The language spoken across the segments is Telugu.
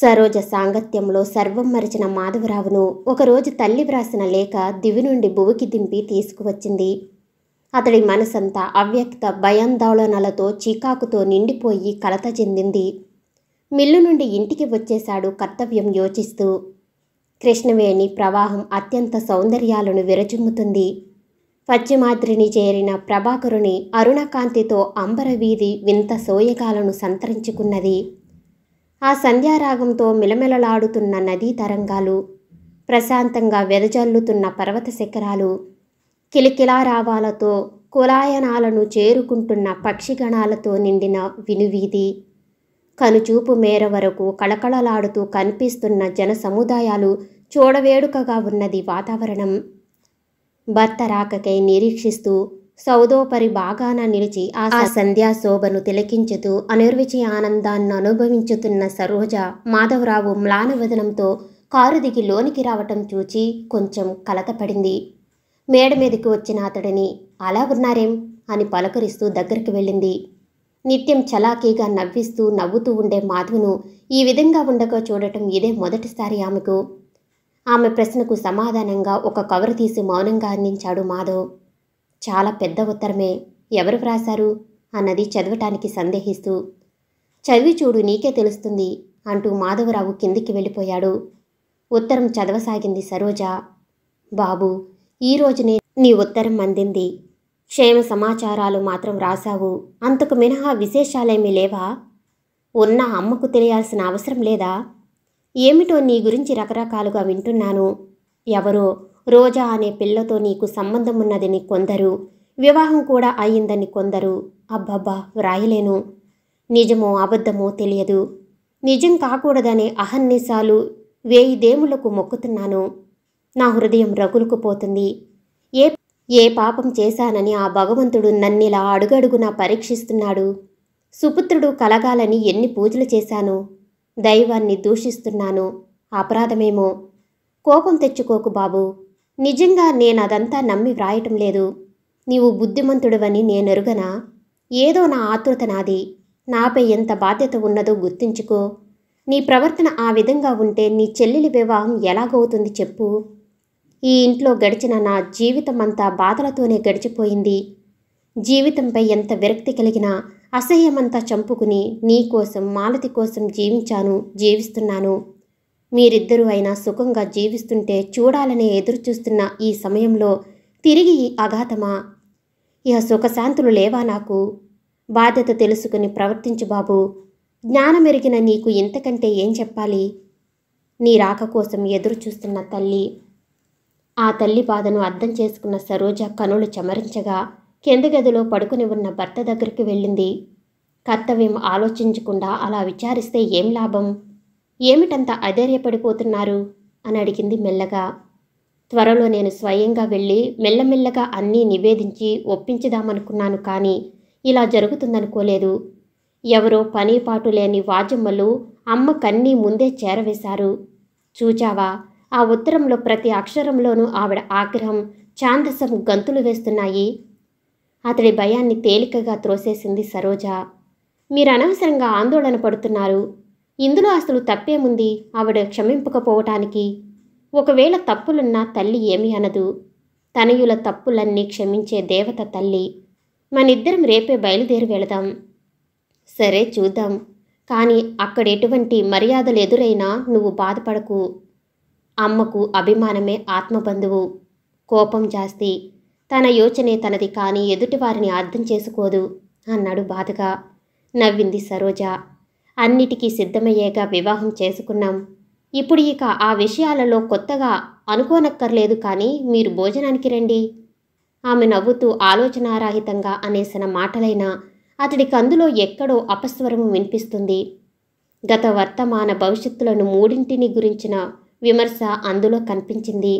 సరోజ సాంగత్యంలో సర్వం మరిచిన మాధవరావును ఒకరోజు తల్లి వ్రాసిన లేఖ దివి నుండి భువికి దింపి తీసుకువచ్చింది అతడి మనసంతా అవ్యక్త భయాందోళనలతో చీకాకుతో నిండిపోయి కలత చెందింది మిల్లు నుండి ఇంటికి వచ్చేశాడు కర్తవ్యం యోచిస్తూ కృష్ణవేణి ప్రవాహం అత్యంత సౌందర్యాలను విరచిమ్ముతుంది పశ్చిమాద్రిని చేరిన ప్రభాకరుని అరుణకాంతితో అంబరవీధి వింత సోయగాలను సంతరించుకున్నది ఆ సంధ్యారాగంతో మిలమిలలాడుతున్న నదీ తరంగాలు ప్రశాంతంగా వెదజల్లుతున్న పర్వత శిఖరాలు కిలకిలారావాలతో కులాయనాలను చేరుకుంటున్న పక్షిగణాలతో నిండిన వినువీధి కనుచూపు మేర వరకు కళకళలాడుతూ కనిపిస్తున్న జన సముదాయాలు చూడవేడుకగా ఉన్నది వాతావరణం భర్త రాకకై నిరీక్షిస్తూ సౌదోపరి బాగాన నిలిచి ఆ సంధ్యా శోభను తిలకించుతూ అనిర్విచి ఆనందాన్ని అనుభవించుతున్న సరోజ మాధవరావు మ్లానవదనంతో కారు దిగి లోనికి రావటం చూచి కొంచెం కలతపడింది మేడ మీదకి వచ్చిన అతడిని అలా ఉన్నారేం అని పలకరిస్తూ దగ్గరికి వెళ్ళింది నిత్యం చలాకీగా నవ్విస్తూ నవ్వుతూ ఉండే మాధవును ఈ విధంగా ఉండగా చూడటం ఇదే మొదటిసారి ఆమెకు ఆమె ప్రశ్నకు సమాధానంగా ఒక కవర్ తీసి మౌనంగా అందించాడు మాధవ్ చాలా పెద్ద ఉత్తరమే ఎవరు వ్రాసారు అన్నది చదవటానికి సందేహిస్తూ చదివి చూడు నీకే తెలుస్తుంది అంటూ మాధవరావు కిందికి వెళ్ళిపోయాడు ఉత్తరం చదవసాగింది సరోజ బాబు ఈ రోజునే నీ ఉత్తరం అందింది క్షేమ సమాచారాలు మాత్రం రాశావు అంతకు మినహా విశేషాలేమీ లేవా ఉన్న అమ్మకు తెలియాల్సిన అవసరం లేదా ఏమిటో నీ గురించి రకరకాలుగా వింటున్నాను ఎవరో రోజా అనే పిల్లతో నీకు సంబంధం ఉన్నదని కొందరు వివాహం కూడా అయ్యిందని కొందరు అబ్బబ్బా వ్రాయలేను నిజమో అబద్ధమో తెలియదు నిజం కాకూడదనే అహన్నిసాలు వేయి దేములకు మొక్కుతున్నాను నా హృదయం రగులుకుపోతుంది ఏ ఏ పాపం చేశానని ఆ భగవంతుడు నన్నిలా అడుగడుగునా పరీక్షిస్తున్నాడు సుపుత్రుడు కలగాలని ఎన్ని పూజలు చేశాను దైవాన్ని దూషిస్తున్నాను అపరాధమేమో కోపం తెచ్చుకోకు బాబు నిజంగా నేను అదంతా నమ్మి వ్రాయటం లేదు నీవు బుద్ధిమంతుడవని నేనెరుగన ఏదో నా ఆతృత నాది నాపై ఎంత బాధ్యత ఉన్నదో గుర్తించుకో నీ ప్రవర్తన ఆ విధంగా ఉంటే నీ చెల్లెలి వివాహం ఎలాగవుతుంది చెప్పు ఈ ఇంట్లో గడిచిన నా జీవితం అంతా బాధలతోనే గడిచిపోయింది జీవితంపై ఎంత విరక్తి కలిగినా అసహ్యమంతా చంపుకుని నీ కోసం మాలతి కోసం జీవించాను జీవిస్తున్నాను మీరిద్దరూ అయినా సుఖంగా జీవిస్తుంటే చూడాలని ఎదురుచూస్తున్న ఈ సమయంలో తిరిగి అఘాతమా ఇహ సుఖశాంతులు లేవా నాకు బాధ్యత తెలుసుకుని ప్రవర్తించు బాబు జ్ఞానమెరిగిన నీకు ఇంతకంటే ఏం చెప్పాలి నీ రాక కోసం ఎదురుచూస్తున్న తల్లి ఆ తల్లి బాధను అర్థం చేసుకున్న సరోజ కనులు చెమరించగా కింద గదిలో పడుకుని ఉన్న భర్త దగ్గరికి వెళ్ళింది కర్తవ్యం ఆలోచించకుండా అలా విచారిస్తే ఏం లాభం ఏమిటంత అధైర్యపడిపోతున్నారు అని అడిగింది మెల్లగా త్వరలో నేను స్వయంగా వెళ్ళి మెల్లమెల్లగా అన్నీ నివేదించి ఒప్పించుదామనుకున్నాను కానీ ఇలా జరుగుతుందనుకోలేదు ఎవరో పని పాటు లేని వాజమ్మలు అమ్మ కన్నీ ముందే చేరవేశారు చూచావా ఆ ఉత్తరంలో ప్రతి అక్షరంలోనూ ఆవిడ ఆగ్రహం ఛాందసం గంతులు వేస్తున్నాయి అతడి భయాన్ని తేలికగా త్రోసేసింది సరోజ మీరు అనవసరంగా ఆందోళన పడుతున్నారు ఇందులో అసలు తప్పేముంది ఆవిడ క్షమింపకపోవటానికి ఒకవేళ తప్పులున్నా తల్లి ఏమి అనదు తనయుల తప్పులన్నీ క్షమించే దేవత తల్లి మనిద్దరం రేపే బయలుదేరి వెళదాం సరే చూద్దాం కానీ అక్కడ ఎటువంటి మర్యాదలు ఎదురైనా నువ్వు బాధపడకు అమ్మకు అభిమానమే ఆత్మబంధువు కోపం జాస్తి తన యోచనే తనది కానీ ఎదుటివారిని అర్థం చేసుకోదు అన్నాడు బాధగా నవ్వింది సరోజ అన్నిటికీ సిద్ధమయ్యేగా వివాహం చేసుకున్నాం ఇప్పుడు ఇక ఆ విషయాలలో కొత్తగా అనుకోనక్కర్లేదు కానీ మీరు భోజనానికి రండి ఆమె నవ్వుతూ ఆలోచనారాహితంగా అనేసిన మాటలైనా అతడి కందులో ఎక్కడో అపస్వరము వినిపిస్తుంది గత వర్తమాన భవిష్యత్తులను మూడింటిని గురించిన విమర్శ అందులో కనిపించింది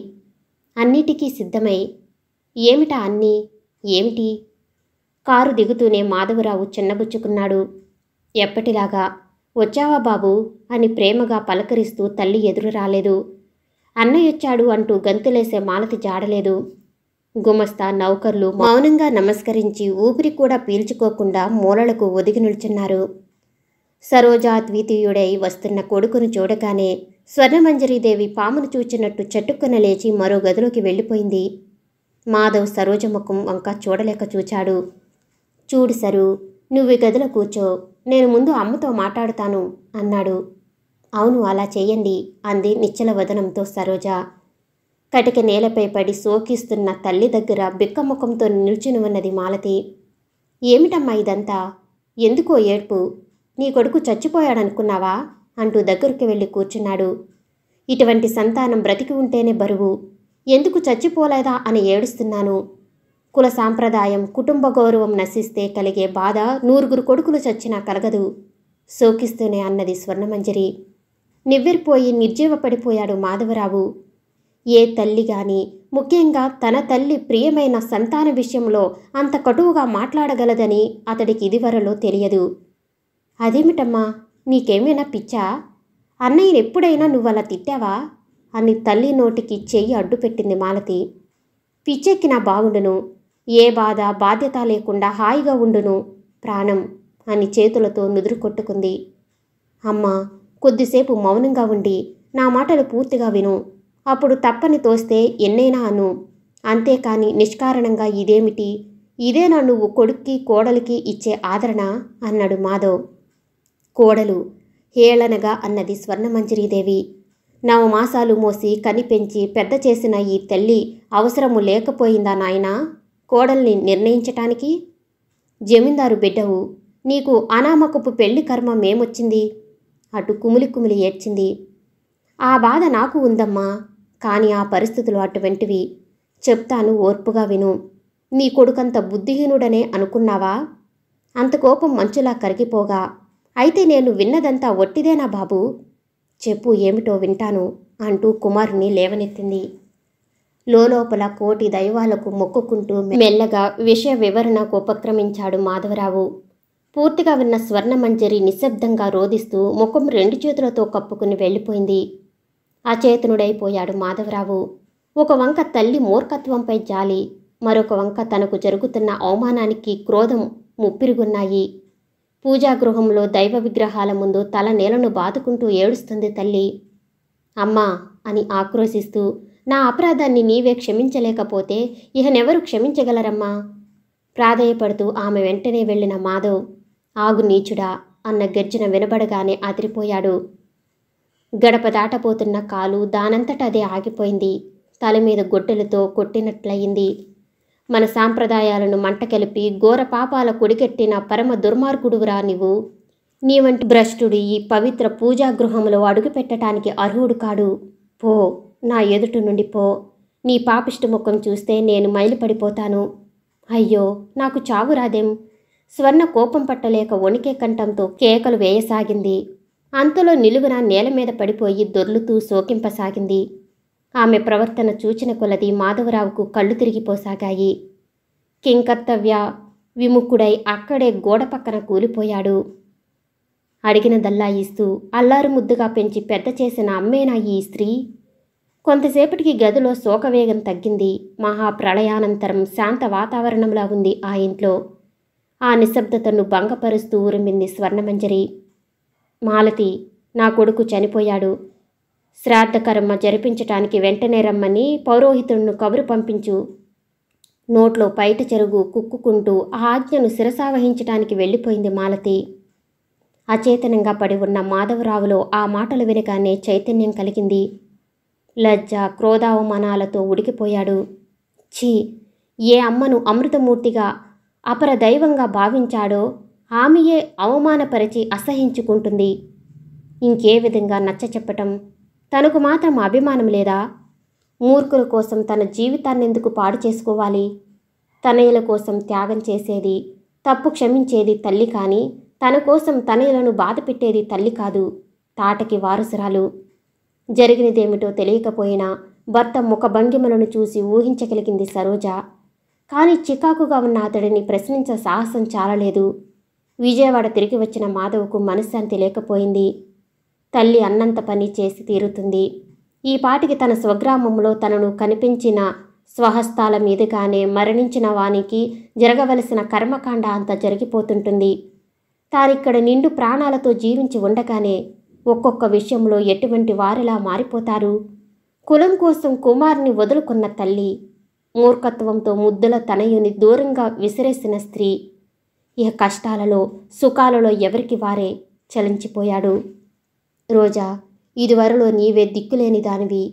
అన్నిటికీ సిద్ధమై ఏమిటా అన్నీ ఏమిటి కారు దిగుతూనే మాధవరావు చిన్నబుచ్చుకున్నాడు ఎప్పటిలాగా వచ్చావా బాబు అని ప్రేమగా పలకరిస్తూ తల్లి ఎదురు రాలేదు అన్నయ్యొచ్చాడు అంటూ గంతులేసే మాలతి జాడలేదు గుమస్తా నౌకర్లు మౌనంగా నమస్కరించి ఊపిరి కూడా పీల్చుకోకుండా మూలలకు ఒదిగి నిల్చున్నారు సరోజా ద్వితీయుడై వస్తున్న కొడుకును చూడగానే స్వర్ణమంజరీదేవి పామును చూచినట్టు చట్టుక్కున లేచి మరో గదిలోకి వెళ్ళిపోయింది మాధవ్ సరోజ ముఖం వంక చూడలేక చూచాడు చూడు సరు నువ్వు గదిలో కూర్చో నేను ముందు అమ్మతో మాట్లాడుతాను అన్నాడు అవును అలా చేయండి అంది నిచ్చల వదనంతో సరోజ కటిక నేలపై పడి సోకిస్తున్న తల్లి దగ్గర బిక్కముఖంతో నిల్చుని ఉన్నది మాలతి ఏమిటమ్మా ఇదంతా ఎందుకో ఏడ్పు నీ కొడుకు చచ్చిపోయాడనుకున్నావా అంటూ దగ్గరికి వెళ్ళి కూర్చున్నాడు ఇటువంటి సంతానం బ్రతికి ఉంటేనే బరువు ఎందుకు చచ్చిపోలేదా అని ఏడుస్తున్నాను కుల సాంప్రదాయం కుటుంబ గౌరవం నశిస్తే కలిగే బాధ నూరుగురు కొడుకులు చచ్చినా కలగదు శోకిస్తూనే అన్నది స్వర్ణమంజరి నివ్వెరిపోయి నిర్జీవపడిపోయాడు మాధవరావు ఏ తల్లి గాని ముఖ్యంగా తన తల్లి ప్రియమైన సంతాన విషయంలో అంత కటువుగా మాట్లాడగలదని అతడికి ఇదివరలో తెలియదు అదేమిటమ్మా నీకేమైనా పిచ్చా అన్నయ్యను ఎప్పుడైనా నువ్వలా తిట్టావా అని తల్లి నోటికి చెయ్యి అడ్డుపెట్టింది మాలతి పిచ్చెక్కినా బాగుండును ఏ బాధ బాధ్యత లేకుండా హాయిగా ఉండును ప్రాణం అని చేతులతో నుదురు కొట్టుకుంది అమ్మ కొద్దిసేపు మౌనంగా ఉండి నా మాటలు పూర్తిగా విను అప్పుడు తప్పని తోస్తే ఎన్నైనా అను అంతేకాని నిష్కారణంగా ఇదేమిటి ఇదేనా నువ్వు కొడుక్కి కోడలికి ఇచ్చే ఆదరణ అన్నాడు మాధవ్ కోడలు హేళనగా అన్నది స్వర్ణమంజరీదేవి నవమాసాలు మోసి కనిపెంచి పెద్ద చేసిన ఈ తల్లి అవసరము లేకపోయిందా నాయనా కోడల్ని నిర్ణయించటానికి జమీందారు బిడ్డవు నీకు అనామకపు పెళ్లి కర్మ మేమొచ్చింది అటు కుమిలి కుమిలి ఏడ్చింది ఆ బాధ నాకు ఉందమ్మా కానీ ఆ పరిస్థితులు అటువంటివి చెప్తాను ఓర్పుగా విను నీ కొడుకంత బుద్ధిహీనుడనే అనుకున్నావా అంత కోపం మంచులా కరిగిపోగా అయితే నేను విన్నదంతా ఒట్టిదేనా బాబు చెప్పు ఏమిటో వింటాను అంటూ కుమారుని లేవనెత్తింది లోపల కోటి దైవాలకు మొక్కుకుంటూ మెల్లగా విషయ వివరణకు ఉపక్రమించాడు మాధవరావు పూర్తిగా విన్న స్వర్ణమంజరి నిశ్శబ్దంగా రోధిస్తూ ముఖం రెండు చేతులతో కప్పుకుని వెళ్ళిపోయింది అచేతనుడైపోయాడు మాధవరావు ఒక వంక తల్లి మూర్ఖత్వంపై జాలి మరొక వంక తనకు జరుగుతున్న అవమానానికి క్రోధం ముప్పిరుగున్నాయి పూజాగృహంలో దైవ విగ్రహాల ముందు తల నేలను బాదుకుంటూ ఏడుస్తుంది తల్లి అమ్మా అని ఆక్రోశిస్తూ నా అపరాధాన్ని నీవే క్షమించలేకపోతే ఇహనెవరు క్షమించగలరమ్మా ప్రాధేయపడుతూ ఆమె వెంటనే వెళ్ళిన మాధవ్ ఆగు నీచుడా అన్న గర్జన వినబడగానే అదిరిపోయాడు గడప దాటపోతున్న కాలు దానంతట అదే ఆగిపోయింది తల మీద గొడ్డలతో కొట్టినట్లయింది మన సాంప్రదాయాలను మంటకెలిపి ఘోర పాపాల కొడిగెట్టిన పరమ దుర్మార్గుడురా నీవు నీ వంటి భ్రష్టుడు ఈ పవిత్ర పూజా అడుగుపెట్టడానికి అర్హుడు కాడు పో నా ఎదుటి నుండి పో నీ పాపిష్టి ముఖం చూస్తే నేను మైలుపడిపోతాను అయ్యో నాకు చావు రాదేం స్వర్ణ కోపం పట్టలేక వణికే కంఠంతో కేకలు వేయసాగింది అంతలో నిలువున నేల మీద పడిపోయి దొర్లుతూ శోకింపసాగింది ఆమె ప్రవర్తన చూచిన కొలది మాధవరావుకు కళ్ళు తిరిగిపోసాగాయి కింకర్తవ్య విముఖుడై అక్కడే గోడ పక్కన కూలిపోయాడు దల్లా ఇస్తూ అల్లారు ముద్దుగా పెంచి పెద్ద చేసిన అమ్మేనా ఈ స్త్రీ కొంతసేపటికి గదిలో శోకవేగం తగ్గింది మహాప్రళయానంతరం శాంత వాతావరణంలా ఉంది ఆ ఇంట్లో ఆ నిశ్శబ్దతను భంగపరుస్తూ ఉరిమింది స్వర్ణమంజరి మాలతి నా కొడుకు చనిపోయాడు శ్రాద్ధకర్మ జరిపించటానికి వెంటనే రమ్మని పౌరోహితుడిను కబురు పంపించు నోట్లో పైట చెరుగు కుక్కుకుంటూ ఆ ఆజ్ఞను శిరసావహించటానికి వెళ్ళిపోయింది మాలతి అచేతనంగా పడి ఉన్న మాధవరావులో ఆ మాటలు వినగానే చైతన్యం కలిగింది లజ్జ క్రోధావమానాలతో ఉడికిపోయాడు ఛీ ఏ అమ్మను అమృతమూర్తిగా అపరదైవంగా భావించాడో ఆమెయే అవమానపరిచి అసహించుకుంటుంది ఇంకే విధంగా నచ్చ చెప్పటం తనకు మాత్రం అభిమానం లేదా మూర్ఖుల కోసం తన జీవితాన్ని ఎందుకు పాడు చేసుకోవాలి తనయుల కోసం త్యాగం చేసేది తప్పు క్షమించేది తల్లి కానీ తన కోసం తనయులను బాధ పెట్టేది తల్లి కాదు తాటకి వారసురాలు జరిగినదేమిటో తెలియకపోయినా భర్త ముఖభంగిమలను చూసి ఊహించగలిగింది సరోజ కానీ చికాకుగా ఉన్న అతడిని ప్రశ్నించే సాహసం చాలలేదు విజయవాడ తిరిగి వచ్చిన మాధవ్కు మనశ్శాంతి లేకపోయింది తల్లి అన్నంత పని చేసి తీరుతుంది ఈ పాటికి తన స్వగ్రామంలో తనను కనిపించిన స్వహస్తాల మీదుగానే మరణించిన వానికి జరగవలసిన కర్మకాండ అంత జరిగిపోతుంటుంది తానిక్కడ నిండు ప్రాణాలతో జీవించి ఉండగానే ఒక్కొక్క విషయంలో ఎటువంటి వారిలా మారిపోతారు కులం కోసం కుమారుని వదులుకున్న తల్లి మూర్ఖత్వంతో ముద్దుల తనయుని దూరంగా విసిరేసిన స్త్రీ ఇక కష్టాలలో సుఖాలలో ఎవరికి వారే చలించిపోయాడు రోజా ఇదివరలో నీవే దిక్కులేని దానివి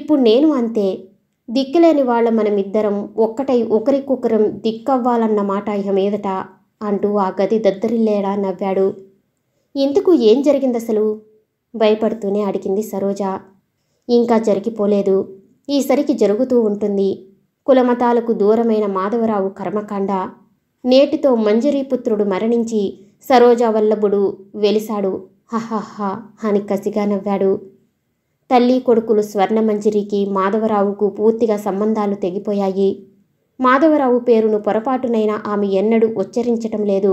ఇప్పుడు నేను అంతే దిక్కులేని వాళ్ళ మనమిద్దరం ఒక్కటై ఒకరికొకరం దిక్కవ్వాలన్న మాట ఇక మీదట అంటూ ఆ గది దద్దరిల్లేడా నవ్వాడు ఇంతకు ఏం జరిగిందసలు భయపడుతూనే అడిగింది సరోజ ఇంకా జరిగిపోలేదు ఈసరికి జరుగుతూ ఉంటుంది కులమతాలకు దూరమైన మాధవరావు కర్మకాండ నేటితో మంజరీపుత్రుడు మరణించి సరోజా వల్లభుడు వెలిశాడు హహహా అని కసిగా నవ్వాడు తల్లి కొడుకులు స్వర్ణమంజరికి మాధవరావుకు పూర్తిగా సంబంధాలు తెగిపోయాయి మాధవరావు పేరును పొరపాటునైనా ఆమె ఎన్నడూ ఉచ్చరించటం లేదు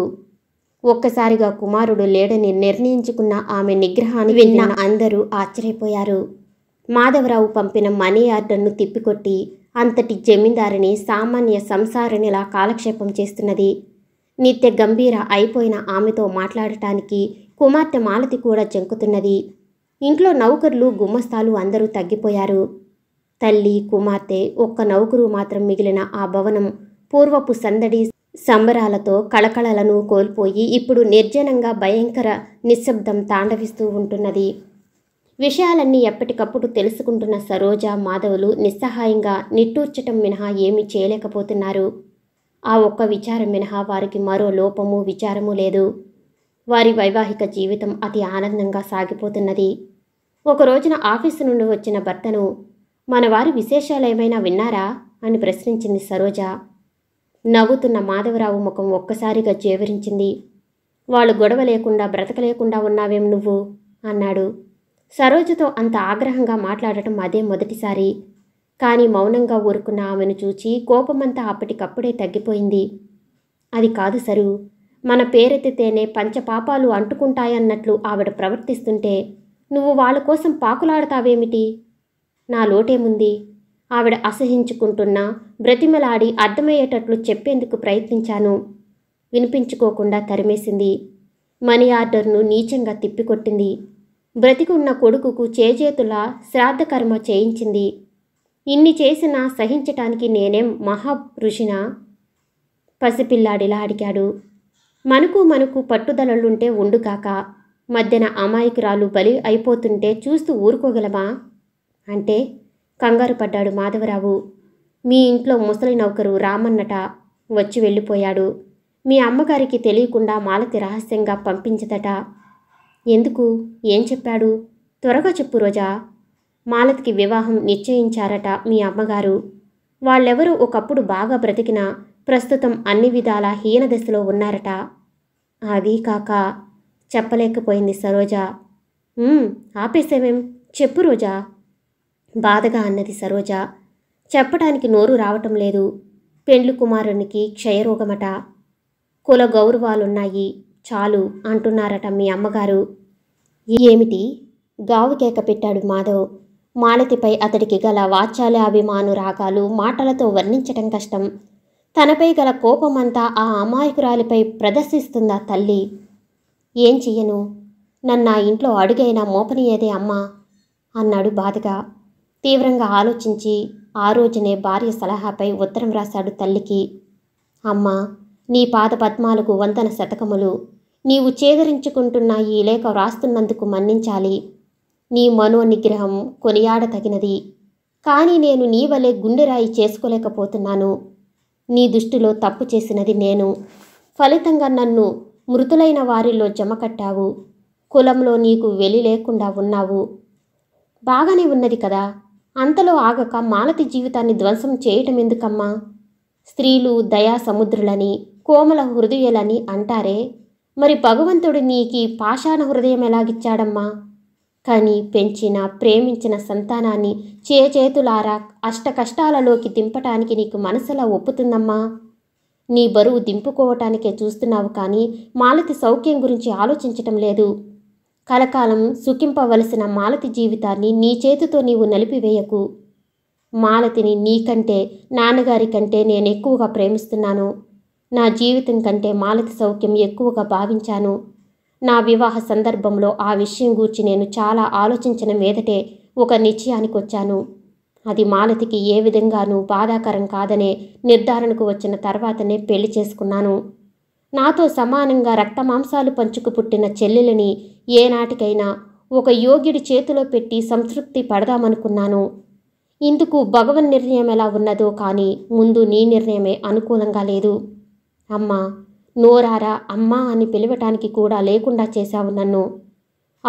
ఒక్కసారిగా కుమారుడు లేడని నిర్ణయించుకున్న ఆమె నిగ్రహాన్ని విన్న అందరూ ఆశ్చర్యపోయారు మాధవరావు పంపిన మనీ ఆర్డర్ను తిప్పికొట్టి అంతటి జమీందారిని సామాన్య సంసారినిలా కాలక్షేపం చేస్తున్నది నిత్య గంభీర అయిపోయిన ఆమెతో మాట్లాడటానికి కుమార్తె మాలతి కూడా చెంకుతున్నది ఇంట్లో నౌకర్లు గుమ్మస్తాలు అందరూ తగ్గిపోయారు తల్లి కుమార్తె ఒక్క నౌకరు మాత్రం మిగిలిన ఆ భవనం పూర్వపు సందడి సంబరాలతో కళకళలను కోల్పోయి ఇప్పుడు నిర్జనంగా భయంకర నిశ్శబ్దం తాండవిస్తూ ఉంటున్నది విషయాలన్నీ ఎప్పటికప్పుడు తెలుసుకుంటున్న సరోజ మాధవులు నిస్సహాయంగా నిట్టూర్చటం మినహా ఏమీ చేయలేకపోతున్నారు ఆ ఒక్క విచారం మినహా వారికి మరో లోపము విచారము లేదు వారి వైవాహిక జీవితం అతి ఆనందంగా సాగిపోతున్నది ఒక రోజున ఆఫీసు నుండి వచ్చిన భర్తను మన వారి విశేషాలు ఏమైనా విన్నారా అని ప్రశ్నించింది సరోజ నవ్వుతున్న మాధవరావు ముఖం ఒక్కసారిగా చేవరించింది వాళ్ళు గొడవ లేకుండా బ్రతకలేకుండా ఉన్నావేం నువ్వు అన్నాడు సరోజతో అంత ఆగ్రహంగా మాట్లాడటం అదే మొదటిసారి కానీ మౌనంగా ఊరుకున్న ఆమెను చూచి కోపమంతా అప్పటికప్పుడే తగ్గిపోయింది అది కాదు సరు మన పేరెత్తితేనే పంచపాపాలు అంటుకుంటాయన్నట్లు ఆవిడ ప్రవర్తిస్తుంటే నువ్వు వాళ్ళ కోసం పాకులాడతావేమిటి నా లోటేముంది ఆవిడ అసహించుకుంటున్నా బ్రతిమలాడి అర్థమయ్యేటట్లు చెప్పేందుకు ప్రయత్నించాను వినిపించుకోకుండా తరిమేసింది మనీ ఆర్డర్ను నీచంగా తిప్పికొట్టింది బ్రతికున్న కొడుకుకు చేజేతుల శ్రాద్ధకర్మ చేయించింది ఇన్ని చేసినా సహించటానికి నేనేం మహా ఋషిన పసిపిల్లాడిలా అడిగాడు మనకు మనకు పట్టుదలలుంటే ఉండుకాక మధ్యన అమాయకురాలు బలి అయిపోతుంటే చూస్తూ ఊరుకోగలమా అంటే కంగారు పడ్డాడు మాధవరావు మీ ఇంట్లో ముసలి నౌకరు రామన్నట వచ్చి వెళ్ళిపోయాడు మీ అమ్మగారికి తెలియకుండా మాలతి రహస్యంగా పంపించదట ఎందుకు ఏం చెప్పాడు త్వరగా చెప్పు రోజా మాలతికి వివాహం నిశ్చయించారట మీ అమ్మగారు వాళ్ళెవరూ ఒకప్పుడు బాగా బ్రతికిన ప్రస్తుతం అన్ని విధాల హీన దశలో ఉన్నారట అది కాక చెప్పలేకపోయింది సరోజ ఆపేసేవేం చెప్పు రోజా బాధగా అన్నది సరోజ చెప్పడానికి నోరు రావటం లేదు పెండ్లు కుమారునికి క్షయరోగమట కుల గౌరవాలున్నాయి చాలు అంటున్నారట మీ అమ్మగారు ఏమిటి గావుకేక పెట్టాడు మాధవ్ మాలతిపై అతడికి గల అభిమాను రాగాలు మాటలతో వర్ణించటం కష్టం తనపై గల కోపమంతా ఆ అమాయకురాలిపై ప్రదర్శిస్తుందా తల్లి ఏం చెయ్యను నన్ను ఇంట్లో అడుగైనా మోపనీయదే అమ్మా అన్నాడు బాధగా తీవ్రంగా ఆలోచించి ఆ రోజునే భార్య సలహాపై ఉత్తరం రాశాడు తల్లికి అమ్మ నీ పాద పద్మాలకు వందన శతకములు నీవు చేదరించుకుంటున్న ఈ లేఖ వ్రాస్తున్నందుకు మన్నించాలి నీ మనో కొనియాడ కొనియాడతగినది కానీ నేను నీ వలె గుండెరాయి చేసుకోలేకపోతున్నాను నీ దృష్టిలో తప్పు చేసినది నేను ఫలితంగా నన్ను మృతులైన వారిలో జమ కట్టావు కులంలో నీకు వెలి లేకుండా ఉన్నావు బాగానే ఉన్నది కదా అంతలో ఆగక మాలతి జీవితాన్ని ధ్వంసం చేయటం ఎందుకమ్మా స్త్రీలు దయా సముద్రులని కోమల హృదయలని అంటారే మరి భగవంతుడు నీకి పాషాణ హృదయం ఎలాగిచ్చాడమ్మా కానీ పెంచిన ప్రేమించిన సంతానాన్ని చేతులారా అష్ట కష్టాలలోకి దింపటానికి నీకు మనసులా ఒప్పుతుందమ్మా నీ బరువు దింపుకోవటానికే చూస్తున్నావు కానీ మాలతి సౌఖ్యం గురించి ఆలోచించటం లేదు కలకాలం సుఖింపవలసిన మాలతి జీవితాన్ని నీ చేతితో నీవు నలిపివేయకు మాలతిని నీకంటే నాన్నగారి కంటే నేను ఎక్కువగా ప్రేమిస్తున్నాను నా జీవితం కంటే మాలతి సౌఖ్యం ఎక్కువగా భావించాను నా వివాహ సందర్భంలో ఆ విషయం గూర్చి నేను చాలా ఆలోచించిన మీదటే ఒక నిశ్చయానికి వచ్చాను అది మాలతికి ఏ విధంగానూ బాధాకరం కాదనే నిర్ధారణకు వచ్చిన తర్వాతనే పెళ్లి చేసుకున్నాను నాతో సమానంగా రక్తమాంసాలు పంచుకు పుట్టిన చెల్లెలని ఏనాటికైనా ఒక యోగిడి చేతిలో పెట్టి సంతృప్తి పడదామనుకున్నాను ఇందుకు భగవన్ నిర్ణయం ఎలా ఉన్నదో కానీ ముందు నీ నిర్ణయమే అనుకూలంగా లేదు అమ్మా నోరారా అమ్మా అని పిలవటానికి కూడా లేకుండా చేశావు నన్ను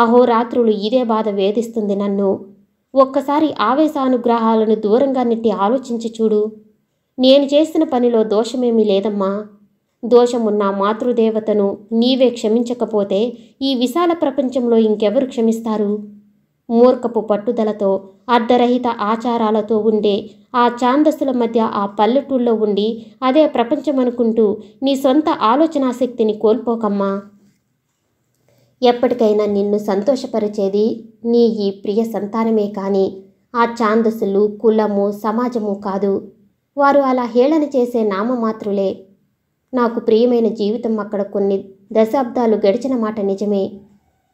అహోరాత్రులు ఇదే బాధ వేధిస్తుంది నన్ను ఒక్కసారి ఆవేశానుగ్రహాలను దూరంగా నెట్టి ఆలోచించి చూడు నేను చేసిన పనిలో దోషమేమీ లేదమ్మా దోషమున్న మాతృదేవతను నీవే క్షమించకపోతే ఈ విశాల ప్రపంచంలో ఇంకెవరు క్షమిస్తారు మూర్ఖపు పట్టుదలతో అర్ధరహిత ఆచారాలతో ఉండే ఆ ఛాందస్సుల మధ్య ఆ పల్లెటూళ్ళలో ఉండి అదే ప్రపంచం అనుకుంటూ నీ సొంత ఆలోచనాశక్తిని కోల్పోకమ్మా ఎప్పటికైనా నిన్ను సంతోషపరిచేది నీ ఈ ప్రియ సంతానమే కానీ ఆ ఛాందస్సులు కులము సమాజము కాదు వారు అలా హేళన చేసే నామమాత్రులే నాకు ప్రియమైన జీవితం అక్కడ కొన్ని దశాబ్దాలు గడిచిన మాట నిజమే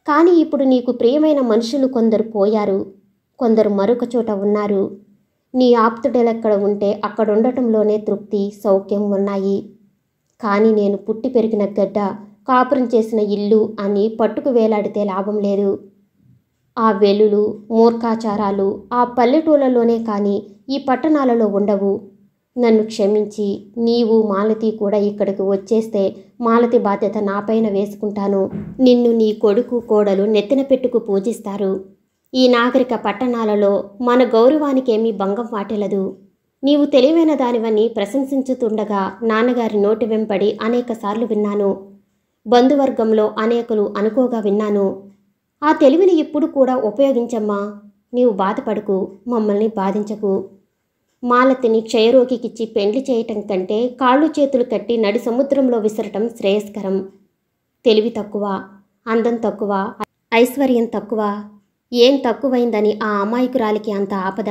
కానీ ఇప్పుడు నీకు ప్రియమైన మనుషులు కొందరు పోయారు కొందరు మరొక చోట ఉన్నారు నీ ఆప్తుడెలెక్కడ ఉంటే అక్కడుండటంలోనే తృప్తి సౌఖ్యం ఉన్నాయి కానీ నేను పుట్టి పెరిగిన గడ్డ కాపురం చేసిన ఇల్లు అని పట్టుకు వేలాడితే లాభం లేదు ఆ వెలులు మూర్ఖాచారాలు ఆ పల్లెటూళ్ళలోనే కానీ ఈ పట్టణాలలో ఉండవు నన్ను క్షమించి నీవు మాలతి కూడా ఇక్కడికి వచ్చేస్తే మాలతి బాధ్యత నాపైన వేసుకుంటాను నిన్ను నీ కొడుకు కోడలు నెత్తిన పెట్టుకు పూజిస్తారు ఈ నాగరిక పట్టణాలలో మన గౌరవానికేమీ భంగం వాటిలదు నీవు తెలివైన దానివన్నీ ప్రశంసించుతుండగా నాన్నగారి నోటి వెంపడి అనేకసార్లు విన్నాను బంధువర్గంలో అనేకులు అనుకోగా విన్నాను ఆ తెలివిని ఇప్పుడు కూడా ఉపయోగించమ్మా నీవు బాధపడకు మమ్మల్ని బాధించకు మాలతిని క్షయరోగికిచ్చి పెండ్లి చేయటం కంటే కాళ్ళు చేతులు కట్టి నడి సముద్రంలో విసరటం శ్రేయస్కరం తెలివి తక్కువ అందం తక్కువ ఐశ్వర్యం తక్కువ ఏం తక్కువైందని ఆ అమాయకురాలికి అంత ఆపద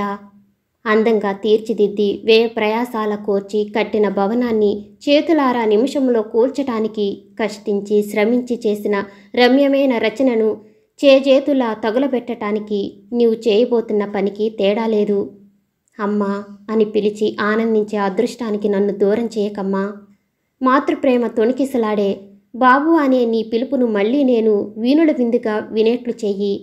అందంగా తీర్చిదిద్ది వే ప్రయాసాల కోర్చి కట్టిన భవనాన్ని చేతులారా నిమిషంలో కూల్చటానికి కష్టించి శ్రమించి చేసిన రమ్యమైన రచనను చేజేతులా తగులబెట్టటానికి నీవు చేయబోతున్న పనికి తేడా లేదు అమ్మా అని పిలిచి ఆనందించే అదృష్టానికి నన్ను దూరం చేయకమ్మా మాతృప్రేమ తొణికిసలాడే బాబు అనే నీ పిలుపును మళ్ళీ నేను వీణుల విందుగా వినేట్లు చెయ్యి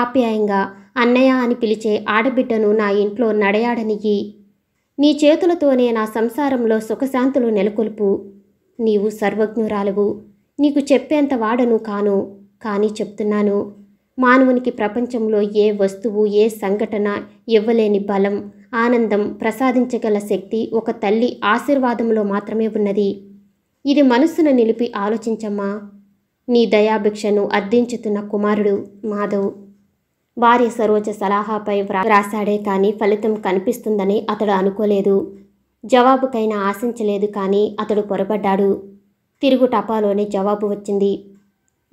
ఆప్యాయంగా అన్నయ్య అని పిలిచే ఆడబిడ్డను నా ఇంట్లో నడయాడనియ్యి నీ చేతులతోనే నా సంసారంలో సుఖశాంతులు నెలకొల్పు నీవు సర్వజ్ఞురాలువు నీకు చెప్పేంత వాడను కాను కానీ చెప్తున్నాను మానవునికి ప్రపంచంలో ఏ వస్తువు ఏ సంఘటన ఇవ్వలేని బలం ఆనందం ప్రసాదించగల శక్తి ఒక తల్లి ఆశీర్వాదంలో మాత్రమే ఉన్నది ఇది మనస్సును నిలిపి ఆలోచించమ్మా నీ దయాభిక్షను అర్థించుతున్న కుమారుడు మాధవ్ భార్య సరోజ సలహాపై వ్రాసాడే కానీ ఫలితం కనిపిస్తుందని అతడు అనుకోలేదు జవాబుకైనా ఆశించలేదు కానీ అతడు పొరపడ్డాడు తిరుగు టపాలోనే జవాబు వచ్చింది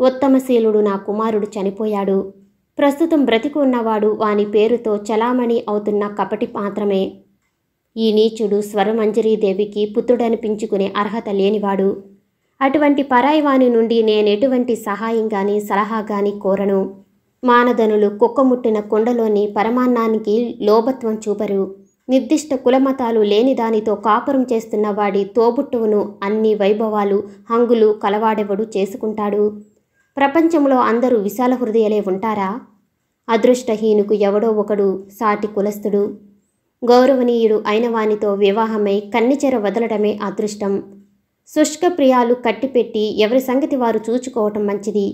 ఉత్తమశీలుడు నా కుమారుడు చనిపోయాడు ప్రస్తుతం బ్రతికి ఉన్నవాడు వాని పేరుతో చలామణి అవుతున్న కపటి మాత్రమే ఈ నీచుడు స్వరమంజరీదేవికి పుత్రుడనిపించుకునే అర్హత లేనివాడు అటువంటి పరాయివాణి నుండి నేను ఎటువంటి సహాయం కానీ సలహా గాని కోరను మానదనులు కుక్కముట్టిన కొండలోని పరమాన్నానికి లోభత్వం చూపరు నిర్దిష్ట కులమతాలు లేని దానితో కాపురం చేస్తున్న వాడి తోబుట్టువును అన్ని వైభవాలు హంగులు కలవాడెవడు చేసుకుంటాడు ప్రపంచంలో అందరూ విశాల హృదయలే ఉంటారా అదృష్టహీనుకు ఎవడో ఒకడు సాటి కులస్థుడు గౌరవనీయుడు అయిన వానితో వివాహమై కన్నెచెర వదలడమే అదృష్టం శుష్క ప్రియాలు కట్టిపెట్టి ఎవరి సంగతి వారు చూచుకోవటం మంచిది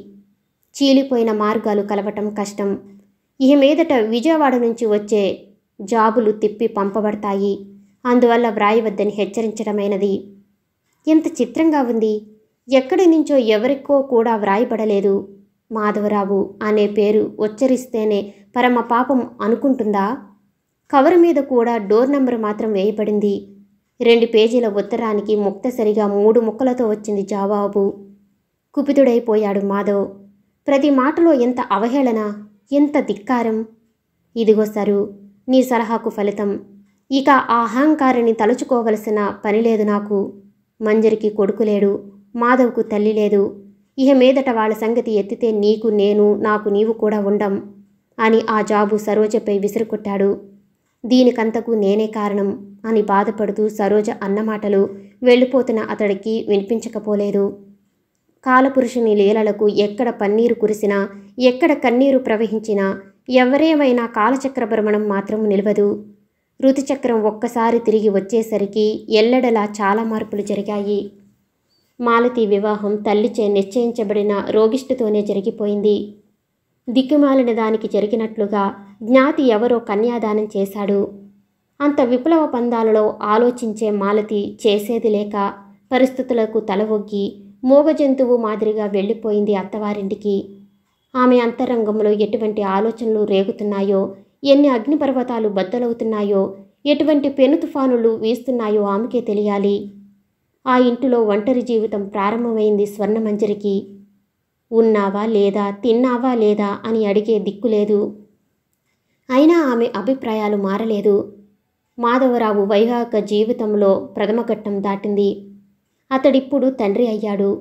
చీలిపోయిన మార్గాలు కలవటం కష్టం ఈ మీదట విజయవాడ నుంచి వచ్చే జాబులు తిప్పి పంపబడతాయి అందువల్ల వ్రాయవద్దని హెచ్చరించడమైనది ఎంత చిత్రంగా ఉంది ఎక్కడి నుంచో ఎవరికో కూడా వ్రాయబడలేదు మాధవరావు అనే పేరు ఉచ్చరిస్తేనే పరమ పాపం అనుకుంటుందా కవర్ మీద కూడా డోర్ నెంబర్ మాత్రం వేయబడింది రెండు పేజీల ఉత్తరానికి ముక్తసరిగా మూడు ముక్కలతో వచ్చింది జవాబు కుపితుడైపోయాడు మాధవ్ ప్రతి మాటలో ఎంత అవహేళన ఎంత ధిక్కారం ఇదిగో సరు నీ సలహాకు ఫలితం ఇక ఆ అహంకారిని తలుచుకోవలసిన పనిలేదు నాకు మంజరికి కొడుకులేడు మాధవ్కు తల్లి లేదు ఇహ మీదట వాళ్ళ సంగతి ఎత్తితే నీకు నేను నాకు నీవు కూడా ఉండం అని ఆ జాబు సరోజపై విసురుకొట్టాడు దీనికంతకు నేనే కారణం అని బాధపడుతూ సరోజ అన్నమాటలు వెళ్ళిపోతున్న అతడికి వినిపించకపోలేదు కాలపురుషుని లీలలకు ఎక్కడ పన్నీరు కురిసినా ఎక్కడ కన్నీరు ప్రవహించినా ఎవరేమైనా కాలచక్ర భ్రమణం మాత్రం నిలవదు రుతుచక్రం ఒక్కసారి తిరిగి వచ్చేసరికి ఎల్లడలా చాలా మార్పులు జరిగాయి మాలతి వివాహం తల్లిచే నిశ్చయించబడిన రోగిష్టితోనే జరిగిపోయింది దిక్కుమాలిన దానికి జరిగినట్లుగా జ్ఞాతి ఎవరో కన్యాదానం చేశాడు అంత విప్లవ పందాలలో ఆలోచించే మాలతి చేసేది లేక పరిస్థితులకు తలవొగ్గి మూగ జంతువు మాదిరిగా వెళ్ళిపోయింది అత్తవారింటికి ఆమె అంతరంగంలో ఎటువంటి ఆలోచనలు రేగుతున్నాయో ఎన్ని అగ్నిపర్వతాలు బద్దలవుతున్నాయో ఎటువంటి పెను తుఫానులు వీస్తున్నాయో ఆమెకే తెలియాలి ఆ ఇంటిలో ఒంటరి జీవితం ప్రారంభమైంది స్వర్ణమంజరికి ఉన్నావా లేదా తిన్నావా లేదా అని అడిగే దిక్కు లేదు అయినా ఆమె అభిప్రాయాలు మారలేదు మాధవరావు వైవాహిక జీవితంలో ప్రథమఘట్టం దాటింది అతడిప్పుడు తండ్రి అయ్యాడు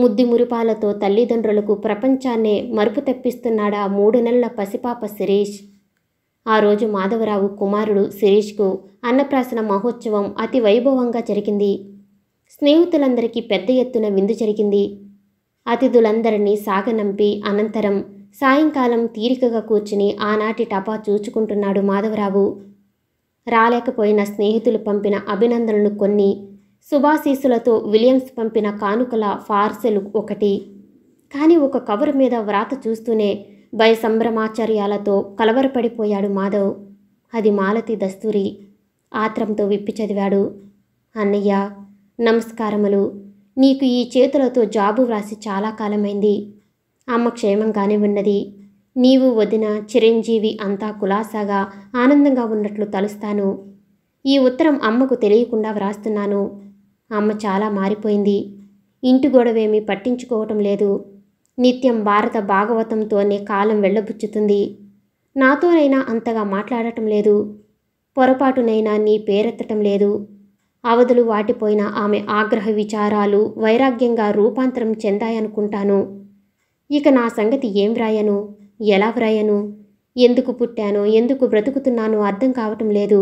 ముద్ది మురిపాలతో తల్లిదండ్రులకు ప్రపంచాన్నే మరుపు తెప్పిస్తున్నాడా మూడు నెలల పసిపాప శిరీష్ ఆ రోజు మాధవరావు కుమారుడు శిరీష్కు అన్నప్రాసన మహోత్సవం అతి వైభవంగా జరిగింది స్నేహితులందరికీ పెద్ద ఎత్తున విందు జరిగింది అతిథులందరినీ సాగనంపి అనంతరం సాయంకాలం తీరికగా కూర్చుని ఆనాటి టపా చూచుకుంటున్నాడు మాధవరావు రాలేకపోయిన స్నేహితులు పంపిన అభినందనలు కొన్ని శుభాశీసులతో విలియమ్స్ పంపిన కానుకల ఫార్సెలు ఒకటి కానీ ఒక కబురు మీద వ్రాత చూస్తూనే భయ సంభ్రమాచార్యాలతో కలవరపడిపోయాడు మాధవ్ అది మాలతి దస్తూరి ఆత్రంతో విప్పి చదివాడు అన్నయ్య నమస్కారములు నీకు ఈ చేతులతో జాబు వ్రాసి చాలా కాలమైంది అమ్మ క్షేమంగానే ఉన్నది నీవు వదిన చిరంజీవి అంతా కులాసాగా ఆనందంగా ఉన్నట్లు తలుస్తాను ఈ ఉత్తరం అమ్మకు తెలియకుండా వ్రాస్తున్నాను అమ్మ చాలా మారిపోయింది ఇంటి గొడవేమీ పట్టించుకోవటం లేదు నిత్యం భారత భాగవతంతోనే కాలం వెళ్ళబుచ్చుతుంది నాతోనైనా అంతగా మాట్లాడటం లేదు పొరపాటునైనా నీ పేరెత్తటం లేదు అవధులు వాటిపోయిన ఆమె ఆగ్రహ విచారాలు వైరాగ్యంగా రూపాంతరం చెందాయనుకుంటాను ఇక నా సంగతి ఏం వ్రాయను ఎలా వ్రాయను ఎందుకు పుట్టానో ఎందుకు బ్రతుకుతున్నానో అర్థం కావటం లేదు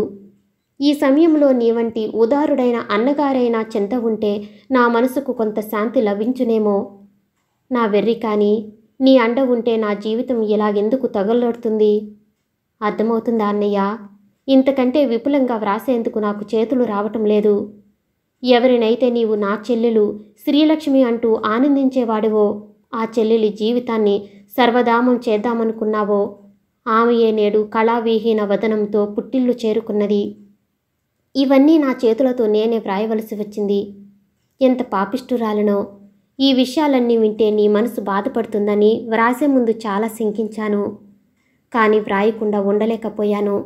ఈ సమయంలో నీ వంటి ఉదారుడైన అన్నగారైనా చెంత ఉంటే నా మనసుకు కొంత శాంతి లభించునేమో నా వెర్రి కానీ నీ అండ ఉంటే నా జీవితం ఇలాగెందుకు తగలొడుతుంది అర్థమవుతుందా అన్నయ్య ఇంతకంటే విపులంగా వ్రాసేందుకు నాకు చేతులు రావటం లేదు ఎవరినైతే నీవు నా చెల్లెలు శ్రీలక్ష్మి అంటూ ఆనందించేవాడివో ఆ చెల్లెలి జీవితాన్ని సర్వధామం చేద్దామనుకున్నావో ఆమెయే నేడు కళావిహీన వదనంతో పుట్టిల్లు చేరుకున్నది ఇవన్నీ నా చేతులతో నేనే వ్రాయవలసి వచ్చింది ఎంత పాపిష్టురాలనో ఈ విషయాలన్నీ వింటే నీ మనసు బాధపడుతుందని వ్రాసే ముందు చాలా శంకించాను కానీ వ్రాయకుండా ఉండలేకపోయాను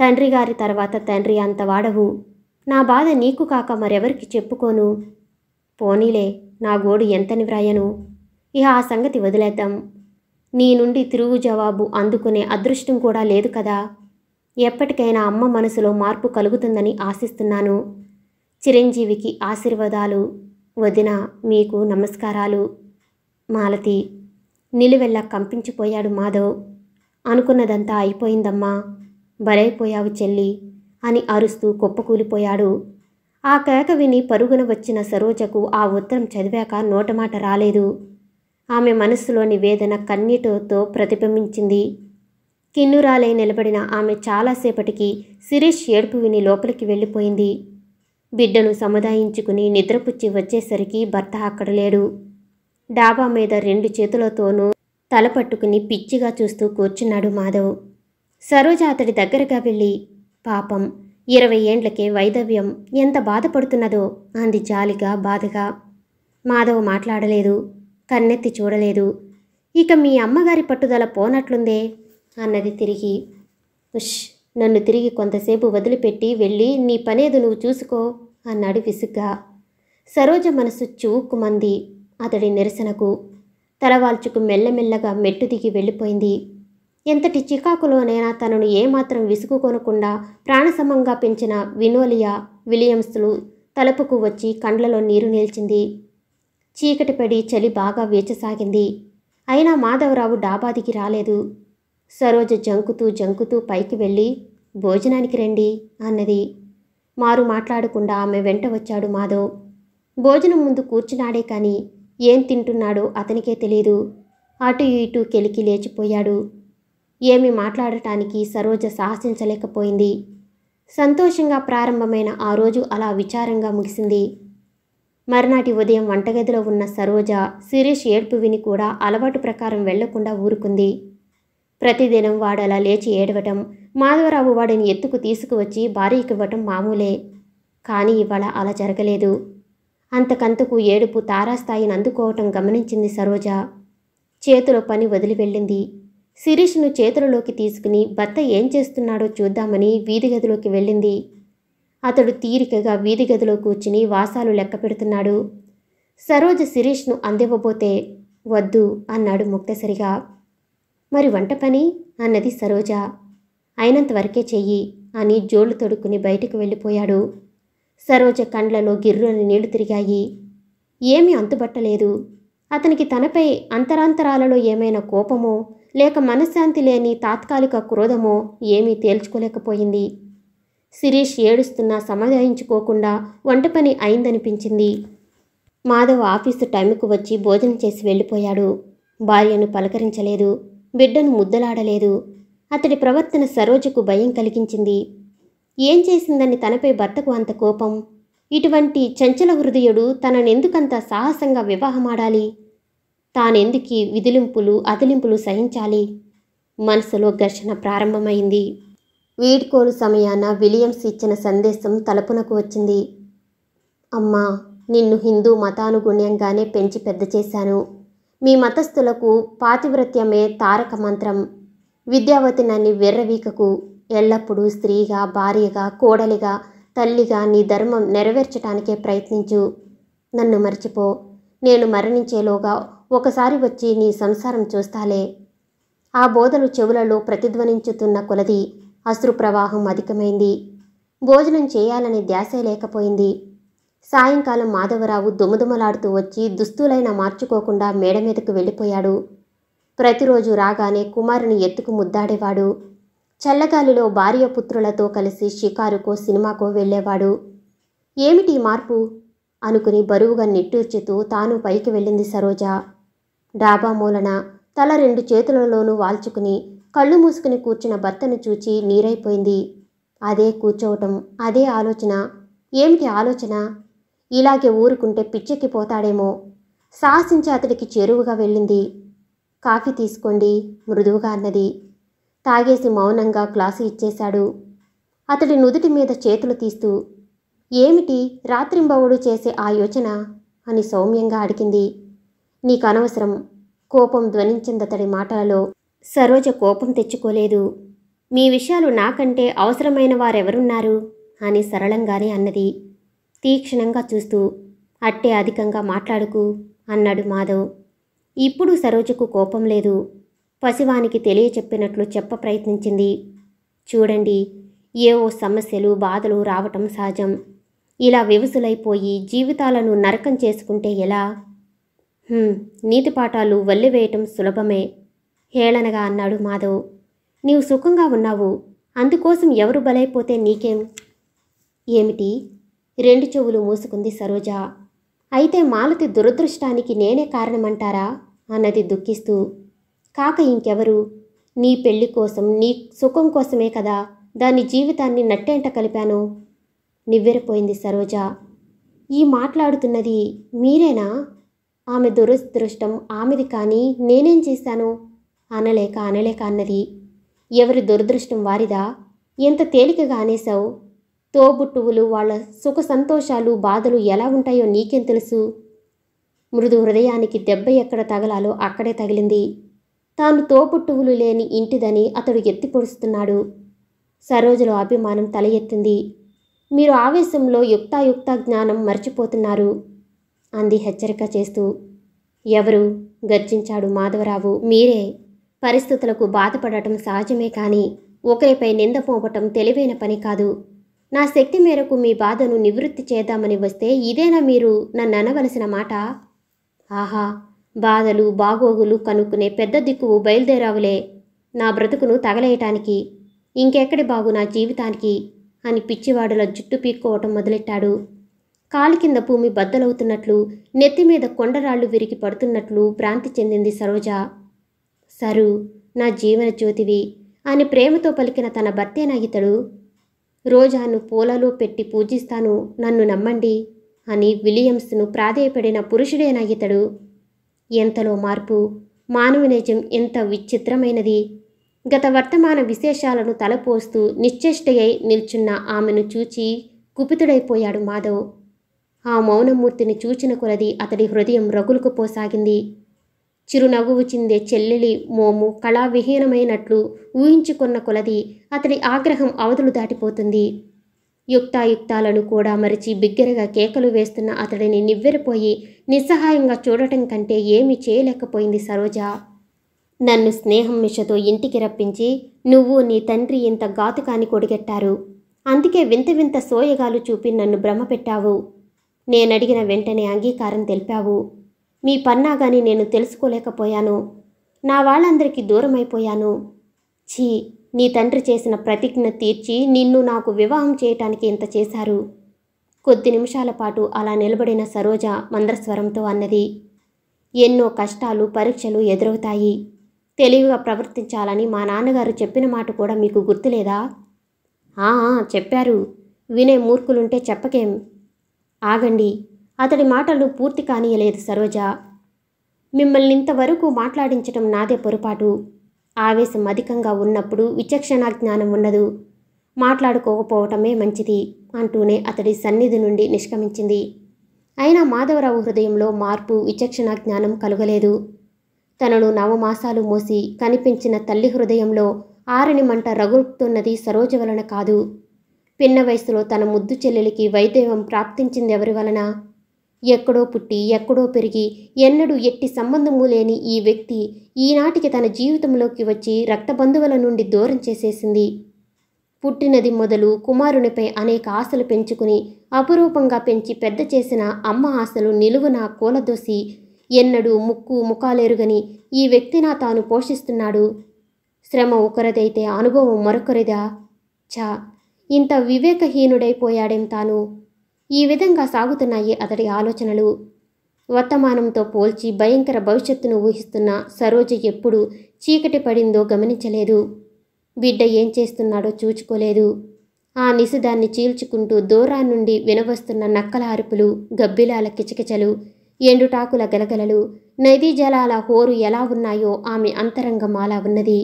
తండ్రి గారి తర్వాత తండ్రి అంత వాడవు నా బాధ నీకు కాక మరెవరికి చెప్పుకోను పోనీలే నా గోడు ఎంత నివ్రాయను ఇక ఆ సంగతి వదిలేద్దాం నీ నుండి తిరుగు జవాబు అందుకునే అదృష్టం కూడా లేదు కదా ఎప్పటికైనా అమ్మ మనసులో మార్పు కలుగుతుందని ఆశిస్తున్నాను చిరంజీవికి ఆశీర్వాదాలు వదిన మీకు నమస్కారాలు మాలతి నిలువెల్లా కంపించిపోయాడు మాధవ్ అనుకున్నదంతా అయిపోయిందమ్మా బరైపోయావు చెల్లి అని అరుస్తూ కుప్పకూలిపోయాడు ఆ కేక విని పరుగున వచ్చిన సరోజకు ఆ ఉత్తరం చదివాక నోటమాట రాలేదు ఆమె మనస్సులోని వేదన కన్నీటితో ప్రతిబింబించింది కిన్నురాలై నిలబడిన ఆమె చాలాసేపటికి శిరీష్ ఏడుపు విని లోపలికి వెళ్ళిపోయింది బిడ్డను సముదాయించుకుని నిద్రపుచ్చి వచ్చేసరికి భర్త అక్కడ లేడు డాబా మీద రెండు చేతులతోనూ తలపట్టుకుని పిచ్చిగా చూస్తూ కూర్చున్నాడు మాధవ్ సరోజ అతడి దగ్గరగా వెళ్ళి పాపం ఇరవై ఏండ్లకే వైదవ్యం ఎంత బాధపడుతున్నదో అంది జాలిగా బాధగా మాధవ్ మాట్లాడలేదు కన్నెత్తి చూడలేదు ఇక మీ అమ్మగారి పట్టుదల పోనట్లుందే అన్నది తిరిగి ఉష్ నన్ను తిరిగి కొంతసేపు వదిలిపెట్టి వెళ్ళి నీ పనేది నువ్వు చూసుకో అన్నాడు విసుగ్గా సరోజ మనసు చూక్కుమంది అతడి నిరసనకు తలవాల్చుకు మెల్లమెల్లగా మెట్టు దిగి వెళ్ళిపోయింది ఎంతటి చికాకులోనైనా తనను ఏమాత్రం విసుగు కొనకుండా ప్రాణసమంగా పెంచిన వినోలియా విలియమ్స్లు తలుపుకు వచ్చి కండ్లలో నీరు నిలిచింది చీకటి పడి చలి బాగా వేచసాగింది అయినా మాధవరావు డాబాదికి రాలేదు సరోజ జంకుతూ జంకుతూ పైకి వెళ్ళి భోజనానికి రండి అన్నది మారు మాట్లాడకుండా ఆమె వెంట వచ్చాడు మాధవ్ భోజనం ముందు కూర్చున్నాడే కానీ ఏం తింటున్నాడో అతనికే తెలియదు అటు ఇటు కెలికి లేచిపోయాడు ఏమి మాట్లాడటానికి సరోజ సాహసించలేకపోయింది సంతోషంగా ప్రారంభమైన ఆ రోజు అలా విచారంగా ముగిసింది మర్నాటి ఉదయం వంటగదిలో ఉన్న సరోజ శిరీష్ ఏడ్పు విని కూడా అలవాటు ప్రకారం వెళ్లకుండా ఊరుకుంది ప్రతిదినం వాడలా లేచి ఏడవటం మాధవరావు వాడిని ఎత్తుకు తీసుకువచ్చి భార్యకివ్వటం మామూలే కానీ ఇవాళ అలా జరగలేదు అంతకంతకు ఏడుపు తారాస్థాయిని అందుకోవటం గమనించింది సరోజ చేతిలో పని వదిలి వెళ్ళింది శిరీష్ను చేతులలోకి తీసుకుని భర్త ఏం చేస్తున్నాడో చూద్దామని వీధి గదిలోకి వెళ్ళింది అతడు తీరికగా వీధి గదిలో కూర్చుని వాసాలు లెక్క పెడుతున్నాడు సరోజ శిరీష్ను అందివ్వబోతే వద్దు అన్నాడు ముక్తసరిగా మరి వంట పని అన్నది సరోజ అయినంతవరకే చెయ్యి అని జోళ్లు తొడుక్కుని బయటకు వెళ్ళిపోయాడు సరోజ కండ్లలో గిర్రుని నీళ్లు తిరిగాయి ఏమీ అంతుబట్టలేదు అతనికి తనపై అంతరాంతరాలలో ఏమైనా కోపమో లేక మనశ్శాంతి లేని తాత్కాలిక క్రోధమో ఏమీ తేల్చుకోలేకపోయింది శిరీష్ ఏడుస్తున్నా సమాధానించుకోకుండా వంట పని అయిందనిపించింది మాధవ్ ఆఫీసు టైంకు వచ్చి భోజనం చేసి వెళ్ళిపోయాడు భార్యను పలకరించలేదు బిడ్డను ముద్దలాడలేదు అతడి ప్రవర్తన సరోజకు భయం కలిగించింది ఏం చేసిందని తనపై భర్తకు అంత కోపం ఇటువంటి చంచల హృదయుడు తననెందుకంత సాహసంగా వివాహమాడాలి తానెందుకి విదిలింపులు అదిలింపులు సహించాలి మనసులో ఘర్షణ ప్రారంభమైంది వీడ్కోలు సమయాన విలియమ్స్ ఇచ్చిన సందేశం తలపునకు వచ్చింది అమ్మా నిన్ను హిందూ మతానుగుణ్యంగానే పెంచి పెద్ద చేశాను మీ మతస్థులకు పాతివ్రత్యమే తారక మంత్రం విద్యావతి నన్ను వెర్రవీకకు ఎల్లప్పుడూ స్త్రీగా భార్యగా కోడలిగా తల్లిగా నీ ధర్మం నెరవేర్చటానికే ప్రయత్నించు నన్ను మర్చిపో నేను మరణించేలోగా ఒకసారి వచ్చి నీ సంసారం చూస్తాలే ఆ బోధలు చెవులలో ప్రతిధ్వనించుతున్న కొలది అశ్రు ప్రవాహం అధికమైంది భోజనం చేయాలని ధ్యాసే లేకపోయింది సాయంకాలం మాధవరావు దుమదుమలాడుతూ వచ్చి దుస్తులైన మార్చుకోకుండా మేడ మీదకు వెళ్ళిపోయాడు ప్రతిరోజు రాగానే కుమారుని ఎత్తుకు ముద్దాడేవాడు చల్లగాలిలో భార్య పుత్రులతో కలిసి షికారుకో సినిమాకో వెళ్ళేవాడు ఏమిటి మార్పు అనుకుని బరువుగా నిట్టూర్చుతూ తాను పైకి వెళ్ళింది సరోజ డాబా మూలన తల రెండు చేతులలోనూ వాల్చుకుని కళ్ళు మూసుకుని కూర్చున్న భర్తను చూచి నీరైపోయింది అదే కూర్చోవటం అదే ఆలోచన ఏమిటి ఆలోచన ఇలాగే ఊరుకుంటే పోతాడేమో సాహసించి అతడికి చేరువుగా వెళ్ళింది కాఫీ తీసుకోండి మృదువుగా అన్నది తాగేసి మౌనంగా గ్లాసు ఇచ్చేశాడు అతడి నుదుటి మీద చేతులు తీస్తూ ఏమిటి రాత్రింబవుడు చేసే ఆ యోచన అని సౌమ్యంగా అడిగింది నీకు అనవసరం కోపం ధ్వనించిందతడి మాటలలో సరోజ కోపం తెచ్చుకోలేదు మీ విషయాలు నాకంటే అవసరమైన వారెవరున్నారు అని సరళంగానే అన్నది తీక్షణంగా చూస్తూ అట్టే అధికంగా మాట్లాడుకు అన్నాడు మాధవ్ ఇప్పుడు సరోజకు కోపం లేదు పసివానికి తెలియచెప్పినట్లు చెప్ప ప్రయత్నించింది చూడండి ఏవో సమస్యలు బాధలు రావటం సహజం ఇలా వివసులైపోయి జీవితాలను నరకం చేసుకుంటే ఎలా నీతి పాఠాలు వల్లివేయటం సులభమే హేళనగా అన్నాడు మాధవ్ నీవు సుఖంగా ఉన్నావు అందుకోసం ఎవరు బలైపోతే నీకేం ఏమిటి రెండు చెవులు మూసుకుంది సరోజ అయితే మాలతి దురదృష్టానికి నేనే కారణమంటారా అన్నది దుఃఖిస్తూ కాక ఇంకెవరు నీ పెళ్లి కోసం నీ సుఖం కోసమే కదా దాని జీవితాన్ని నట్టేంట కలిపాను నివ్వెరపోయింది సరోజ ఈ మాట్లాడుతున్నది మీరేనా ఆమె దురదృష్టం ఆమెది కానీ నేనేం చేశాను అనలేక అనలేక అన్నది ఎవరి దురదృష్టం వారిదా ఎంత తేలికగా అనేశావు తోబుట్టువులు వాళ్ళ సుఖ సంతోషాలు బాధలు ఎలా ఉంటాయో నీకేం తెలుసు మృదు హృదయానికి దెబ్బ ఎక్కడ తగలాలో అక్కడే తగిలింది తాను తోపుట్టువులు లేని ఇంటిదని అతడు ఎత్తి పొడుస్తున్నాడు సరోజలో అభిమానం తల ఎత్తింది మీరు ఆవేశంలో యుక్తాయుక్త జ్ఞానం మర్చిపోతున్నారు అంది హెచ్చరిక చేస్తూ ఎవరు గర్జించాడు మాధవరావు మీరే పరిస్థితులకు బాధపడటం సహజమే కానీ ఒకరిపై నింద పోవటం తెలివైన పని కాదు నా శక్తి మేరకు మీ బాధను నివృత్తి చేద్దామని వస్తే ఇదేనా మీరు నన్ను అనవలసిన మాట ఆహా బాధలు బాగోగులు కనుక్కునే పెద్ద దిక్కువు బయలుదేరావులే నా బ్రతుకును తగలేయటానికి ఇంకెక్కడి బాగు నా జీవితానికి అని పిచ్చివాడుల జుట్టు పీక్కోవటం మొదలెట్టాడు కాలి కింద భూమి బద్దలవుతున్నట్లు నెత్తిమీద కొండరాళ్ళు విరిగి పడుతున్నట్లు భ్రాంతి చెందింది సరోజ సరు నా జీవన జ్యోతివి అని ప్రేమతో పలికిన తన భర్తేనా ఇతడు రోజాను పూలలో పెట్టి పూజిస్తాను నన్ను నమ్మండి అని విలియమ్స్ను ప్రాధేయపడిన పురుషుడేనా ఇతడు ఎంతలో మార్పు నిజం ఎంత విచిత్రమైనది గత వర్తమాన విశేషాలను తలపోస్తూ నిశ్చేష్టయై నిల్చున్న ఆమెను చూచి కుపితుడైపోయాడు మాధవ్ ఆ మౌనమూర్తిని చూచిన కొలది అతడి హృదయం పోసాగింది చిరునవ్వు చిందే చెల్లెలి మోము కళావిహీనమైనట్లు ఊహించుకున్న కొలది అతడి ఆగ్రహం అవధులు దాటిపోతుంది యుక్తాయుక్తాలను కూడా మరిచి బిగ్గరగా కేకలు వేస్తున్న అతడిని నివ్వెరపోయి నిస్సహాయంగా చూడటం కంటే ఏమీ చేయలేకపోయింది సరోజ నన్ను స్నేహం మిషతో ఇంటికి రప్పించి నువ్వు నీ తండ్రి ఇంత గాతుకాని కొడిగెట్టారు అందుకే వింత వింత సోయగాలు చూపి నన్ను భ్రమపెట్టావు నేనడిగిన వెంటనే అంగీకారం తెలిపావు మీ పన్నాగాని నేను తెలుసుకోలేకపోయాను నా వాళ్ళందరికీ దూరమైపోయాను ఛీ నీ తండ్రి చేసిన ప్రతిజ్ఞ తీర్చి నిన్ను నాకు వివాహం చేయటానికి ఇంత చేశారు కొద్ది నిమిషాల పాటు అలా నిలబడిన సరోజ మంద్రస్వరంతో అన్నది ఎన్నో కష్టాలు పరీక్షలు ఎదురవుతాయి తెలివిగా ప్రవర్తించాలని మా నాన్నగారు చెప్పిన మాట కూడా మీకు గుర్తులేదా చెప్పారు వినే మూర్ఖులుంటే చెప్పకేం ఆగండి అతడి మాటలు పూర్తి కానియలేదు సరోజ మిమ్మల్ని ఇంతవరకు మాట్లాడించటం నాదే పొరపాటు ఆవేశం అధికంగా ఉన్నప్పుడు విచక్షణా జ్ఞానం ఉండదు మాట్లాడుకోకపోవటమే మంచిది అంటూనే అతడి సన్నిధి నుండి నిష్క్రమించింది అయినా మాధవరావు హృదయంలో మార్పు విచక్షణా జ్ఞానం కలుగలేదు తనను నవమాసాలు మోసి కనిపించిన తల్లి హృదయంలో ఆరని మంట రగులుతున్నది సరోజ వలన కాదు పిన్న వయసులో తన ముద్దు చెల్లెలికి వైదేవం ప్రాప్తించింది ఎవరి వలన ఎక్కడో పుట్టి ఎక్కడో పెరిగి ఎన్నడూ ఎట్టి సంబంధము లేని ఈ వ్యక్తి ఈనాటికి తన జీవితంలోకి వచ్చి రక్తబంధువుల నుండి దూరం చేసేసింది పుట్టినది మొదలు కుమారునిపై అనేక ఆశలు పెంచుకుని అపురూపంగా పెంచి పెద్ద చేసిన అమ్మ ఆశలు నిలువున కూలదోసి ఎన్నడూ ముక్కు ముఖాలేరుగని ఈ వ్యక్తినా తాను పోషిస్తున్నాడు శ్రమ ఒకరిదైతే అనుభవం మరొకరిదా చా ఇంత వివేకహీనుడైపోయాడేం తాను ఈ విధంగా సాగుతున్నాయి అతడి ఆలోచనలు వర్తమానంతో పోల్చి భయంకర భవిష్యత్తును ఊహిస్తున్న సరోజ ఎప్పుడు చీకటి పడిందో గమనించలేదు బిడ్డ ఏం చేస్తున్నాడో చూచుకోలేదు ఆ నిసుదాన్ని చీల్చుకుంటూ దూరా నుండి వినవస్తున్న నక్కల అరుపులు గబ్బిలాల కిచకిచలు ఎండుటాకుల గలగలలు నదీ జలాల హోరు ఎలా ఉన్నాయో ఆమె అంతరంగం అలా ఉన్నది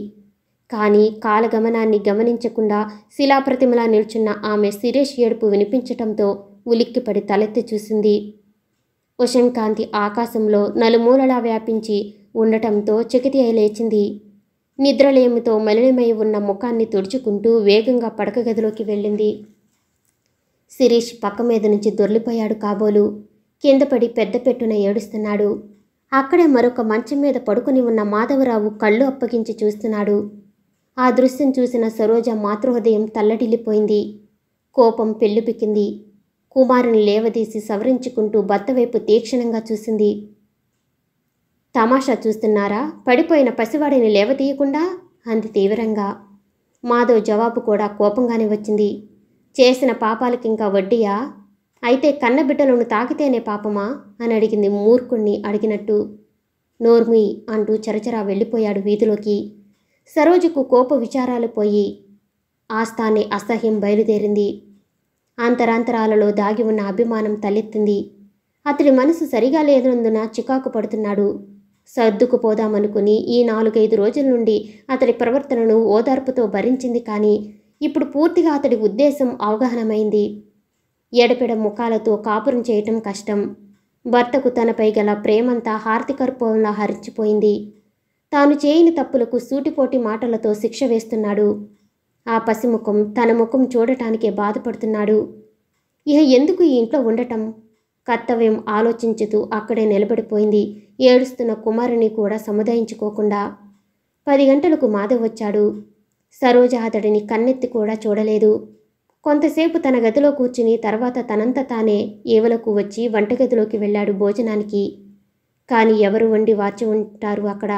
కానీ కాలగమనాన్ని గమనించకుండా శిలాప్రతిమలా నిల్చున్న ఆమె శిరేష్ ఏడుపు వినిపించటంతో ఉలిక్కిపడి తలెత్తి చూసింది ఉషంకాంతి ఆకాశంలో నలుమూలలా వ్యాపించి ఉండటంతో చకితి లేచింది నిద్రలేమితో మలినమై ఉన్న ముఖాన్ని తుడుచుకుంటూ వేగంగా పడక గదిలోకి వెళ్ళింది శిరీష్ పక్క మీద నుంచి దొర్లిపోయాడు కాబోలు కిందపడి పెద్ద పెట్టున ఏడుస్తున్నాడు అక్కడే మరొక మంచం మీద పడుకుని ఉన్న మాధవరావు కళ్ళు అప్పగించి చూస్తున్నాడు ఆ దృశ్యం చూసిన సరోజ మాతృహృదయం తల్లడిల్లిపోయింది కోపం పెళ్ళిపిక్కింది కుమారుని లేవదీసి సవరించుకుంటూ భర్త వైపు తీక్షణంగా చూసింది తమాషా చూస్తున్నారా పడిపోయిన పసివాడిని లేవతీయకుండా అంది తీవ్రంగా మాధవ్ జవాబు కూడా కోపంగానే వచ్చింది చేసిన పాపాలకింకా వడ్డీయా అయితే కన్నబిడ్డలను తాకితేనే పాపమా అని అడిగింది మూర్ఖుణ్ణి అడిగినట్టు నోర్మి అంటూ చరచరా వెళ్ళిపోయాడు వీధిలోకి సరోజకు కోప విచారాలు పోయి ఆస్థాని అసహ్యం బయలుదేరింది అంతరాంతరాలలో దాగి ఉన్న అభిమానం తలెత్తింది అతడి మనసు సరిగా లేనందున చికాకు పడుతున్నాడు సర్దుకుపోదామనుకుని ఈ నాలుగైదు రోజుల నుండి అతడి ప్రవర్తనను ఓదార్పుతో భరించింది కానీ ఇప్పుడు పూర్తిగా అతడి ఉద్దేశం అవగాహనమైంది ఎడపెడ ముఖాలతో కాపురం చేయటం కష్టం భర్తకు తనపై గల ప్రేమంతా హార్తికర్పంలా హరించిపోయింది తాను చేయని తప్పులకు సూటిపోటి మాటలతో శిక్ష వేస్తున్నాడు ఆ పసిముఖం తన ముఖం చూడటానికే బాధపడుతున్నాడు ఇహ ఎందుకు ఈ ఇంట్లో ఉండటం కర్తవ్యం ఆలోచించుతూ అక్కడే నిలబడిపోయింది ఏడుస్తున్న కుమారుని కూడా సముదాయించుకోకుండా పది గంటలకు మాధవ్ వచ్చాడు సరోజ అతడిని కన్నెత్తి కూడా చూడలేదు కొంతసేపు తన గదిలో కూర్చుని తర్వాత తనంత తానే ఏవలకు వచ్చి వంటగదిలోకి వెళ్ళాడు భోజనానికి కానీ ఎవరు వండి వాచి ఉంటారు అక్కడ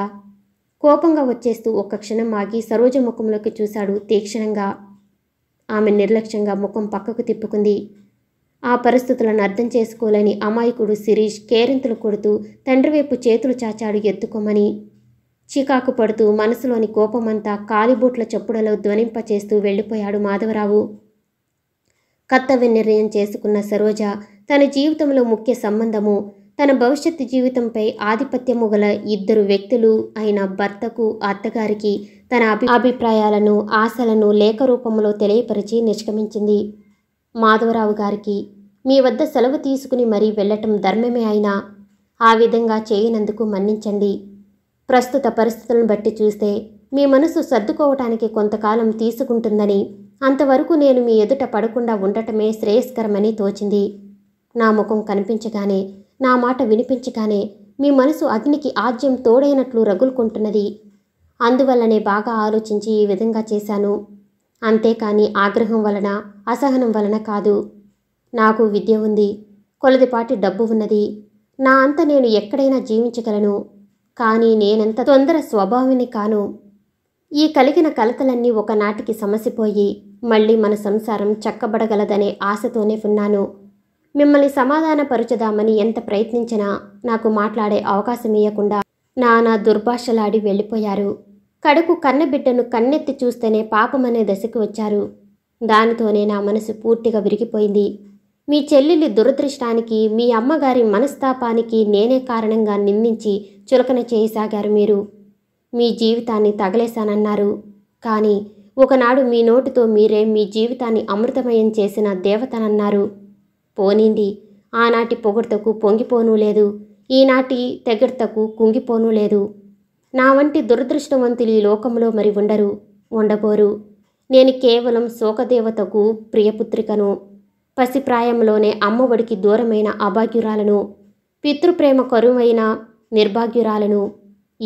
కోపంగా వచ్చేస్తూ ఒక్క క్షణం ఆగి సరోజ ముఖంలోకి చూశాడు తీక్షణంగా ఆమె నిర్లక్ష్యంగా ముఖం పక్కకు తిప్పుకుంది ఆ పరిస్థితులను అర్థం చేసుకోలేని అమాయకుడు శిరీష్ కేరింతలు కొడుతూ తండ్రి వైపు చేతులు చాచాడు ఎత్తుకోమని చికాకు పడుతూ మనసులోని కోపమంతా కాలిబూట్ల చప్పుడలో ధ్వనింపచేస్తూ వెళ్ళిపోయాడు మాధవరావు కర్తవ్య నిర్ణయం చేసుకున్న సరోజ తన జీవితంలో ముఖ్య సంబంధము తన భవిష్యత్తు జీవితంపై ఆధిపత్యము గల ఇద్దరు వ్యక్తులు అయిన భర్తకు అత్తగారికి తన అభి అభిప్రాయాలను ఆశలను లేఖ రూపంలో తెలియపరిచి నిష్క్రమించింది మాధవరావు గారికి మీ వద్ద సెలవు తీసుకుని మరీ వెళ్ళటం ధర్మమే అయినా ఆ విధంగా చేయనందుకు మన్నించండి ప్రస్తుత పరిస్థితులను బట్టి చూస్తే మీ మనసు సర్దుకోవటానికి కొంతకాలం తీసుకుంటుందని అంతవరకు నేను మీ ఎదుట పడకుండా ఉండటమే శ్రేయస్కరమని తోచింది నా ముఖం కనిపించగానే నా మాట వినిపించగానే మీ మనసు అగ్నికి ఆజ్యం తోడైనట్లు రగులుకుంటున్నది అందువల్లనే బాగా ఆలోచించి ఈ విధంగా చేశాను అంతేకాని ఆగ్రహం వలన అసహనం వలన కాదు నాకు విద్య ఉంది కొలదిపాటి డబ్బు ఉన్నది నా అంత నేను ఎక్కడైనా జీవించగలను కానీ నేనంత తొందర స్వభావిని కాను ఈ కలిగిన కలతలన్నీ ఒకనాటికి సమసిపోయి మళ్ళీ మన సంసారం చక్కబడగలదనే ఆశతోనే ఉన్నాను మిమ్మల్ని సమాధానపరచుదామని ఎంత ప్రయత్నించినా నాకు మాట్లాడే అవకాశం ఇవ్వకుండా నానా దుర్భాషలాడి వెళ్ళిపోయారు కడుకు కన్నబిడ్డను కన్నెత్తి చూస్తేనే పాపమనే దశకు వచ్చారు దానితోనే నా మనసు పూర్తిగా విరిగిపోయింది మీ చెల్లెలి దురదృష్టానికి మీ అమ్మగారి మనస్తాపానికి నేనే కారణంగా నిందించి చులకన చేయసాగారు మీరు మీ జీవితాన్ని తగలేశానన్నారు కానీ ఒకనాడు మీ నోటితో మీరే మీ జీవితాన్ని అమృతమయం చేసిన దేవతనన్నారు పోనింది ఆనాటి పొగడ్తకు పొంగిపోను లేదు ఈనాటి తెగడ్తకు కుంగిపోను లేదు నా వంటి దురదృష్టవంతులు ఈ లోకంలో మరి ఉండరు ఉండబోరు నేను కేవలం శోకదేవతకు ప్రియపుత్రికను పసిప్రాయంలోనే అమ్మఒడికి దూరమైన అభాగ్యురాలను పితృప్రేమ కరువైన నిర్భాగ్యురాలను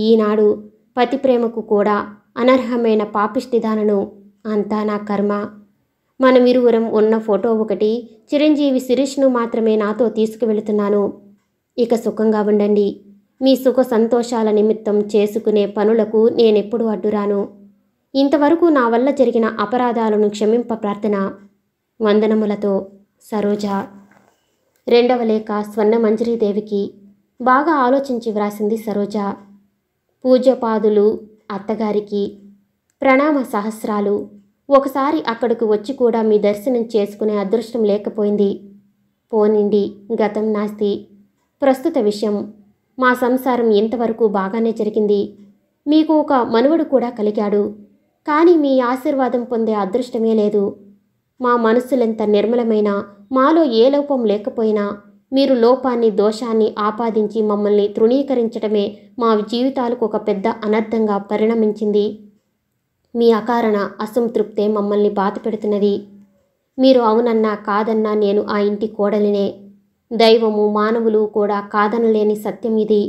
ఈనాడు పతిప్రేమకు కూడా అనర్హమైన పాపిష్టిదానను అంతా నా కర్మ మనమిరువురం ఉన్న ఫోటో ఒకటి చిరంజీవి శిరీష్ను మాత్రమే నాతో తీసుకువెళుతున్నాను ఇక సుఖంగా ఉండండి మీ సుఖ సంతోషాల నిమిత్తం చేసుకునే పనులకు నేనెప్పుడు అడ్డురాను ఇంతవరకు నా వల్ల జరిగిన అపరాధాలను క్షమింప ప్రార్థన వందనములతో సరోజ రెండవ లేఖ స్వర్ణ మంజరీదేవికి బాగా ఆలోచించి వ్రాసింది సరోజ పూజపాదులు అత్తగారికి ప్రణామ సహస్రాలు ఒకసారి అక్కడకు వచ్చి కూడా మీ దర్శనం చేసుకునే అదృష్టం లేకపోయింది పోనిండి గతం నాస్తి ప్రస్తుత విషయం మా సంసారం ఇంతవరకు బాగానే జరిగింది మీకు ఒక మనువడు కూడా కలిగాడు కానీ మీ ఆశీర్వాదం పొందే అదృష్టమే లేదు మా మనస్సులెంత నిర్మలమైన మాలో ఏ లోపం లేకపోయినా మీరు లోపాన్ని దోషాన్ని ఆపాదించి మమ్మల్ని తృణీకరించడమే మా జీవితాలకు ఒక పెద్ద అనర్థంగా పరిణమించింది మీ అకారణ అసంతృప్తే మమ్మల్ని బాధ పెడుతున్నది మీరు అవునన్నా కాదన్నా నేను ఆ ఇంటి కోడలినే దైవము మానవులు కూడా కాదనలేని సత్యం ఇది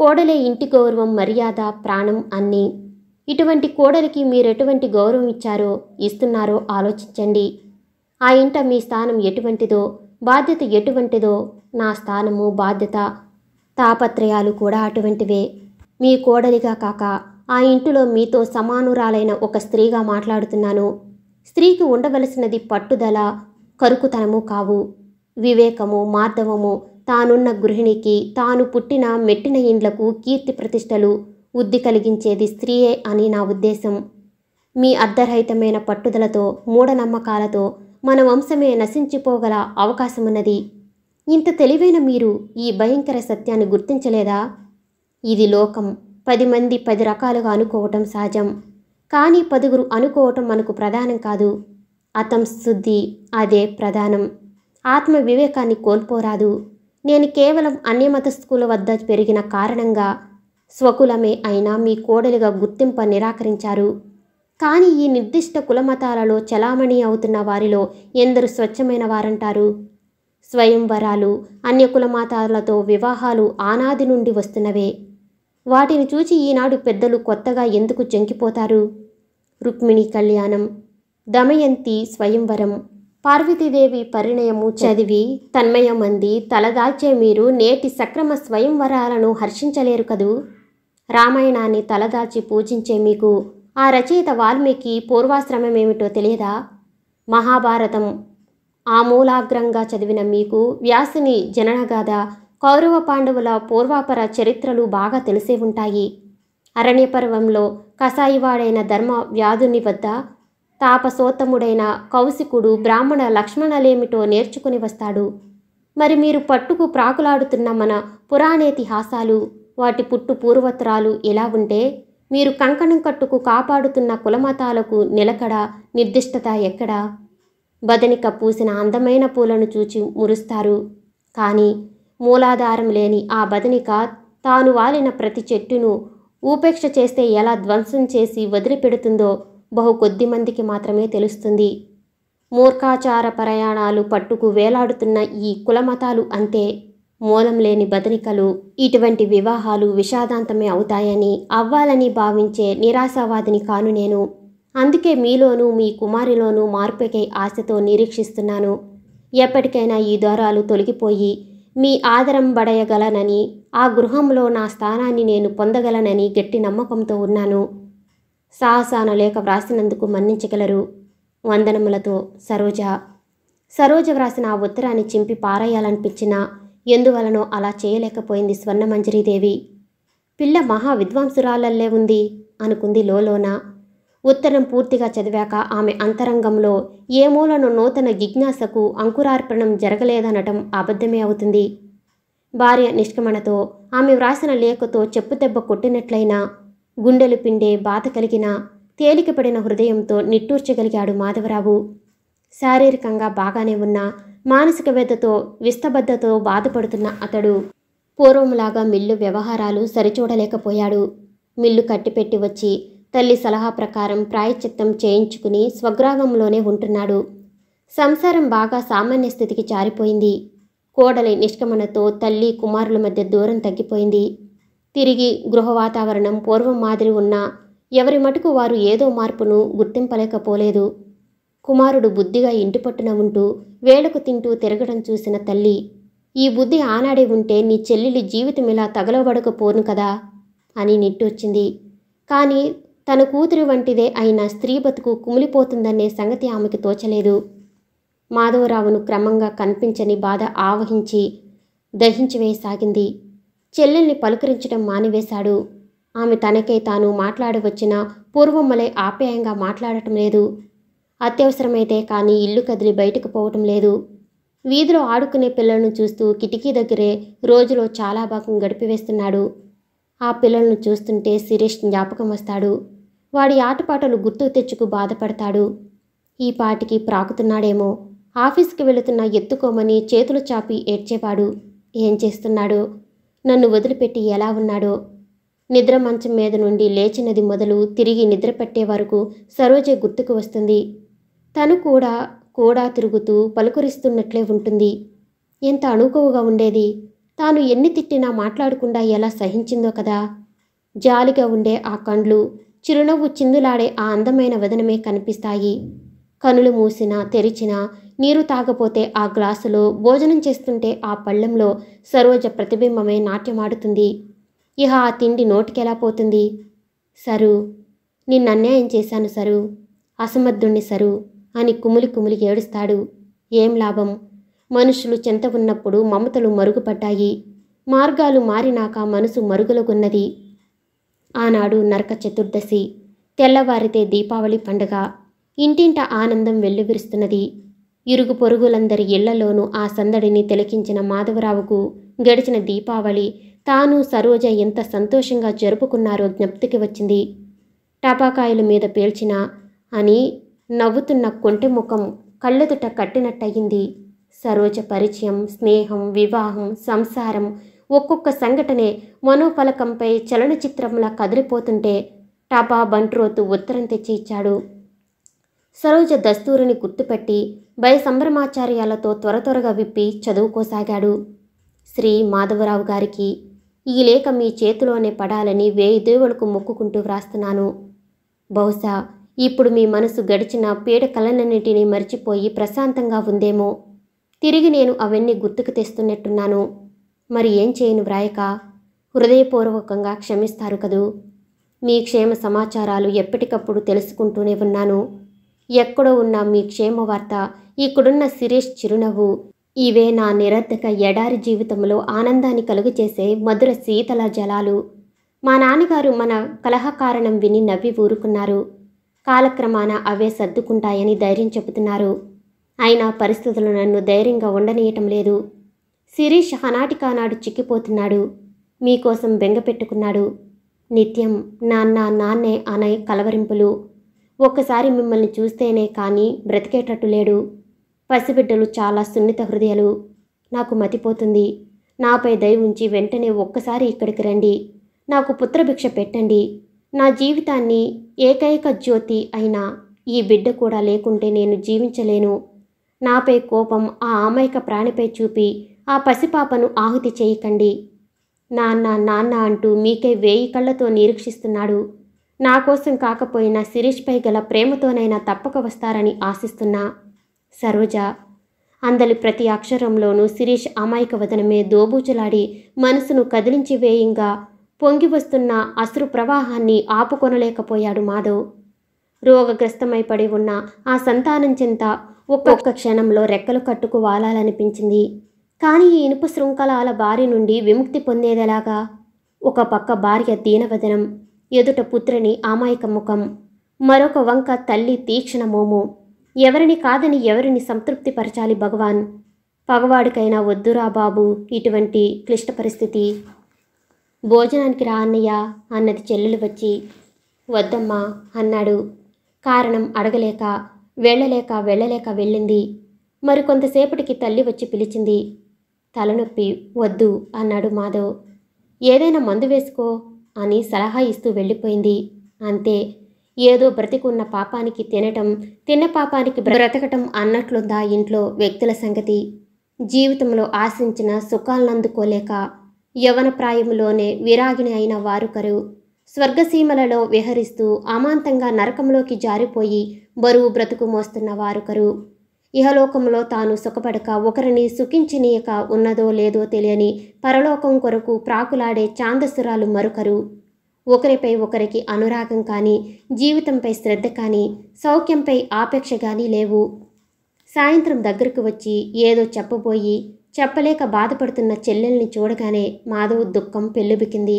కోడలే ఇంటి గౌరవం మర్యాద ప్రాణం అన్నీ ఇటువంటి కోడలికి మీరు ఎటువంటి గౌరవం ఇచ్చారో ఇస్తున్నారో ఆలోచించండి ఆ ఇంట మీ స్థానం ఎటువంటిదో బాధ్యత ఎటువంటిదో నా స్థానము బాధ్యత తాపత్రయాలు కూడా అటువంటివే మీ కోడలిగా కాక ఆ ఇంటిలో మీతో సమానురాలైన ఒక స్త్రీగా మాట్లాడుతున్నాను స్త్రీకి ఉండవలసినది పట్టుదల కరుకుతనము కావు వివేకము మార్ధవము తానున్న గృహిణికి తాను పుట్టిన మెట్టిన ఇండ్లకు కీర్తి ప్రతిష్టలు ఉద్ది కలిగించేది స్త్రీయే అని నా ఉద్దేశం మీ అర్ధరహితమైన పట్టుదలతో మూఢనమ్మకాలతో మన వంశమే నశించిపోగల అవకాశమున్నది ఇంత తెలివైన మీరు ఈ భయంకర సత్యాన్ని గుర్తించలేదా ఇది లోకం పది మంది పది రకాలుగా అనుకోవటం సహజం కానీ పదుగురు అనుకోవటం మనకు ప్రధానం కాదు అతం శుద్ధి అదే ప్రధానం ఆత్మ వివేకాన్ని కోల్పోరాదు నేను కేవలం అన్యమతస్థుల వద్ద పెరిగిన కారణంగా స్వకులమే అయినా మీ కోడలిగా గుర్తింప నిరాకరించారు కానీ ఈ నిర్దిష్ట కులమతాలలో చలామణి అవుతున్న వారిలో ఎందరు స్వచ్ఛమైన వారంటారు స్వయంవరాలు అన్య కులమాతాలతో వివాహాలు ఆనాది నుండి వస్తున్నవే వాటిని చూచి ఈనాడు పెద్దలు కొత్తగా ఎందుకు జంకిపోతారు రుక్మిణి కళ్యాణం దమయంతి స్వయంవరం పార్వతీదేవి పరిణయము చదివి తన్మయమంది తలదాల్చే మీరు నేటి సక్రమ స్వయంవరాలను హర్షించలేరు కదూ రామాయణాన్ని తలదాల్చి పూజించే మీకు ఆ రచయిత వాల్మీకి పూర్వాశ్రమమేమిటో తెలియదా మహాభారతం ఆమూలాగ్రంగా చదివిన మీకు వ్యాసుని జననగాథ కౌరవ పాండవుల పూర్వాపర చరిత్రలు బాగా తెలిసే ఉంటాయి అరణ్యపర్వంలో కసాయివాడైన ధర్మ వ్యాధుని వద్ద తాపసోత్తముడైన కౌశికుడు బ్రాహ్మణ లక్ష్మణలేమిటో నేర్చుకుని వస్తాడు మరి మీరు పట్టుకు ప్రాకులాడుతున్న మన పురాణేతిహాసాలు వాటి పుట్టు పూర్వత్రాలు ఎలా ఉంటే మీరు కంకణం కట్టుకు కాపాడుతున్న కులమతాలకు నిలకడ నిర్దిష్టత ఎక్కడా బదనిక పూసిన అందమైన పూలను చూచి మురుస్తారు కానీ మూలాధారం లేని ఆ బదనిక తాను వాలిన ప్రతి చెట్టును ఊపేక్ష చేస్తే ఎలా ధ్వంసం చేసి వదిలిపెడుతుందో బహు కొద్ది మందికి మాత్రమే తెలుస్తుంది మూర్ఖాచార ప్రయాణాలు పట్టుకు వేలాడుతున్న ఈ కులమతాలు అంతే మూలం లేని బదనికలు ఇటువంటి వివాహాలు విషాదాంతమే అవుతాయని అవ్వాలని భావించే నిరాశావాదిని కాను నేను అందుకే మీలోనూ మీ కుమారిలోనూ మార్పుకై ఆశతో నిరీక్షిస్తున్నాను ఎప్పటికైనా ఈ దూరాలు తొలగిపోయి మీ ఆదరంబడయగలనని ఆ గృహంలో నా స్థానాన్ని నేను పొందగలనని గట్టి నమ్మకంతో ఉన్నాను సాహసాన లేఖ వ్రాసినందుకు మన్నించగలరు వందనములతో సరోజ సరోజ వ్రాసిన ఆ ఉత్తరాన్ని చింపి పారేయాలనిపించినా ఎందువలనో అలా చేయలేకపోయింది స్వర్ణమంజరీదేవి పిల్ల మహా విద్వాంసురాలల్లే ఉంది అనుకుంది లోలోన ఉత్తరం పూర్తిగా చదివాక ఆమె అంతరంగంలో ఏ మూలను నూతన జిజ్ఞాసకు అంకురార్పణం జరగలేదనటం అబద్ధమే అవుతుంది భార్య నిష్క్రమణతో ఆమె వ్రాసిన లేఖతో చెప్పుదెబ్బ కొట్టినట్లయినా గుండెలు పిండే బాధ కలిగిన తేలికపడిన హృదయంతో నిట్టూర్చగలిగాడు మాధవరావు శారీరకంగా బాగానే ఉన్న మానసిక వేదతో విస్తబద్ధతో బాధపడుతున్న అతడు పూర్వంలాగా మిల్లు వ్యవహారాలు సరిచూడలేకపోయాడు మిల్లు కట్టిపెట్టి వచ్చి తల్లి సలహా ప్రకారం ప్రాయచిత్తం చేయించుకుని స్వగ్రామంలోనే ఉంటున్నాడు సంసారం బాగా సామాన్య స్థితికి చారిపోయింది కోడలి నిష్కమణతో తల్లి కుమారుల మధ్య దూరం తగ్గిపోయింది తిరిగి గృహ వాతావరణం పూర్వం మాదిరి ఉన్నా ఎవరి మటుకు వారు ఏదో మార్పును గుర్తింపలేకపోలేదు కుమారుడు బుద్ధిగా ఇంటి పట్టున ఉంటూ వేళకు తింటూ తిరగడం చూసిన తల్లి ఈ బుద్ధి ఆనాడే ఉంటే నీ చెల్లెలి జీవితం ఇలా తగలబడకపోను కదా అని నిట్టొచ్చింది కానీ తన కూతురు వంటిదే అయిన స్త్రీ బతుకు కుమిలిపోతుందనే సంగతి ఆమెకు తోచలేదు మాధవరావును క్రమంగా కనిపించని బాధ ఆవహించి దహించి వేయసాగింది చెల్లెల్ని పలుకరించడం మానివేశాడు ఆమె తనకే తాను మాట్లాడవచ్చిన పూర్వమ్మలే ఆప్యాయంగా మాట్లాడటం లేదు అత్యవసరమైతే కానీ ఇల్లు కదిలి బయటకు పోవటం లేదు వీధిలో ఆడుకునే పిల్లలను చూస్తూ కిటికీ దగ్గరే రోజులో చాలా భాగం గడిపివేస్తున్నాడు ఆ పిల్లలను చూస్తుంటే శిరీష్ జ్ఞాపకం వస్తాడు వాడి ఆటపాటలు గుర్తుకు తెచ్చుకు బాధపడతాడు ఈ పాటికి ప్రాకుతున్నాడేమో ఆఫీస్కి వెళుతున్న ఎత్తుకోమని చేతులు చాపి ఏడ్చేవాడు ఏం చేస్తున్నాడో నన్ను వదిలిపెట్టి ఎలా ఉన్నాడో నిద్ర మంచం మీద నుండి లేచినది మొదలు తిరిగి నిద్ర పెట్టే వరకు సరోజ గుర్తుకు వస్తుంది తను కూడా కూడా తిరుగుతూ పలుకరిస్తున్నట్లే ఉంటుంది ఎంత అణుకువగా ఉండేది తాను ఎన్ని తిట్టినా మాట్లాడకుండా ఎలా సహించిందో కదా జాలిగా ఉండే ఆ కండ్లు చిరునవ్వు చిందులాడే ఆ అందమైన వదనమే కనిపిస్తాయి కనులు మూసినా తెరిచినా నీరు తాగపోతే ఆ గ్లాసులో భోజనం చేస్తుంటే ఆ పళ్ళెంలో సరోజ ప్రతిబింబమే నాట్యమాడుతుంది ఇహ ఆ తిండి నోటికెలా పోతుంది సరు నిన్న అన్యాయం చేశాను సరు అసమర్థుణ్ణి సరు అని కుమిలి కుమిలి ఏడుస్తాడు ఏం లాభం మనుషులు చెంత ఉన్నప్పుడు మమతలు మరుగుపడ్డాయి మార్గాలు మారినాక మనసు మరుగులకున్నది ఆనాడు నరక చతుర్దశి తెల్లవారితే దీపావళి పండుగ ఇంటింట ఆనందం వెల్లువిరుస్తున్నది ఇరుగు పొరుగులందరి ఇళ్లలోనూ ఆ సందడిని తిలకించిన మాధవరావుకు గడిచిన దీపావళి తాను సరోజ ఎంత సంతోషంగా జరుపుకున్నారో జ్ఞప్తికి వచ్చింది టపాకాయల మీద పేల్చిన అని నవ్వుతున్న కొంటె ముఖం కళ్ళెదుట కట్టినట్టయింది సరోజ పరిచయం స్నేహం వివాహం సంసారం ఒక్కొక్క సంఘటనే మనోఫలకంపై చలనచిత్రంలా కదిలిపోతుంటే టాపా బంట్రోతు ఉత్తరం తెచ్చి ఇచ్చాడు సరోజ దస్తూరిని గుర్తుపెట్టి భయ సంభ్రమాచార్యాలతో త్వర త్వరగా విప్పి చదువుకోసాగాడు శ్రీ మాధవరావు గారికి ఈ లేఖ మీ చేతిలోనే పడాలని వేయి దేవులకు మొక్కుకుంటూ వ్రాస్తున్నాను బహుశా ఇప్పుడు మీ మనసు గడిచిన పీడ కలనన్నిటినీ మర్చిపోయి ప్రశాంతంగా ఉందేమో తిరిగి నేను అవన్నీ గుర్తుకు తెస్తున్నట్టున్నాను మరి ఏం చేయను వ్రాయక హృదయపూర్వకంగా క్షమిస్తారు కదూ మీ క్షేమ సమాచారాలు ఎప్పటికప్పుడు తెలుసుకుంటూనే ఉన్నాను ఎక్కడో ఉన్న మీ క్షేమ వార్త ఇక్కడున్న శిరీష్ చిరునవ్వు ఇవే నా నిరర్ధక ఎడారి జీవితంలో ఆనందాన్ని చేసే మధుర శీతల జలాలు మా నాన్నగారు మన కలహ కారణం విని నవ్వి ఊరుకున్నారు కాలక్రమాన అవే సర్దుకుంటాయని ధైర్యం చెబుతున్నారు అయినా పరిస్థితులు నన్ను ధైర్యంగా ఉండనీయటం లేదు శిరీష్ కానాడు చిక్కిపోతున్నాడు మీకోసం బెంగపెట్టుకున్నాడు నిత్యం నాన్న నాన్నే అనే కలవరింపులు ఒక్కసారి మిమ్మల్ని చూస్తేనే కానీ బ్రతికేటట్టు లేడు పసిబిడ్డలు చాలా సున్నిత హృదయాలు నాకు మతిపోతుంది నాపై దయ ఉంచి వెంటనే ఒక్కసారి ఇక్కడికి రండి నాకు పుత్రభిక్ష పెట్టండి నా జీవితాన్ని ఏకైక జ్యోతి అయిన ఈ బిడ్డ కూడా లేకుంటే నేను జీవించలేను నాపై కోపం ఆ అమాయక ప్రాణిపై చూపి ఆ పసిపాపను ఆహుతి చేయకండి నాన్న నాన్న అంటూ మీకే వేయి కళ్ళతో నిరీక్షిస్తున్నాడు నా కోసం కాకపోయినా శిరీష్పై గల ప్రేమతోనైనా తప్పక వస్తారని ఆశిస్తున్నా సరోజ అందలి ప్రతి అక్షరంలోనూ శిరీష్ అమాయక వదనమే దోబూచులాడి మనసును కదిలించి వేయంగా పొంగి వస్తున్న అశ్రు ప్రవాహాన్ని ఆపుకొనలేకపోయాడు మాధవ్ రోగగ్రస్తమై పడి ఉన్న ఆ సంతానం చెంత ఒక్కొక్క క్షణంలో రెక్కలు కట్టుకు వాలాలనిపించింది కానీ ఈ ఇనుప శృంఖలాల బారి నుండి విముక్తి పొందేదెలాగా ఒక పక్క భార్య దీనవదనం ఎదుట పుత్రిని అమాయక ముఖం మరొక వంక తల్లి తీక్షణ మోము ఎవరిని కాదని ఎవరిని సంతృప్తిపరచాలి భగవాన్ పగవాడికైనా వద్దురా బాబు ఇటువంటి క్లిష్ట పరిస్థితి భోజనానికి రా అన్నయ్య అన్నది చెల్లెలు వచ్చి వద్దమ్మా అన్నాడు కారణం అడగలేక వెళ్ళలేక వెళ్ళలేక వెళ్ళింది మరికొంతసేపటికి తల్లి వచ్చి పిలిచింది తలనొప్పి వద్దు అన్నాడు మాధవ్ ఏదైనా మందు వేసుకో అని సలహా ఇస్తూ వెళ్ళిపోయింది అంతే ఏదో బ్రతికున్న పాపానికి తినటం తిన్న పాపానికి బ్రతకటం అన్నట్లుందా ఇంట్లో వ్యక్తుల సంగతి జీవితంలో ఆశించిన సుఖాలనందుకోలేక యవన ప్రాయంలోనే విరాగిణి అయిన వారు కరు స్వర్గసీమలలో విహరిస్తూ అమాంతంగా నరకంలోకి జారిపోయి బరువు బ్రతుకు మోస్తున్న వారొకరు ఇహలోకంలో తాను సుఖపడక ఒకరిని సుఖించనీయక ఉన్నదో లేదో తెలియని పరలోకం కొరకు ప్రాకులాడే చాందసురాలు మరొకరు ఒకరిపై ఒకరికి అనురాగం కానీ జీవితంపై శ్రద్ధ కానీ సౌఖ్యంపై ఆపేక్ష కానీ లేవు సాయంత్రం దగ్గరకు వచ్చి ఏదో చెప్పబోయి చెప్పలేక బాధపడుతున్న చెల్లెల్ని చూడగానే మాధవ్ దుఃఖం పెళ్ళుబికింది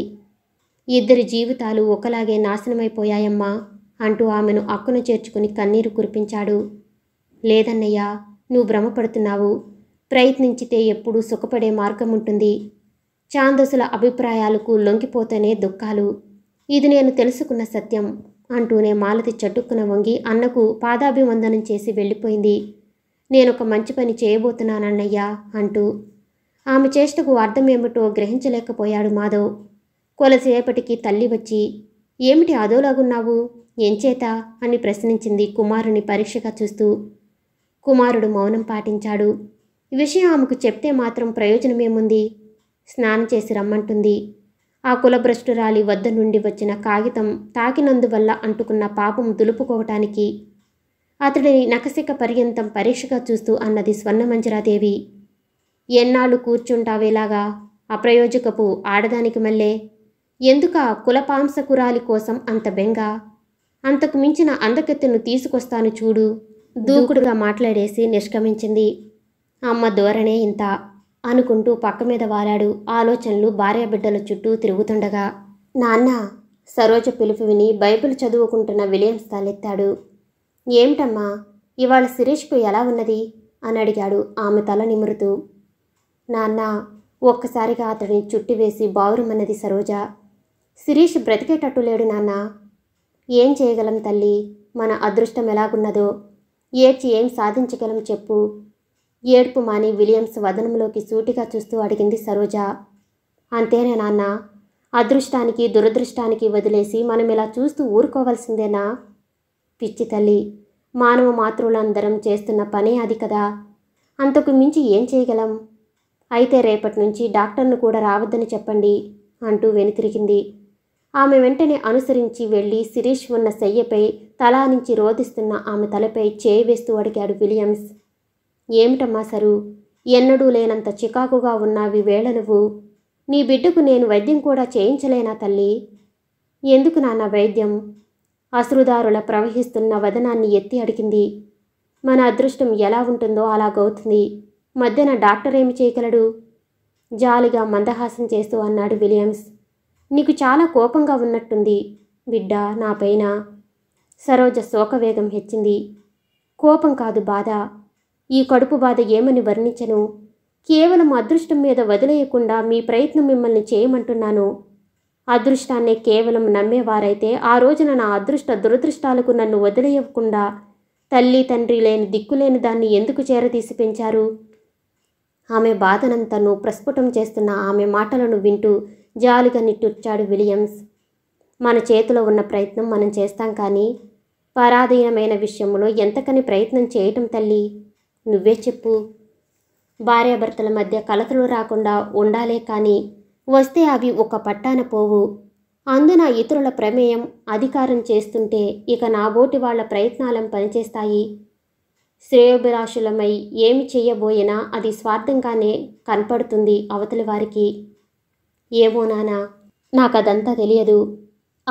ఇద్దరి జీవితాలు ఒకలాగే నాశనమైపోయాయమ్మా అంటూ ఆమెను అక్కున చేర్చుకుని కన్నీరు కురిపించాడు లేదన్నయ్యా నువ్వు భ్రమపడుతున్నావు ప్రయత్నించితే ఎప్పుడూ సుఖపడే మార్గం ఉంటుంది చాందసుల అభిప్రాయాలకు లొంగిపోతేనే దుఃఖాలు ఇది నేను తెలుసుకున్న సత్యం అంటూనే మాలతి చటుక్కున వంగి అన్నకు పాదాభివందనం చేసి వెళ్ళిపోయింది నేనొక మంచి పని చేయబోతున్నానన్నయ్యా అంటూ ఆమె చేష్టకు అర్థమేమిటో గ్రహించలేకపోయాడు మాధవ్ కొలసేపటికి తల్లి వచ్చి ఏమిటి అదోలాగున్నావు ఎంచేత అని ప్రశ్నించింది కుమారుని పరీక్షగా చూస్తూ కుమారుడు మౌనం పాటించాడు విషయం ఆమెకు చెప్తే మాత్రం ప్రయోజనమేముంది స్నానం చేసి రమ్మంటుంది ఆ కులభ్రష్టురాలి వద్ద నుండి వచ్చిన కాగితం తాకినందువల్ల అంటుకున్న పాపం దులుపుకోవటానికి అతడిని నకసిక పర్యంతం పరీక్షగా చూస్తూ అన్నది స్వర్ణమంజరాదేవి ఎన్నాళ్ళు కూర్చుంటావేలాగా అప్రయోజకపు ఆడదానికి మళ్ళే ఎందుక కులపాంసకురాలి కోసం అంత బెంగ అంతకు మించిన అందకెత్తును తీసుకొస్తాను చూడు దూకుడుగా మాట్లాడేసి నిష్క్రమించింది అమ్మ ధోరణే ఇంత అనుకుంటూ పక్క మీద వాలాడు ఆలోచనలు భార్య బిడ్డల చుట్టూ తిరుగుతుండగా నాన్న సరోజ పిలుపు విని బైబిల్ చదువుకుంటున్న విలియమ్స్ తలెత్తాడు ఏమిటమ్మా ఇవాళ శిరీష్కు ఎలా ఉన్నది అని అడిగాడు ఆమె తల నిమురుతూ నాన్న ఒక్కసారిగా అతడిని చుట్టివేసి బావురమన్నది సరోజ శిరీష్ బ్రతికేటట్టు లేడు నాన్న ఏం చేయగలం తల్లి మన అదృష్టం ఎలాగున్నదో ఏడ్చి ఏం సాధించగలం చెప్పు ఏడుపు మాని విలియమ్స్ వదనంలోకి సూటిగా చూస్తూ అడిగింది సరోజ అంతేనే నాన్న అదృష్టానికి దురదృష్టానికి వదిలేసి మనం ఇలా చూస్తూ ఊరుకోవాల్సిందేనా పిచ్చి తల్లి మానవ మాతృలందరం చేస్తున్న పనే అది కదా అంతకు మించి ఏం చేయగలం అయితే రేపటి నుంచి డాక్టర్ను కూడా రావద్దని చెప్పండి అంటూ వెనుతిరిగింది ఆమె వెంటనే అనుసరించి వెళ్ళి శిరీష్ ఉన్న శయ్యపై తలా నుంచి రోధిస్తున్న ఆమె తలపై చేయి వేస్తూ అడిగాడు విలియమ్స్ ఏమిటమ్మా సరు ఎన్నడూ లేనంత చికాకుగా ఉన్నావి వేళ నువ్వు నీ బిడ్డకు నేను వైద్యం కూడా చేయించలేనా తల్లి ఎందుకు నాన్న వైద్యం అశ్రుదారుల ప్రవహిస్తున్న వదనాన్ని ఎత్తి అడిగింది మన అదృష్టం ఎలా ఉంటుందో అలాగవుతుంది మధ్యన డాక్టర్ ఏమి చేయగలడు జాలిగా మందహాసం చేస్తూ అన్నాడు విలియమ్స్ నీకు చాలా కోపంగా ఉన్నట్టుంది బిడ్డ నాపైన సరోజ శోకవేగం హెచ్చింది కోపం కాదు బాధ ఈ కడుపు బాధ ఏమని వర్ణించను కేవలం అదృష్టం మీద వదిలేయకుండా మీ ప్రయత్నం మిమ్మల్ని చేయమంటున్నాను అదృష్టాన్ని కేవలం నమ్మేవారైతే ఆ రోజున నా అదృష్ట దురదృష్టాలకు నన్ను వదిలేయకుండా తల్లి తండ్రి లేని దిక్కులేని దాన్ని ఎందుకు చేరదీసి పెంచారు ఆమె బాధనంతను ప్రస్ఫుటం చేస్తున్న ఆమె మాటలను వింటూ జాలిగా నిట్టూర్చాడు విలియమ్స్ మన చేతిలో ఉన్న ప్రయత్నం మనం చేస్తాం కానీ పరాధీనమైన విషయంలో ఎంతకని ప్రయత్నం చేయటం తల్లి నువ్వే చెప్పు భార్యాభర్తల మధ్య కలతలు రాకుండా ఉండాలే కానీ వస్తే అవి ఒక పట్టాన పోవు అందున ఇతరుల ప్రమేయం అధికారం చేస్తుంటే ఇక నా ఓటి వాళ్ల ప్రయత్నాలను పనిచేస్తాయి శ్రేయోభిలాషులమై ఏమి చేయబోయినా అది స్వార్థంగానే కనపడుతుంది అవతలి వారికి ఏమో నానా నాకదంతా తెలియదు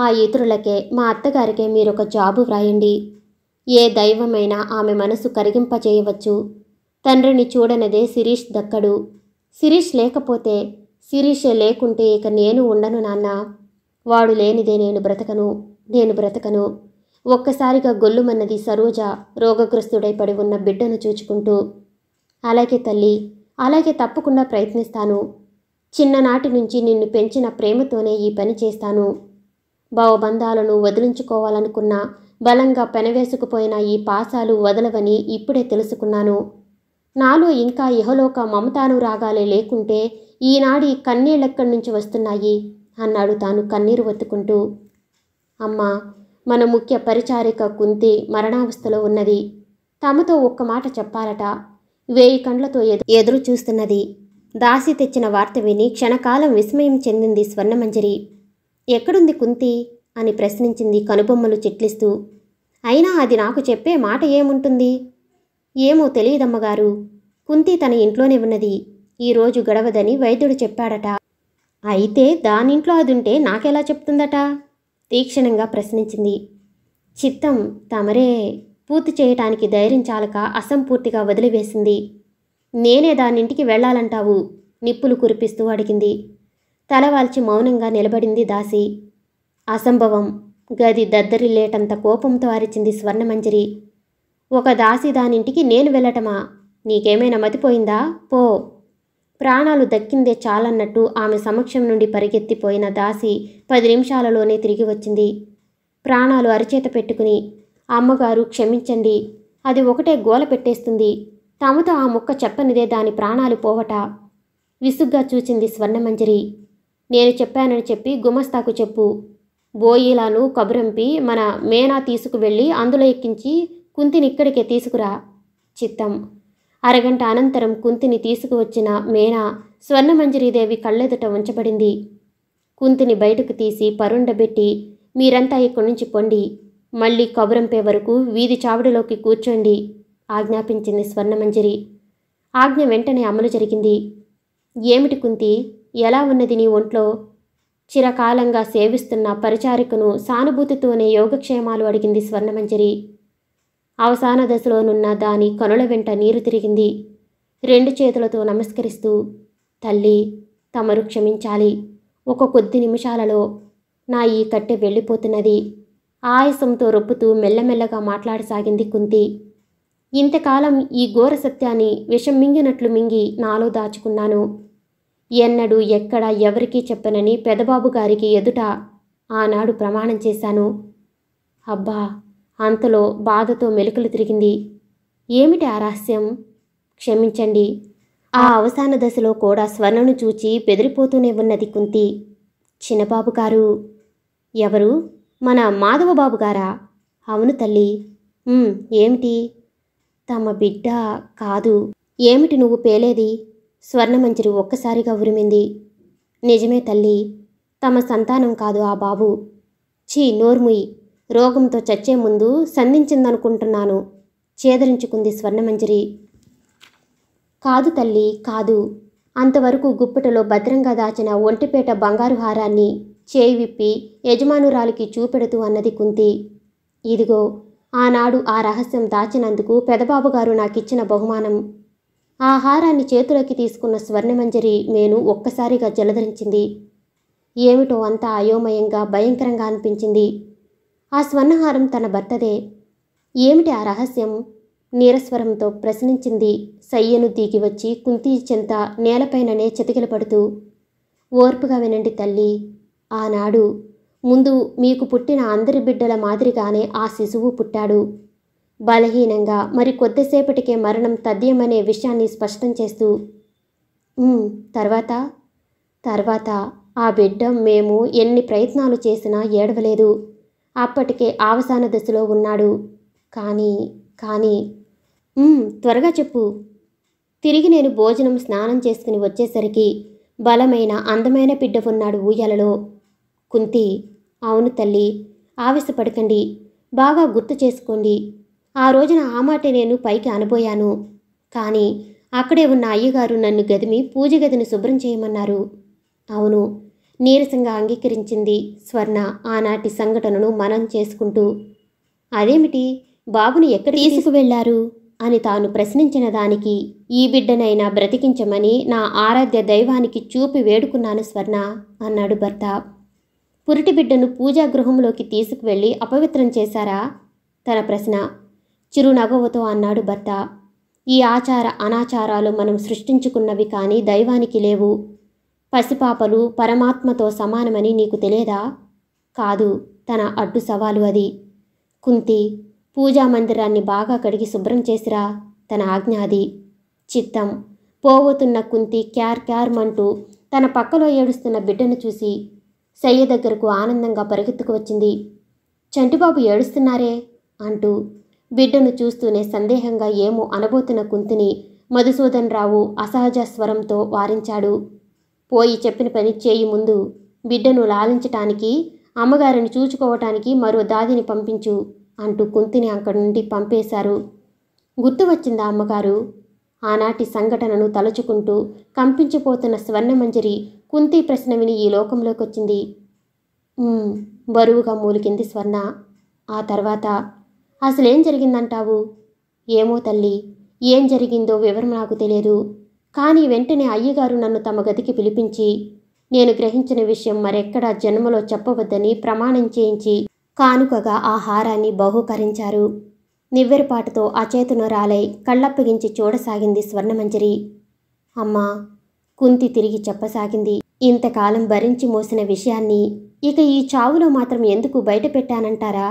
ఆ ఇతరులకే మా అత్తగారికే మీరొక జాబు వ్రాయండి ఏ దైవమైనా ఆమె మనసు కరిగింపచేయవచ్చు తండ్రిని చూడనదే శిరీష్ దక్కడు శిరీష్ లేకపోతే శిరీషే లేకుంటే ఇక నేను ఉండను నాన్న వాడు లేనిదే నేను బ్రతకను నేను బ్రతకను ఒక్కసారిగా గొల్లుమన్నది సరోజ రోగగ్రస్తుడై పడి ఉన్న బిడ్డను చూచుకుంటూ అలాగే తల్లి అలాగే తప్పకుండా ప్రయత్నిస్తాను చిన్ననాటి నుంచి నిన్ను పెంచిన ప్రేమతోనే ఈ పని చేస్తాను భావబంధాలను వదిలించుకోవాలనుకున్న బలంగా పెనవేసుకుపోయిన ఈ పాశాలు వదలవని ఇప్పుడే తెలుసుకున్నాను నాలో ఇంకా ఇహలోక మమతానురాగాలే లేకుంటే ఈనాడి కన్నీళ్ళెక్కడి నుంచి వస్తున్నాయి అన్నాడు తాను కన్నీరు వత్తుకుంటూ అమ్మా మన ముఖ్య పరిచారిక కుంతి మరణావస్థలో ఉన్నది తమతో ఒక్క మాట చెప్పాలట వేయి కండ్లతో ఎదురు చూస్తున్నది దాసి తెచ్చిన వార్త విని క్షణకాలం విస్మయం చెందింది స్వర్ణమంజరి ఎక్కడుంది కుంతి అని ప్రశ్నించింది కనుబొమ్మలు చెట్లిస్తూ అయినా అది నాకు చెప్పే మాట ఏముంటుంది ఏమో తెలియదమ్మగారు కుంతి తన ఇంట్లోనే ఉన్నది ఈరోజు గడవదని వైద్యుడు చెప్పాడట అయితే దానింట్లో ఉంటే నాకెలా చెప్తుందట తీక్షణంగా ప్రశ్నించింది చిత్తం తమరే పూర్తి చేయటానికి ధైర్యం చాలక అసంపూర్తిగా వదిలివేసింది నేనే దానింటికి వెళ్ళాలంటావు నిప్పులు కురిపిస్తూ అడిగింది తలవాల్చి మౌనంగా నిలబడింది దాసి అసంభవం గది దద్దరిల్లేటంత కోపంతో అరిచింది స్వర్ణమంజరి ఒక దాసి దానింటికి నేను వెళ్ళటమా నీకేమైనా మతిపోయిందా పో ప్రాణాలు దక్కిందే చాలన్నట్టు ఆమె సమక్షం నుండి పరిగెత్తిపోయిన దాసి పది నిమిషాలలోనే తిరిగి వచ్చింది ప్రాణాలు అరిచేత పెట్టుకుని అమ్మగారు క్షమించండి అది ఒకటే గోల పెట్టేస్తుంది తాముతో ఆ ముక్క చెప్పనిదే దాని ప్రాణాలు పోవట విసుగ్గా చూచింది స్వర్ణమంజరి నేను చెప్పానని చెప్పి గుమస్తాకు చెప్పు బోయిలాను కబురంపి మన మేనా తీసుకువెళ్ళి అందులో ఎక్కించి కుంతిని ఇక్కడికే తీసుకురా చిత్తం అరగంట అనంతరం కుంతిని తీసుకువచ్చిన మేనా స్వర్ణమంజరీదేవి కళ్ళెదుట ఉంచబడింది కుంతిని బయటకు తీసి పరుండబెట్టి మీరంతా ఇక్కడి నుంచి పొండి మళ్ళీ కబురంపే వరకు వీధి చావడిలోకి కూర్చోండి ఆజ్ఞాపించింది స్వర్ణమంజరి ఆజ్ఞ వెంటనే అమలు జరిగింది ఏమిటి కుంతి ఎలా ఉన్నది నీ ఒంట్లో చిరకాలంగా సేవిస్తున్న పరిచారికను సానుభూతితోనే యోగక్షేమాలు అడిగింది స్వర్ణమంజరి అవసాన దశలోనున్న దాని కనుల వెంట నీరు తిరిగింది రెండు చేతులతో నమస్కరిస్తూ తల్లి తమరు క్షమించాలి ఒక కొద్ది నిమిషాలలో నా ఈ కట్టె వెళ్ళిపోతున్నది ఆయాసంతో రొప్పుతూ మెల్లమెల్లగా మాట్లాడసాగింది కుంతి ఇంతకాలం ఈ ఘోర సత్యాన్ని విషం మింగినట్లు మింగి నాలో దాచుకున్నాను ఎన్నడూ ఎక్కడ ఎవరికీ చెప్పనని పెదబాబు గారికి ఎదుట ఆనాడు ప్రమాణం చేశాను అబ్బా అంతలో బాధతో మెలుకలు తిరిగింది ఏమిటి ఆ రహస్యం క్షమించండి ఆ అవసాన దశలో కూడా స్వర్ణను చూచి బెదిరిపోతూనే ఉన్నది కుంతి చిన్నబాబు గారు ఎవరు మన మాధవబాబు గారా అవును తల్లి ఏమిటి తమ బిడ్డ కాదు ఏమిటి నువ్వు పేలేది స్వర్ణమంజరి ఒక్కసారిగా ఉరిమింది నిజమే తల్లి తమ సంతానం కాదు ఆ బాబు ఛీ నోర్ముయి రోగంతో చచ్చే ముందు సంధించిందనుకుంటున్నాను చేదరించుకుంది స్వర్ణమంజరి కాదు తల్లి కాదు అంతవరకు గుప్పటలో భద్రంగా దాచిన ఒంటిపేట బంగారు హారాన్ని చేయి విప్పి యజమానురాలికి చూపెడుతూ అన్నది కుంతి ఇదిగో ఆనాడు ఆ రహస్యం దాచినందుకు పెదబాబు గారు నాకిచ్చిన బహుమానం ఆ హారాన్ని చేతులోకి తీసుకున్న స్వర్ణమంజరి నేను ఒక్కసారిగా జలధరించింది ఏమిటో అంతా అయోమయంగా భయంకరంగా అనిపించింది ఆ స్వర్ణహారం తన భర్తదే ఏమిటి ఆ రహస్యం నీరస్వరంతో ప్రశ్నించింది సయ్యను దిగి వచ్చి కుంతి చెంత నేలపైననే చితికిలపడుతూ ఓర్పుగా వినండి తల్లి ఆనాడు ముందు మీకు పుట్టిన అందరి బిడ్డల మాదిరిగానే ఆ శిశువు పుట్టాడు బలహీనంగా మరి కొద్దిసేపటికే మరణం తథ్యమనే విషయాన్ని స్పష్టం చేస్తూ తర్వాత తర్వాత ఆ బిడ్డ మేము ఎన్ని ప్రయత్నాలు చేసినా ఏడవలేదు అప్పటికే అవసాన దశలో ఉన్నాడు కానీ కానీ త్వరగా చెప్పు తిరిగి నేను భోజనం స్నానం చేసుకుని వచ్చేసరికి బలమైన అందమైన బిడ్డ ఉన్నాడు ఊయలలో కుంతి అవును తల్లి ఆవేశపడకండి బాగా గుర్తు చేసుకోండి ఆ రోజున ఆ మాటే నేను పైకి అనబోయాను కానీ అక్కడే ఉన్న అయ్యగారు నన్ను గదిమి పూజ గదిని శుభ్రం చేయమన్నారు అవును నీరసంగా అంగీకరించింది స్వర్ణ ఆనాటి సంఘటనను మనం చేసుకుంటూ అదేమిటి బాబుని ఎక్కడ తీసుకువెళ్లారు అని తాను ప్రశ్నించిన దానికి ఈ బిడ్డనైనా బ్రతికించమని నా ఆరాధ్య దైవానికి చూపి వేడుకున్నాను స్వర్ణ అన్నాడు భర్త పురిటి బిడ్డను పూజా గృహంలోకి తీసుకువెళ్ళి అపవిత్రం చేశారా తన ప్రశ్న చిరునగవుతో అన్నాడు భర్త ఈ ఆచార అనాచారాలు మనం సృష్టించుకున్నవి కానీ దైవానికి లేవు పసిపాపలు పరమాత్మతో సమానమని నీకు తెలియదా కాదు తన అడ్డు సవాలు అది కుంతి పూజా మందిరాన్ని బాగా కడిగి శుభ్రం చేసిరా తన ఆజ్ఞ అది చిత్తం పోగొతున్న కుంతి క్యార్ క్యార్మంటూ తన పక్కలో ఏడుస్తున్న బిడ్డను చూసి శయ్య దగ్గరకు ఆనందంగా పరిగెత్తుకు వచ్చింది చంటిబాబు ఏడుస్తున్నారే అంటూ బిడ్డను చూస్తూనే సందేహంగా ఏమో అనబోతున్న కుంతిని మధుసూదన్ రావు అసహజ స్వరంతో వారించాడు పోయి చెప్పిన పని చేయి ముందు బిడ్డను లాలించటానికి అమ్మగారిని చూచుకోవటానికి మరో దాదిని పంపించు అంటూ కుంతిని అక్కడి నుండి పంపేశారు గుర్తు వచ్చిందా అమ్మగారు ఆనాటి సంఘటనను తలుచుకుంటూ కంపించిపోతున్న స్వర్ణమంజరి కుంతి ప్రశ్న విని ఈ లోకంలోకి వచ్చింది బరువుగా మూలికింది స్వర్ణ ఆ తర్వాత అసలేం జరిగిందంటావు ఏమో తల్లి ఏం జరిగిందో వివరం నాకు తెలియదు కానీ వెంటనే అయ్యగారు నన్ను తమ గదికి పిలిపించి నేను గ్రహించిన విషయం మరెక్కడా జన్మలో చెప్పవద్దని ప్రమాణం చేయించి కానుకగా ఆ హారాన్ని బహుకరించారు నివ్వెరపాటుతో రాలై కళ్ళప్పగించి చూడసాగింది స్వర్ణమంజరి అమ్మా కుంతి తిరిగి చెప్పసాగింది ఇంతకాలం భరించి మోసిన విషయాన్ని ఇక ఈ చావులో మాత్రం ఎందుకు బయట పెట్టానంటారా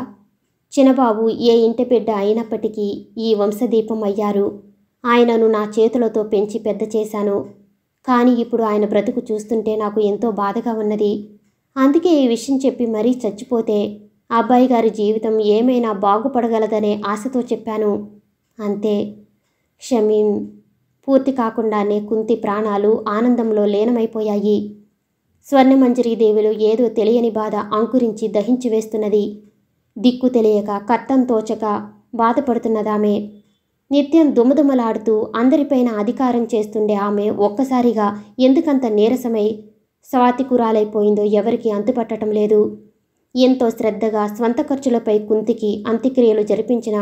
చిన్నబాబు ఏ ఇంటి బిడ్డ అయినప్పటికీ ఈ వంశదీపం అయ్యారు ఆయనను నా చేతులతో పెంచి పెద్ద చేశాను కానీ ఇప్పుడు ఆయన బ్రతుకు చూస్తుంటే నాకు ఎంతో బాధగా ఉన్నది అందుకే ఈ విషయం చెప్పి మరీ చచ్చిపోతే అబ్బాయి గారి జీవితం ఏమైనా బాగుపడగలదనే ఆశతో చెప్పాను అంతే క్షమీం పూర్తి కాకుండానే కుంతి ప్రాణాలు ఆనందంలో లీనమైపోయాయి స్వర్ణమంజరీ దేవిలో ఏదో తెలియని బాధ అంకురించి దహించి వేస్తున్నది దిక్కు తెలియక కత్తం తోచక బాధపడుతున్నదామే నిత్యం దుమదుమలాడుతూ అందరిపైన అధికారం చేస్తుండే ఆమె ఒక్కసారిగా ఎందుకంత నీరసమై స్వాతికురాలైపోయిందో ఎవరికి అంతుపట్టడం లేదు ఎంతో శ్రద్ధగా స్వంత ఖర్చులపై కుంతికి అంత్యక్రియలు జరిపించిన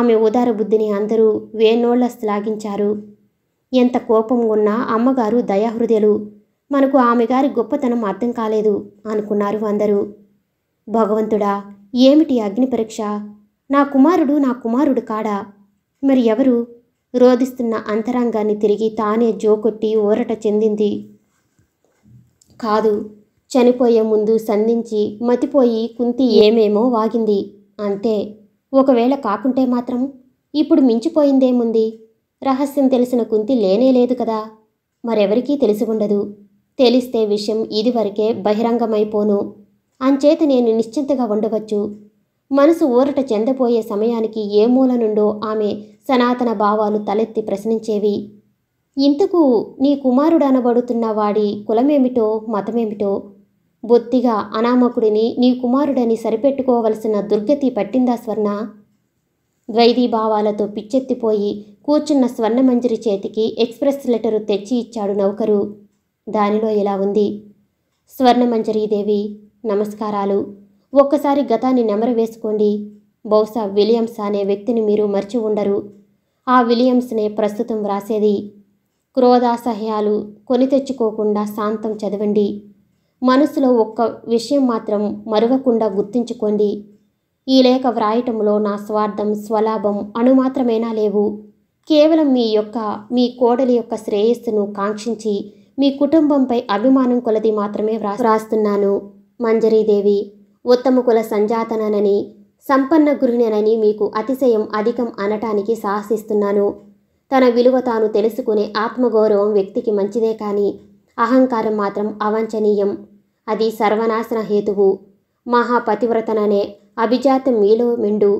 ఆమె ఉదార బుద్ధిని అందరూ వేనోళ్ల శ్లాఘించారు ఎంత కోపం ఉన్నా అమ్మగారు దయాహృదయలు మనకు ఆమె గారి గొప్పతనం అర్థం కాలేదు అనుకున్నారు అందరూ భగవంతుడా ఏమిటి అగ్ని పరీక్ష నా కుమారుడు నా కుమారుడు కాడా మరి ఎవరు రోధిస్తున్న అంతరంగాన్ని తిరిగి తానే జోకొట్టి ఊరట చెందింది కాదు చనిపోయే ముందు సంధించి మతిపోయి కుంతి ఏమేమో వాగింది అంతే ఒకవేళ కాకుంటే మాత్రం ఇప్పుడు మించిపోయిందేముంది రహస్యం తెలిసిన కుంతి లేనే లేదు కదా మరెవరికీ తెలిసి ఉండదు తెలిస్తే విషయం ఇదివరకే బహిరంగమైపోను అంచేత నేను నిశ్చింతగా ఉండవచ్చు మనసు ఊరట చెందబోయే సమయానికి ఏ మూల నుండో ఆమె సనాతన భావాలు తలెత్తి ప్రశ్నించేవి ఇంతకు నీ కుమారుడనబడుతున్న వాడి కులమేమిటో మతమేమిటో బొత్తిగా అనామకుడిని నీ కుమారుడని సరిపెట్టుకోవలసిన దుర్గతి పట్టిందా స్వర్ణ ద్వైదీ భావాలతో పిచ్చెత్తిపోయి కూర్చున్న స్వర్ణమంజరి చేతికి ఎక్స్ప్రెస్ లెటరు తెచ్చి ఇచ్చాడు నౌకరు దానిలో ఇలా ఉంది స్వర్ణమంజరీదేవి నమస్కారాలు ఒక్కసారి గతాన్ని నెమరు వేసుకోండి బహుశా విలియమ్స్ అనే వ్యక్తిని మీరు మర్చి ఉండరు ఆ విలియమ్స్నే ప్రస్తుతం వ్రాసేది క్రోధాసహ్యాలు కొని తెచ్చుకోకుండా శాంతం చదవండి మనసులో ఒక్క విషయం మాత్రం మరువకుండా గుర్తించుకోండి ఈ లేఖ వ్రాయటంలో నా స్వార్థం స్వలాభం అణుమాత్రమైనా లేవు కేవలం మీ యొక్క మీ కోడలి యొక్క శ్రేయస్సును కాంక్షించి మీ కుటుంబంపై అభిమానం కొలది మాత్రమే వ్రాస్తున్నాను మంజరీదేవి ఉత్తమ కుల సంజాతనని సంపన్న గృహిణనని మీకు అతిశయం అధికం అనటానికి సాహసిస్తున్నాను తన విలువ తాను తెలుసుకునే ఆత్మగౌరవం వ్యక్తికి మంచిదే కానీ అహంకారం మాత్రం అవాంఛనీయం అది సర్వనాశన హేతువు మహాపతివ్రతననే అభిజాతం మీలో మెండు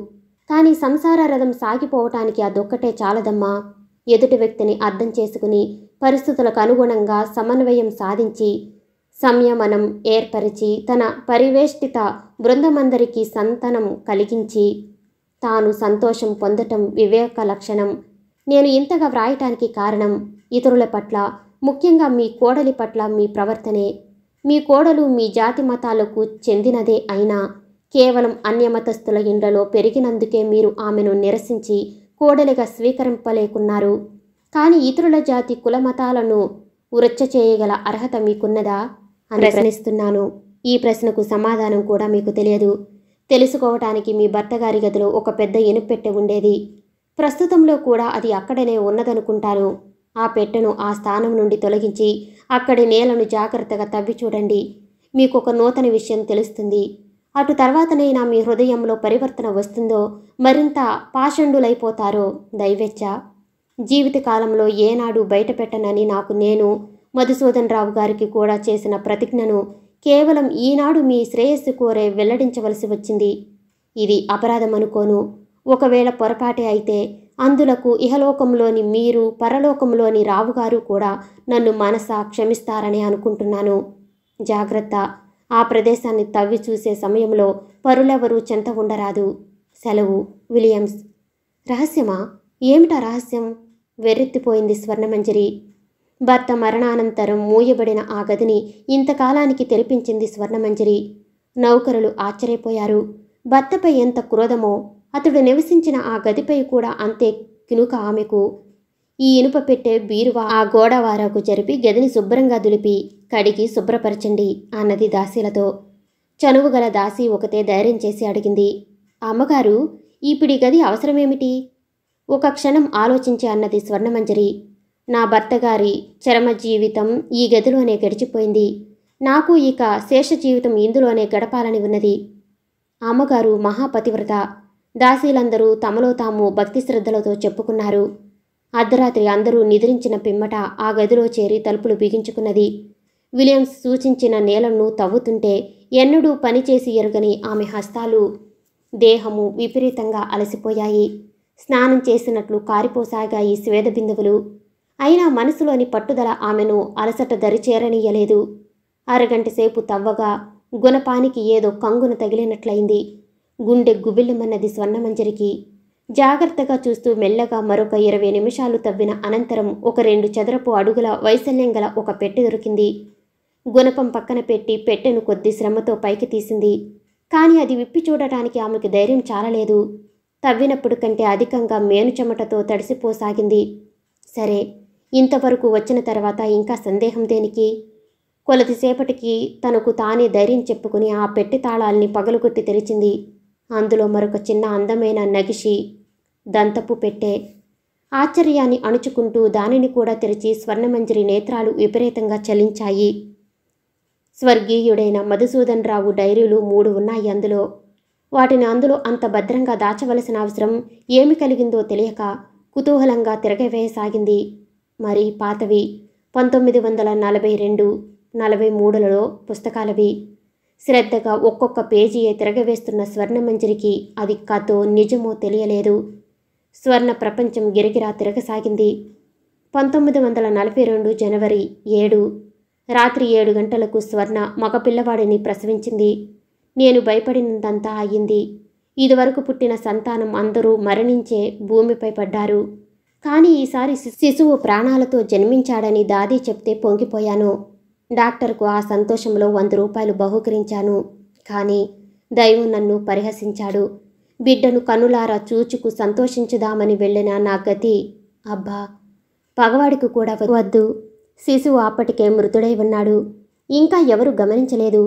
కానీ సంసార రథం సాగిపోవటానికి అదొక్కటే చాలదమ్మా ఎదుటి వ్యక్తిని అర్థం చేసుకుని పరిస్థితులకు అనుగుణంగా సమన్వయం సాధించి సంయమనం ఏర్పరిచి తన పరివేష్టిత బృందమందరికీ సంతనం కలిగించి తాను సంతోషం పొందటం వివేక లక్షణం నేను ఇంతగా వ్రాయటానికి కారణం ఇతరుల పట్ల ముఖ్యంగా మీ కోడలి పట్ల మీ ప్రవర్తనే మీ కోడలు మీ జాతి మతాలకు చెందినదే అయినా కేవలం అన్యమతస్థుల ఇండ్లలో పెరిగినందుకే మీరు ఆమెను నిరసించి కోడలిగా స్వీకరింపలేకున్నారు కానీ ఇతరుల జాతి కుల మతాలను ఉరచ్చ చేయగల అర్హత మీకున్నదా అని ప్రశ్నిస్తున్నాను ఈ ప్రశ్నకు సమాధానం కూడా మీకు తెలియదు తెలుసుకోవటానికి మీ భర్తగారి గదిలో ఒక పెద్ద ఎనుపెట్టె ఉండేది ప్రస్తుతంలో కూడా అది అక్కడనే ఉన్నదనుకుంటాను ఆ పెట్టెను ఆ స్థానం నుండి తొలగించి అక్కడి నేలను జాగ్రత్తగా తవ్వి చూడండి మీకు ఒక నూతన విషయం తెలుస్తుంది అటు తర్వాతనైనా మీ హృదయంలో పరివర్తన వస్తుందో మరింత పాషండులైపోతారో దైవెచ్చా జీవితకాలంలో ఏనాడు బయటపెట్టనని నాకు నేను మధుసూదన్ రావు గారికి కూడా చేసిన ప్రతిజ్ఞను కేవలం ఈనాడు మీ శ్రేయస్సు కోరే వెల్లడించవలసి వచ్చింది ఇది అపరాధం అనుకోను ఒకవేళ పొరపాటే అయితే అందులకు ఇహలోకంలోని మీరు పరలోకంలోని రావుగారు కూడా నన్ను మనస క్షమిస్తారని అనుకుంటున్నాను జాగ్రత్త ఆ ప్రదేశాన్ని తవ్వి చూసే సమయంలో పరులెవరూ చెంత ఉండరాదు సెలవు విలియమ్స్ రహస్యమా ఏమిటా రహస్యం వెర్రెత్తిపోయింది స్వర్ణమంజరి భర్త మరణానంతరం మూయబడిన ఆ గదిని ఇంతకాలానికి తెలిపించింది స్వర్ణమంజరి నౌకరులు ఆశ్చర్యపోయారు భర్తపై ఎంత క్రోధమో అతడు నివసించిన ఆ గదిపై కూడా అంతే కినుక ఆమెకు ఈ ఇనుప పెట్టే బీరువా ఆ గోడవారాకు జరిపి గదిని శుభ్రంగా దులిపి కడిగి శుభ్రపరచండి అన్నది దాసీలతో చనువుగల దాసి ఒకతే ధైర్యం చేసి అడిగింది అమ్మగారు ఇప్పుడు గది అవసరమేమిటి ఒక క్షణం ఆలోచించి అన్నది స్వర్ణమంజరి నా భర్తగారి చరమ జీవితం ఈ గదిలోనే గడిచిపోయింది నాకు ఇక శేష జీవితం ఇందులోనే గడపాలని ఉన్నది అమ్మగారు మహాపతివ్రత దాసీలందరూ తమలో తాము భక్తి శ్రద్ధలతో చెప్పుకున్నారు అర్ధరాత్రి అందరూ నిద్రించిన పిమ్మట ఆ గదిలో చేరి తలుపులు బిగించుకున్నది విలియమ్స్ సూచించిన నేలను తవ్వుతుంటే ఎన్నడూ పనిచేసి ఎరుగని ఆమె హస్తాలు దేహము విపరీతంగా అలసిపోయాయి స్నానం చేసినట్లు కారిపోసాగాయి స్వేద బిందువులు అయినా మనసులోని పట్టుదల ఆమెను అలసట దరిచేరనీయలేదు అరగంట సేపు తవ్వగా గుణపానికి ఏదో కంగున తగిలినట్లయింది గుండె గుబిల్లమన్నది స్వర్ణమంజరికి జాగ్రత్తగా చూస్తూ మెల్లగా మరొక ఇరవై నిమిషాలు తవ్విన అనంతరం ఒక రెండు చదరపు అడుగుల వైశల్యం గల ఒక పెట్టె దొరికింది గుణపం పక్కన పెట్టి పెట్టెను కొద్ది శ్రమతో పైకి తీసింది కానీ అది విప్పి చూడటానికి ఆమెకు ధైర్యం చాలలేదు తవ్వినప్పుడు కంటే అధికంగా మేను చెమటతో తడిసిపోసాగింది సరే ఇంతవరకు వచ్చిన తర్వాత ఇంకా సందేహం దేనికి కొలదిసేపటికి తనకు తానే ధైర్యం చెప్పుకుని ఆ పెట్టి తాళాల్ని పగలుగొట్టి తెరిచింది అందులో మరొక చిన్న అందమైన నగిషి దంతపు పెట్టే ఆశ్చర్యాన్ని అణుచుకుంటూ దానిని కూడా తెరిచి స్వర్ణమంజరి నేత్రాలు విపరీతంగా చలించాయి స్వర్గీయుడైన మధుసూదన్ రావు డైరీలు మూడు ఉన్నాయి అందులో వాటిని అందులో అంత భద్రంగా దాచవలసిన అవసరం ఏమి కలిగిందో తెలియక కుతూహలంగా తిరగవేయసాగింది మరి పాతవి పంతొమ్మిది వందల నలభై రెండు నలభై మూడులలో పుస్తకాలవి శ్రద్ధగా ఒక్కొక్క పేజీయే తిరగవేస్తున్న స్వర్ణమంజరికి అది కథో నిజమో తెలియలేదు స్వర్ణ ప్రపంచం గిరగిరా తిరగసాగింది పంతొమ్మిది వందల నలభై రెండు జనవరి ఏడు రాత్రి ఏడు గంటలకు స్వర్ణ మగపిల్లవాడిని ప్రసవించింది నేను భయపడినంతంతా అయింది ఇదివరకు పుట్టిన సంతానం అందరూ మరణించే భూమిపై పడ్డారు కానీ ఈసారి శిశువు ప్రాణాలతో జన్మించాడని దాది చెప్తే పొంగిపోయాను డాక్టర్కు ఆ సంతోషంలో వంద రూపాయలు బహుకరించాను కానీ దైవం నన్ను పరిహసించాడు బిడ్డను కనులారా చూచుకు సంతోషించుదామని వెళ్ళిన నా గతి అబ్బా పగవాడికి కూడా వద్దు శిశువు అప్పటికే మృతుడై ఉన్నాడు ఇంకా ఎవరు గమనించలేదు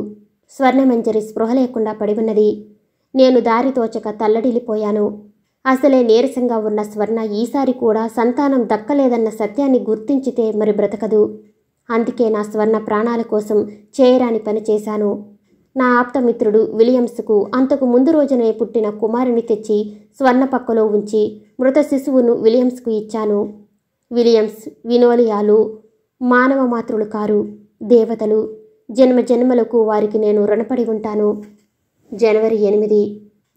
స్వర్ణమంజరి స్పృహ లేకుండా పడి ఉన్నది నేను దారి తోచక తల్లడిల్లిపోయాను అసలే నీరసంగా ఉన్న స్వర్ణ ఈసారి కూడా సంతానం దక్కలేదన్న సత్యాన్ని గుర్తించితే మరి బ్రతకదు అందుకే నా స్వర్ణ ప్రాణాల కోసం చేయరాని పని చేశాను నా ఆప్తమిత్రుడు విలియమ్స్కు అంతకు ముందు రోజునే పుట్టిన కుమారుని తెచ్చి స్వర్ణ పక్కలో ఉంచి మృత శిశువును విలియమ్స్కు ఇచ్చాను విలియమ్స్ వినోలియాలు మానవ మాతృలు కారు దేవతలు జన్మ జన్మలకు వారికి నేను రుణపడి ఉంటాను జనవరి ఎనిమిది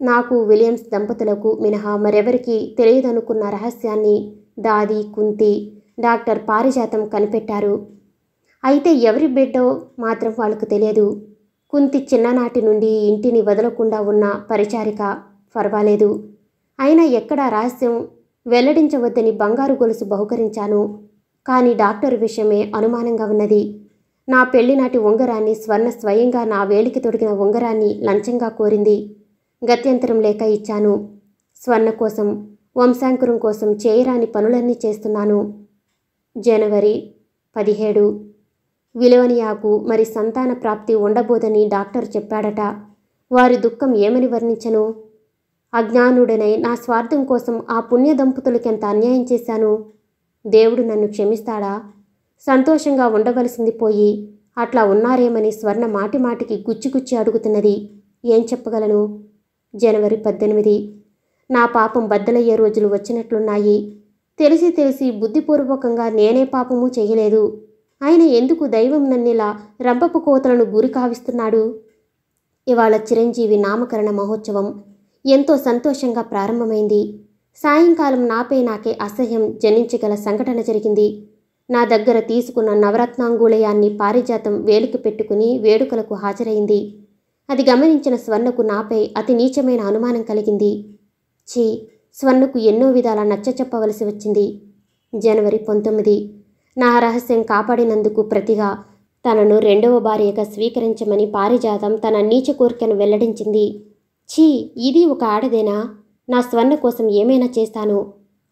నాకు విలియమ్స్ దంపతులకు మినహా మరెవరికి తెలియదనుకున్న రహస్యాన్ని దాది కుంతి డాక్టర్ పారిజాతం కనిపెట్టారు అయితే ఎవరి బిడ్డో మాత్రం వాళ్ళకు తెలియదు కుంతి చిన్ననాటి నుండి ఇంటిని వదలకుండా ఉన్న పరిచారిక పర్వాలేదు అయినా ఎక్కడ రహస్యం వెల్లడించవద్దని బంగారు గొలుసు బహుకరించాను కానీ డాక్టర్ విషయమే అనుమానంగా ఉన్నది నా పెళ్లినాటి ఉంగరాన్ని స్వర్ణ స్వయంగా నా వేలికి తొడిగిన ఉంగరాన్ని లంచంగా కోరింది గత్యంతరం లేక ఇచ్చాను స్వర్ణ కోసం వంశాంకురం కోసం చేయరాని పనులన్నీ చేస్తున్నాను జనవరి పదిహేడు ఆకు మరి సంతాన ప్రాప్తి ఉండబోదని డాక్టర్ చెప్పాడట వారి దుఃఖం ఏమని వర్ణించను అజ్ఞానుడనై నా స్వార్థం కోసం ఆ పుణ్య దంపతులకెంత అన్యాయం చేశాను దేవుడు నన్ను క్షమిస్తాడా సంతోషంగా ఉండవలసింది పోయి అట్లా ఉన్నారేమని స్వర్ణ మాటిమాటికి గుచ్చిగుచ్చి అడుగుతున్నది ఏం చెప్పగలను జనవరి పద్దెనిమిది నా పాపం బద్దలయ్యే రోజులు వచ్చినట్లున్నాయి తెలిసి తెలిసి బుద్ధిపూర్వకంగా నేనే పాపము చేయలేదు ఆయన ఎందుకు దైవం నన్నిలా రంపపు కోతలను గురి కావిస్తున్నాడు ఇవాళ చిరంజీవి నామకరణ మహోత్సవం ఎంతో సంతోషంగా ప్రారంభమైంది సాయంకాలం నాపై నాకే అసహ్యం జనించగల సంఘటన జరిగింది నా దగ్గర తీసుకున్న నవరత్నాంగుళయాన్ని పారిజాతం వేలికి పెట్టుకుని వేడుకలకు హాజరైంది అది గమనించిన స్వర్ణకు నాపై అతి నీచమైన అనుమానం కలిగింది చీ స్వర్ణకు ఎన్నో విధాల నచ్చ చెప్పవలసి వచ్చింది జనవరి పంతొమ్మిది నా రహస్యం కాపాడినందుకు ప్రతిగా తనను రెండవ భార్యగా స్వీకరించమని పారిజాతం తన నీచ కోరికను వెల్లడించింది ఛీ ఇది ఒక ఆడదేనా నా స్వర్ణ కోసం ఏమైనా చేస్తాను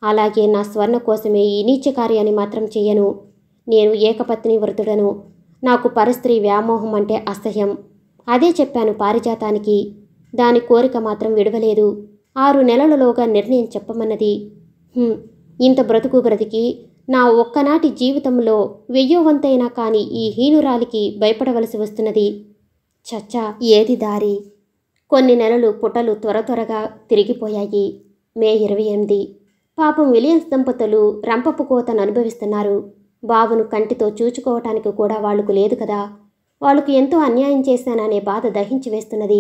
అలాగే నా స్వర్ణ కోసమే ఈ నీచ కార్యాన్ని మాత్రం చేయను నేను ఏకపత్ని వృద్ధుడను నాకు పరస్త్రీ వ్యామోహం అంటే అసహ్యం అదే చెప్పాను పారిజాతానికి దాని కోరిక మాత్రం విడవలేదు ఆరు నెలలలోగా నిర్ణయం చెప్పమన్నది ఇంత బ్రతుకు బ్రతికి నా ఒక్కనాటి జీవితంలో వెయ్యోవంతైనా కాని ఈ హీనురాలికి భయపడవలసి వస్తున్నది చచ్చా ఏది దారి కొన్ని నెలలు పుటలు త్వర త్వరగా తిరిగిపోయాయి మే ఇరవై ఎనిమిది పాపం విలియన్స్ దంపతులు రంపపు కోతను అనుభవిస్తున్నారు బాబును కంటితో చూచుకోవటానికి కూడా వాళ్లకు లేదు కదా వాళ్ళకు ఎంతో అన్యాయం చేశాననే బాధ దహించి వేస్తున్నది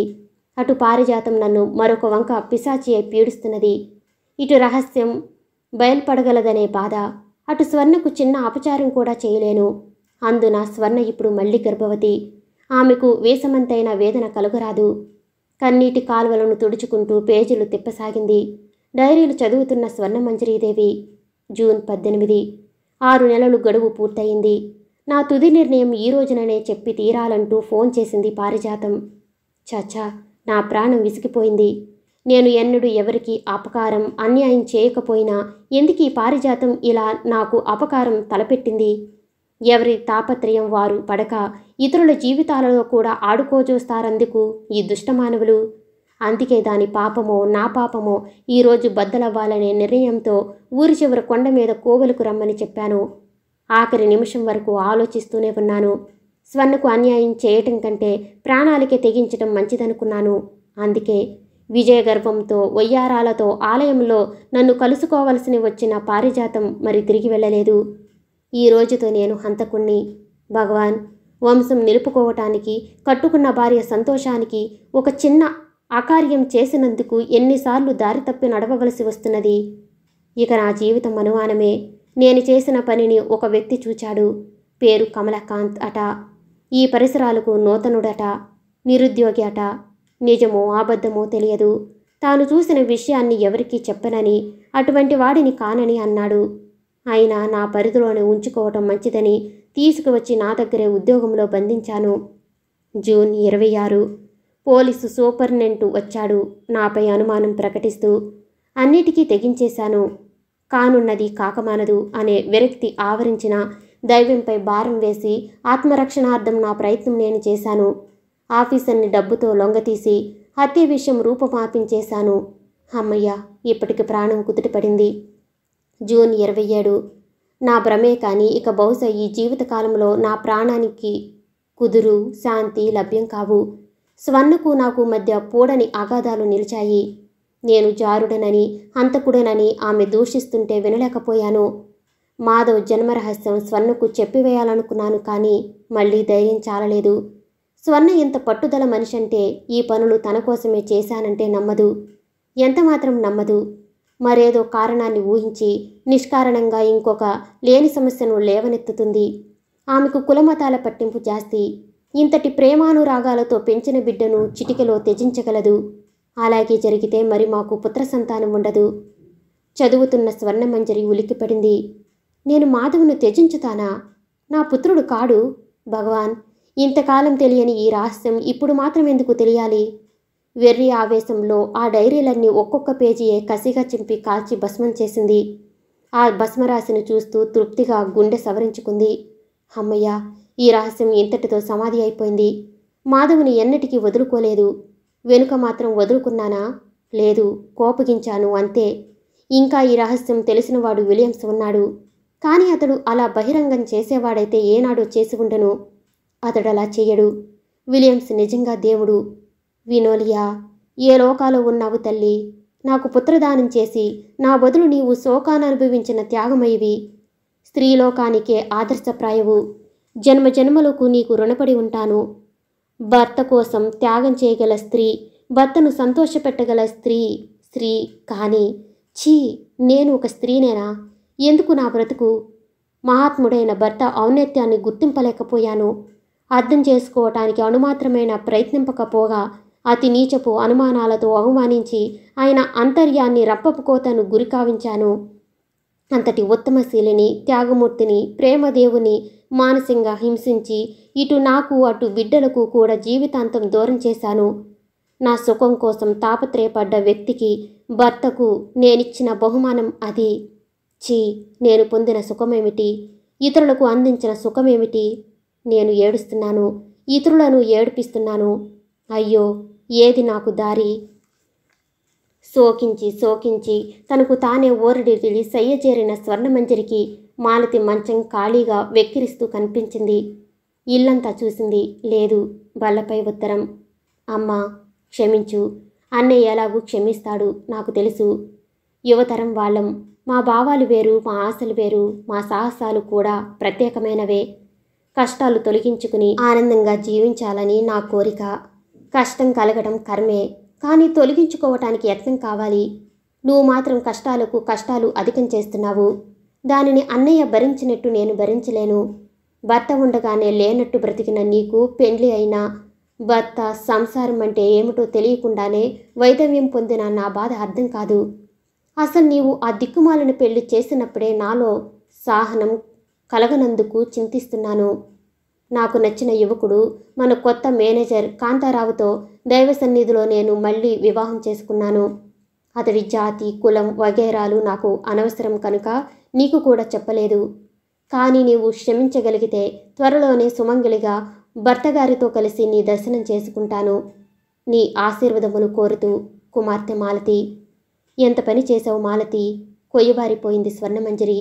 అటు పారిజాతం నన్ను మరొక వంక పిశాచి అయి పీడుస్తున్నది ఇటు రహస్యం బయల్పడగలదనే బాధ అటు స్వర్ణకు చిన్న అపచారం కూడా చేయలేను అందున స్వర్ణ ఇప్పుడు మళ్ళీ గర్భవతి ఆమెకు వేసమంతైన వేదన కలుగరాదు కన్నీటి కాలువలను తుడుచుకుంటూ పేజీలు తిప్పసాగింది డైరీలు చదువుతున్న స్వర్ణమంజరీదేవి జూన్ పద్దెనిమిది ఆరు నెలలు గడువు పూర్తయింది నా తుది నిర్ణయం ఈ రోజుననే చెప్పి తీరాలంటూ ఫోన్ చేసింది పారిజాతం చాచా నా ప్రాణం విసిగిపోయింది నేను ఎన్నడూ ఎవరికి అపకారం అన్యాయం చేయకపోయినా ఎందుకు ఈ పారిజాతం ఇలా నాకు అపకారం తలపెట్టింది ఎవరి తాపత్రయం వారు పడక ఇతరుల జీవితాలలో కూడా ఆడుకోజోస్తారందుకు ఈ దుష్టమానవులు అందుకే దాని పాపమో నా పాపమో ఈరోజు బద్దలవ్వాలనే నిర్ణయంతో ఊరి చివర కొండ మీద కోవలకు రమ్మని చెప్పాను ఆఖరి నిమిషం వరకు ఆలోచిస్తూనే ఉన్నాను స్వర్ణకు అన్యాయం చేయటం కంటే ప్రాణాలకే తెగించటం మంచిదనుకున్నాను అందుకే విజయ గర్వంతో వయ్యారాలతో ఆలయంలో నన్ను కలుసుకోవలసిన వచ్చిన పారిజాతం మరి తిరిగి వెళ్ళలేదు ఈ రోజుతో నేను హంతకుణ్ణి భగవాన్ వంశం నిలుపుకోవటానికి కట్టుకున్న భార్య సంతోషానికి ఒక చిన్న అకార్యం చేసినందుకు ఎన్నిసార్లు దారి తప్పి నడవవలసి వస్తున్నది ఇక నా జీవితం అనుమానమే నేను చేసిన పనిని ఒక వ్యక్తి చూచాడు పేరు కమలకాంత్ అట ఈ పరిసరాలకు నూతనుడట నిరుద్యోగి అట నిజమో అబద్ధమో తెలియదు తాను చూసిన విషయాన్ని ఎవరికీ చెప్పనని అటువంటి వాడిని కానని అన్నాడు అయినా నా పరిధిలోనే ఉంచుకోవటం మంచిదని తీసుకువచ్చి నా దగ్గరే ఉద్యోగంలో బంధించాను జూన్ ఇరవై ఆరు పోలీసు సూపర్నెంటు వచ్చాడు నాపై అనుమానం ప్రకటిస్తూ అన్నిటికీ తెగించేశాను కానున్నది కాకమానదు అనే విరక్తి ఆవరించిన దైవంపై భారం వేసి ఆత్మరక్షణార్థం నా ప్రయత్నం నేను చేశాను ఆఫీసర్ని డబ్బుతో లొంగతీసి హత్య విషయం రూపమాపించేశాను అమ్మయ్య ఇప్పటికి ప్రాణం కుదుటపడింది జూన్ ఇరవై ఏడు నా భ్రమే కానీ ఇక బహుశా ఈ జీవితకాలంలో నా ప్రాణానికి కుదురు శాంతి లభ్యం కావు స్వర్ణకు నాకు మధ్య పూడని అగాధాలు నిలిచాయి నేను జారుడనని హంతకుడనని ఆమె దూషిస్తుంటే వినలేకపోయాను మాధవ్ జన్మరహస్యం స్వర్ణకు చెప్పివేయాలనుకున్నాను కానీ మళ్ళీ ధైర్యం చాలలేదు స్వర్ణ ఇంత పట్టుదల మనిషి అంటే ఈ పనులు తన కోసమే చేశానంటే నమ్మదు ఎంతమాత్రం నమ్మదు మరేదో కారణాన్ని ఊహించి నిష్కారణంగా ఇంకొక లేని సమస్యను లేవనెత్తుతుంది ఆమెకు కులమతాల పట్టింపు జాస్తి ఇంతటి ప్రేమానురాగాలతో పెంచిన బిడ్డను చిటికలో త్యజించగలదు అలాగే జరిగితే మరి మాకు పుత్ర సంతానం ఉండదు చదువుతున్న స్వర్ణమంజరి ఉలిక్కిపడింది నేను మాధవును త్యజించుతానా నా పుత్రుడు కాడు భగవాన్ ఇంతకాలం తెలియని ఈ రహస్యం ఇప్పుడు మాత్రం ఎందుకు తెలియాలి వెర్రి ఆవేశంలో ఆ డైరీలన్నీ ఒక్కొక్క పేజీయే కసిగా చింపి కాల్చి భస్మం చేసింది ఆ భస్మరాశిని చూస్తూ తృప్తిగా గుండె సవరించుకుంది అమ్మయ్యా ఈ రహస్యం ఇంతటితో సమాధి అయిపోయింది మాధవుని ఎన్నటికీ వదులుకోలేదు వెనుక మాత్రం వదులుకున్నానా లేదు కోపగించాను అంతే ఇంకా ఈ రహస్యం తెలిసినవాడు విలియమ్స్ ఉన్నాడు కానీ అతడు అలా బహిరంగం చేసేవాడైతే ఏనాడో చేసి ఉండను అతడు అలా చేయడు విలియమ్స్ నిజంగా దేవుడు వినోలియా ఏ లోకాలో ఉన్నావు తల్లి నాకు పుత్రదానం చేసి నా బదులు నీవు శోకాన్ని అనుభవించిన త్యాగమైవి స్త్రీలోకానికే ఆదర్శప్రాయవు జన్మ జన్మలకు నీకు రుణపడి ఉంటాను భర్త కోసం త్యాగం చేయగల స్త్రీ భర్తను సంతోషపెట్టగల స్త్రీ స్త్రీ కానీ ఛీ నేను ఒక స్త్రీనేనా ఎందుకు నా బ్రతుకు మహాత్ముడైన భర్త ఔన్నత్యాన్ని గుర్తింపలేకపోయాను అర్థం చేసుకోవటానికి అణుమాత్రమైన ప్రయత్నింపకపోగా అతి నీచపు అనుమానాలతో అవమానించి ఆయన అంతర్యాన్ని రప్పపు కోతను గురికావించాను అంతటి ఉత్తమశీలిని త్యాగమూర్తిని ప్రేమదేవుని మానసికంగా హింసించి ఇటు నాకు అటు బిడ్డలకు కూడా జీవితాంతం దూరం చేశాను నా సుఖం కోసం తాపత్రయపడ్డ వ్యక్తికి భర్తకు నేనిచ్చిన బహుమానం అది చీ నేను పొందిన సుఖమేమిటి ఇతరులకు అందించిన సుఖమేమిటి నేను ఏడుస్తున్నాను ఇతరులను ఏడిపిస్తున్నాను అయ్యో ఏది నాకు దారి సోకించి సోకించి తనకు తానే ఓరడి రిలీజ్ సయ్యచేరిన స్వర్ణమంజరికి మాలతి మంచం ఖాళీగా వెక్కిరిస్తూ కనిపించింది ఇల్లంతా చూసింది లేదు బల్లపై ఉత్తరం అమ్మ క్షమించు అన్నయ్య ఎలాగూ క్షమిస్తాడు నాకు తెలుసు యువతరం వాళ్ళం మా భావాలు వేరు మా ఆశలు వేరు మా సాహసాలు కూడా ప్రత్యేకమైనవే కష్టాలు తొలగించుకుని ఆనందంగా జీవించాలని నా కోరిక కష్టం కలగడం కర్మే కానీ తొలగించుకోవటానికి యత్నం కావాలి నువ్వు మాత్రం కష్టాలకు కష్టాలు అధికం చేస్తున్నావు దానిని అన్నయ్య భరించినట్టు నేను భరించలేను భర్త ఉండగానే లేనట్టు బ్రతికిన నీకు పెండ్లి అయినా భర్త సంసారం అంటే ఏమిటో తెలియకుండానే వైదవ్యం పొందిన నా బాధ అర్థం కాదు అసలు నీవు ఆ దిక్కుమాలను పెళ్లి చేసినప్పుడే నాలో సాహనం కలగనందుకు చింతిస్తున్నాను నాకు నచ్చిన యువకుడు మన కొత్త మేనేజర్ కాంతారావుతో దైవ సన్నిధిలో నేను మళ్ళీ వివాహం చేసుకున్నాను అతడి జాతి కులం వగేరాలు నాకు అనవసరం కనుక నీకు కూడా చెప్పలేదు కానీ నీవు క్షమించగలిగితే త్వరలోనే సుమంగళిగా భర్తగారితో కలిసి నీ దర్శనం చేసుకుంటాను నీ ఆశీర్వదములు కోరుతూ కుమార్తె మాలతి ఎంత పని చేశావు మాలతి కొయ్యబారిపోయింది స్వర్ణమంజరి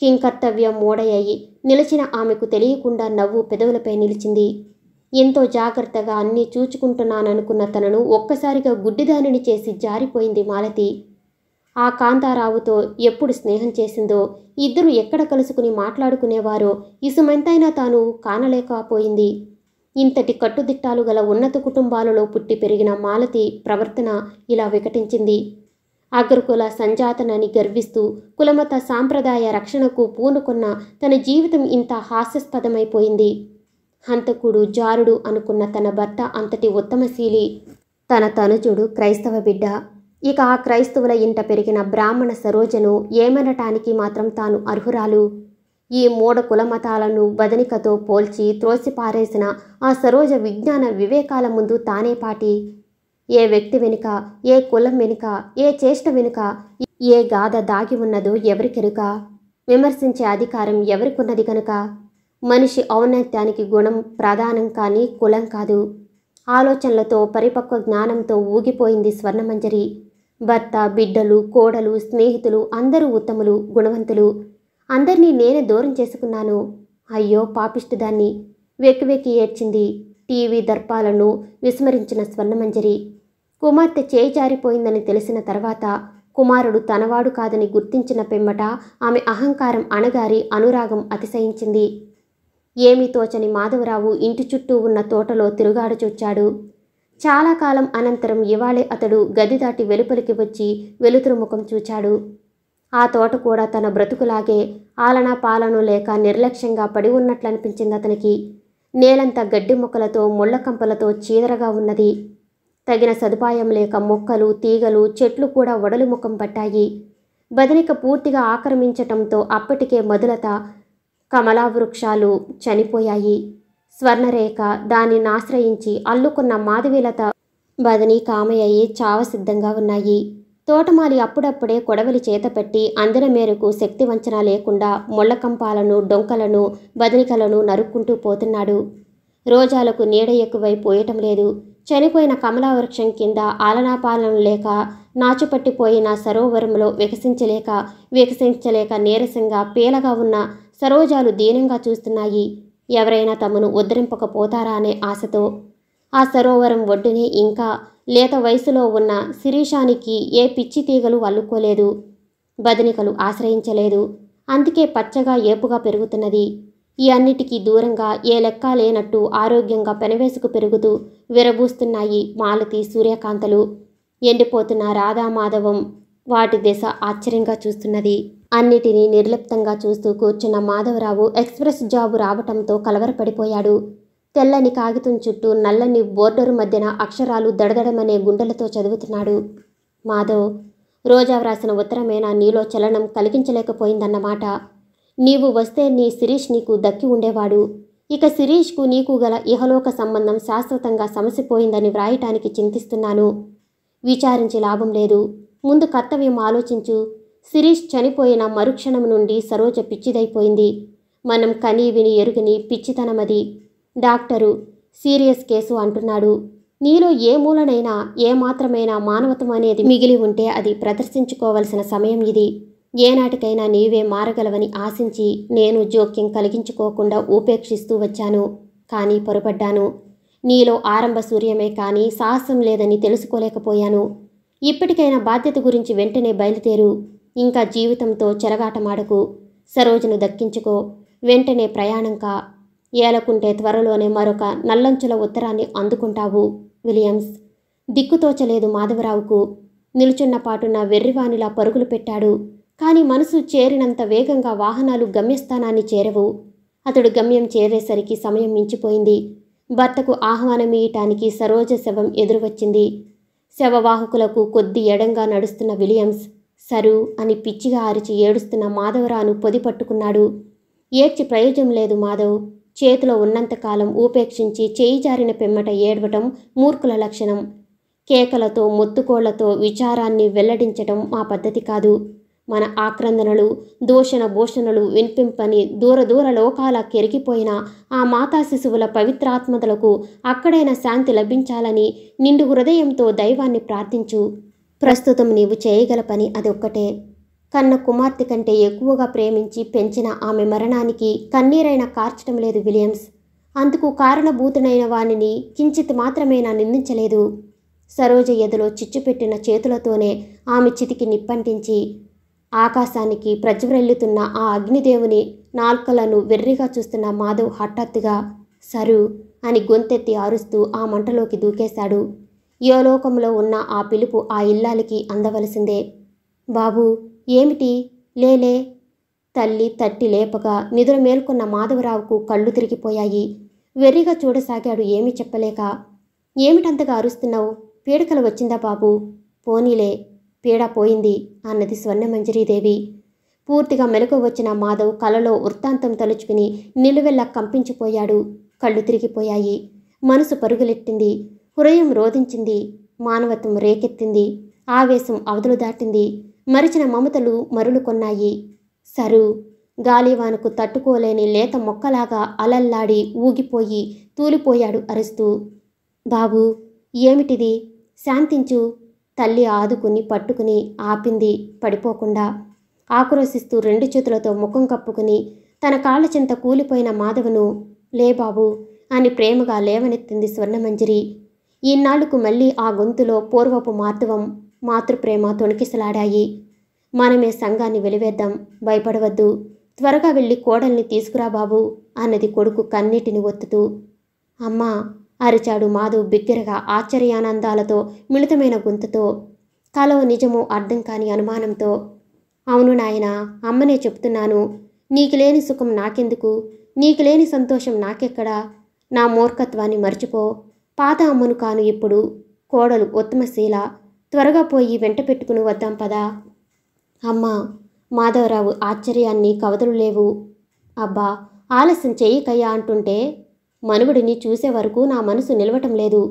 కింగ్ కర్తవ్యం మూడయ్యి నిలిచిన ఆమెకు తెలియకుండా నవ్వు పెదవులపై నిలిచింది ఎంతో జాగ్రత్తగా అన్నీ చూచుకుంటున్నాననుకున్న తనను ఒక్కసారిగా గుడ్డిదానిని చేసి జారిపోయింది మాలతి ఆ కాంతారావుతో ఎప్పుడు స్నేహం చేసిందో ఇద్దరు ఎక్కడ కలుసుకుని మాట్లాడుకునేవారో ఇసుమెంతైనా తాను కానలేకపోయింది ఇంతటి కట్టుదిట్టాలు గల ఉన్నత కుటుంబాలలో పుట్టి పెరిగిన మాలతి ప్రవర్తన ఇలా వికటించింది అగ్రకుల సంజాతనని గర్విస్తూ కులమత సాంప్రదాయ రక్షణకు పూనుకున్న తన జీవితం ఇంత హాస్యాస్పదమైపోయింది హంతకుడు జారుడు అనుకున్న తన భర్త అంతటి ఉత్తమశీలి తన తనుజుడు క్రైస్తవ బిడ్డ ఇక ఆ క్రైస్తవుల ఇంట పెరిగిన బ్రాహ్మణ సరోజను ఏమనటానికి మాత్రం తాను అర్హురాలు ఈ మూఢ కులమతాలను వదనికతో పోల్చి త్రోసిపారేసిన ఆ సరోజ విజ్ఞాన వివేకాల ముందు తానే పాటి ఏ వ్యక్తి వెనుక ఏ కులం వెనుక ఏ చేష్ట వెనుక ఏ గాథ దాగి ఉన్నదో ఎవరికెనుక విమర్శించే అధికారం ఎవరికున్నది కనుక మనిషి ఔన్నత్యానికి గుణం ప్రధానం కానీ కులం కాదు ఆలోచనలతో పరిపక్వ జ్ఞానంతో ఊగిపోయింది స్వర్ణమంజరి భర్త బిడ్డలు కోడలు స్నేహితులు అందరూ ఉత్తములు గుణవంతులు అందరినీ నేనే దూరం చేసుకున్నాను అయ్యో పాపిష్టి దాన్ని వెక్కి ఏడ్చింది టీవీ దర్పాలను విస్మరించిన స్వర్ణమంజరి కుమార్తె చేయి జారిపోయిందని తెలిసిన తర్వాత కుమారుడు తనవాడు కాదని గుర్తించిన పెమ్మట ఆమె అహంకారం అణగారి అనురాగం అతిశయించింది ఏమీ తోచని మాధవరావు ఇంటి చుట్టూ ఉన్న తోటలో తిరుగాడు చూచాడు చాలా కాలం అనంతరం ఇవాళే అతడు గది దాటి వెలుపలికి వచ్చి వెలుతురు ముఖం చూచాడు ఆ తోట కూడా తన బ్రతుకులాగే ఆలనా పాలను లేక నిర్లక్ష్యంగా పడి ఉన్నట్లనిపించింది అతనికి నేలంతా గడ్డి మొక్కలతో ముళ్ళకంపలతో చీదరగా ఉన్నది తగిన సదుపాయం లేక మొక్కలు తీగలు చెట్లు కూడా వడలు ముఖం పట్టాయి బదనిక పూర్తిగా ఆక్రమించటంతో అప్పటికే మధులత కమలా వృక్షాలు చనిపోయాయి స్వర్ణరేఖ దానిని ఆశ్రయించి అల్లుకున్న మాధవీలత బదని కామయ్యి చావసిద్ధంగా ఉన్నాయి తోటమాలి అప్పుడప్పుడే కొడవలి చేతపెట్టి అందిన మేరకు శక్తి వంచనా లేకుండా ముళ్ళకంపాలను డొంకలను బదనికలను నరుక్కుంటూ పోతున్నాడు రోజాలకు నీడ ఎక్కువై పోయటం లేదు చనిపోయిన కమలావృక్షం కింద ఆలనాపాలన లేక నాచుపట్టిపోయిన సరోవరంలో వికసించలేక వికసించలేక నీరసంగా పేలగా ఉన్న సరోజాలు దీనంగా చూస్తున్నాయి ఎవరైనా తమను ఉద్ధరింపకపోతారా అనే ఆశతో ఆ సరోవరం ఒడ్డునే ఇంకా లేత వయసులో ఉన్న శిరీషానికి ఏ పిచ్చి తీగలు అల్లుకోలేదు బదనికలు ఆశ్రయించలేదు అందుకే పచ్చగా ఏపుగా పెరుగుతున్నది ఈ అన్నిటికీ దూరంగా ఏ లెక్క లేనట్టు ఆరోగ్యంగా పెనవేసుకు పెరుగుతూ విరబూస్తున్నాయి మాలతి సూర్యకాంతలు ఎండిపోతున్న రాధామాధవం వాటి దిశ ఆశ్చర్యంగా చూస్తున్నది అన్నిటినీ నిర్లిప్తంగా చూస్తూ కూర్చున్న మాధవరావు ఎక్స్ప్రెస్ జాబు రావటంతో కలవరపడిపోయాడు తెల్లని కాగితం చుట్టూ నల్లని బోర్డరు మధ్యన అక్షరాలు దడదడమనే గుండెలతో చదువుతున్నాడు మాధవ్ రోజా వ్రాసిన ఉత్తరమేనా నీలో చలనం కలిగించలేకపోయిందన్నమాట నీవు వస్తే నీ శిరీష్ నీకు దక్కి ఉండేవాడు ఇక శిరీష్కు నీకు గల ఇహలోక సంబంధం శాశ్వతంగా సమసిపోయిందని వ్రాయటానికి చింతిస్తున్నాను విచారించి లాభం లేదు ముందు కర్తవ్యం ఆలోచించు శిరీష్ చనిపోయిన మరుక్షణం నుండి సరోజ పిచ్చిదైపోయింది మనం కనీ విని ఎరుగని పిచ్చితనమది డాక్టరు సీరియస్ కేసు అంటున్నాడు నీలో ఏ మూలనైనా ఏమాత్రమైనా మానవత్వం అనేది మిగిలి ఉంటే అది ప్రదర్శించుకోవలసిన సమయం ఇది ఏనాటికైనా నీవే మారగలవని ఆశించి నేను జోక్యం కలిగించుకోకుండా ఉపేక్షిస్తూ వచ్చాను కానీ పొరపడ్డాను నీలో ఆరంభ సూర్యమే కానీ సాహసం లేదని తెలుసుకోలేకపోయాను ఇప్పటికైనా బాధ్యత గురించి వెంటనే బయలుదేరు ఇంకా జీవితంతో చెరగాటమాడకు సరోజను దక్కించుకో వెంటనే ప్రయాణం కా ఏలకుంటే త్వరలోనే మరొక నల్లంచుల ఉత్తరాన్ని అందుకుంటావు విలియమ్స్ దిక్కుతోచలేదు మాధవరావుకు నిలుచున్నపాటున వెర్రివానిలా పరుగులు పెట్టాడు కాని మనసు చేరినంత వేగంగా వాహనాలు గమ్యస్థానాన్ని చేరవు అతడు గమ్యం చేరేసరికి సమయం మించిపోయింది భర్తకు ఆహ్వానం ఇయటానికి సరోజ శవం ఎదురువచ్చింది శవవాహకులకు కొద్ది ఎడంగా నడుస్తున్న విలియమ్స్ సరు అని పిచ్చిగా అరిచి ఏడుస్తున్న మాధవరాను పొది పట్టుకున్నాడు ఏడ్చి ప్రయోజనం లేదు మాధవ్ చేతిలో ఉన్నంతకాలం ఉపేక్షించి చేయి జారిన పెమ్మట ఏడవటం మూర్ఖుల లక్షణం కేకలతో మొత్తుకోళ్లతో విచారాన్ని వెల్లడించటం మా పద్ధతి కాదు మన ఆక్రందనలు దూషణ భూషణలు వినిపింపని దూర దూర లోకాల కెరికిపోయిన ఆ మాతా శిశువుల పవిత్రాత్మతలకు అక్కడైన శాంతి లభించాలని నిండు హృదయంతో దైవాన్ని ప్రార్థించు ప్రస్తుతం నీవు చేయగల పని అదొక్కటే కన్న కుమార్తె కంటే ఎక్కువగా ప్రేమించి పెంచిన ఆమె మరణానికి కన్నీరైన కార్చడం లేదు విలియమ్స్ అందుకు కారణభూతనైన వాణిని కించిత్ మాత్రమేనా నిందించలేదు సరోజ ఎదలో చిచ్చుపెట్టిన చేతులతోనే ఆమె చితికి నిప్పంటించి ఆకాశానికి ప్రజ్వరెల్లుతున్న ఆ అగ్నిదేవుని నాల్కలను వెర్రిగా చూస్తున్న మాధవ్ హఠాత్తుగా సరు అని గొంతెత్తి ఆరుస్తూ ఆ మంటలోకి దూకేశాడు యోలోకంలో ఉన్న ఆ పిలుపు ఆ ఇల్లాలికి అందవలసిందే బాబు ఏమిటి లేలే తల్లి తట్టి లేపగా నిద్ర మేల్కొన్న మాధవరావుకు కళ్ళు తిరిగిపోయాయి వెర్రిగా చూడసాగాడు ఏమీ చెప్పలేక ఏమిటంతగా అరుస్తున్నావు పీడకలు వచ్చిందా బాబు పోనీలే పీడ పోయింది అన్నది స్వర్ణమంజరీదేవి పూర్తిగా మెలకు వచ్చిన మాధవ్ కలలో వృత్తాంతం తలుచుకుని నిలువెల్లా కంపించిపోయాడు కళ్ళు తిరిగిపోయాయి మనసు పరుగులెట్టింది హృదయం రోధించింది మానవత్వం రేకెత్తింది ఆవేశం అవధులు దాటింది మరిచిన మమతలు మరులు కొన్నాయి సరు గాలివానకు తట్టుకోలేని లేత మొక్కలాగా అలల్లాడి ఊగిపోయి తూలిపోయాడు అరుస్తూ బాబు ఏమిటిది శాంతించు తల్లి ఆదుకుని పట్టుకుని ఆపింది పడిపోకుండా ఆక్రోశిస్తూ రెండు చేతులతో ముఖం కప్పుకుని తన కాళ్ళ చింత కూలిపోయిన మాధవను లే బాబు అని ప్రేమగా లేవనెత్తింది స్వర్ణమంజరి ఇన్నాళ్లకు మళ్ళీ ఆ గొంతులో పూర్వపు మార్ధవం మాతృప్రేమ తొణికిసలాడాయి మనమే సంఘాన్ని వెలివేద్దాం భయపడవద్దు త్వరగా వెళ్ళి కోడల్ని తీసుకురా బాబు అన్నది కొడుకు కన్నీటిని ఒత్తుతూ అమ్మా అరిచాడు మాధు బిగ్గరగా ఆశ్చర్యానందాలతో మిళితమైన గొంతుతో కలో నిజమో అర్థం కాని అనుమానంతో అవును నాయన అమ్మనే చెప్తున్నాను నీకు లేని సుఖం నాకెందుకు నీకు లేని సంతోషం నాకెక్కడా నా మూర్ఖత్వాన్ని మర్చిపో పాత అమ్మను కాను ఇప్పుడు కోడలు ఉత్తమశీల త్వరగా పోయి వెంట పెట్టుకుని వద్దాం పదా అమ్మా మాధవరావు ఆశ్చర్యాన్ని కవతలు లేవు అబ్బా ఆలస్యం చేయకయ్యా అంటుంటే మనుగుడిని చూసే వరకు నా మనసు నిలవటం లేదు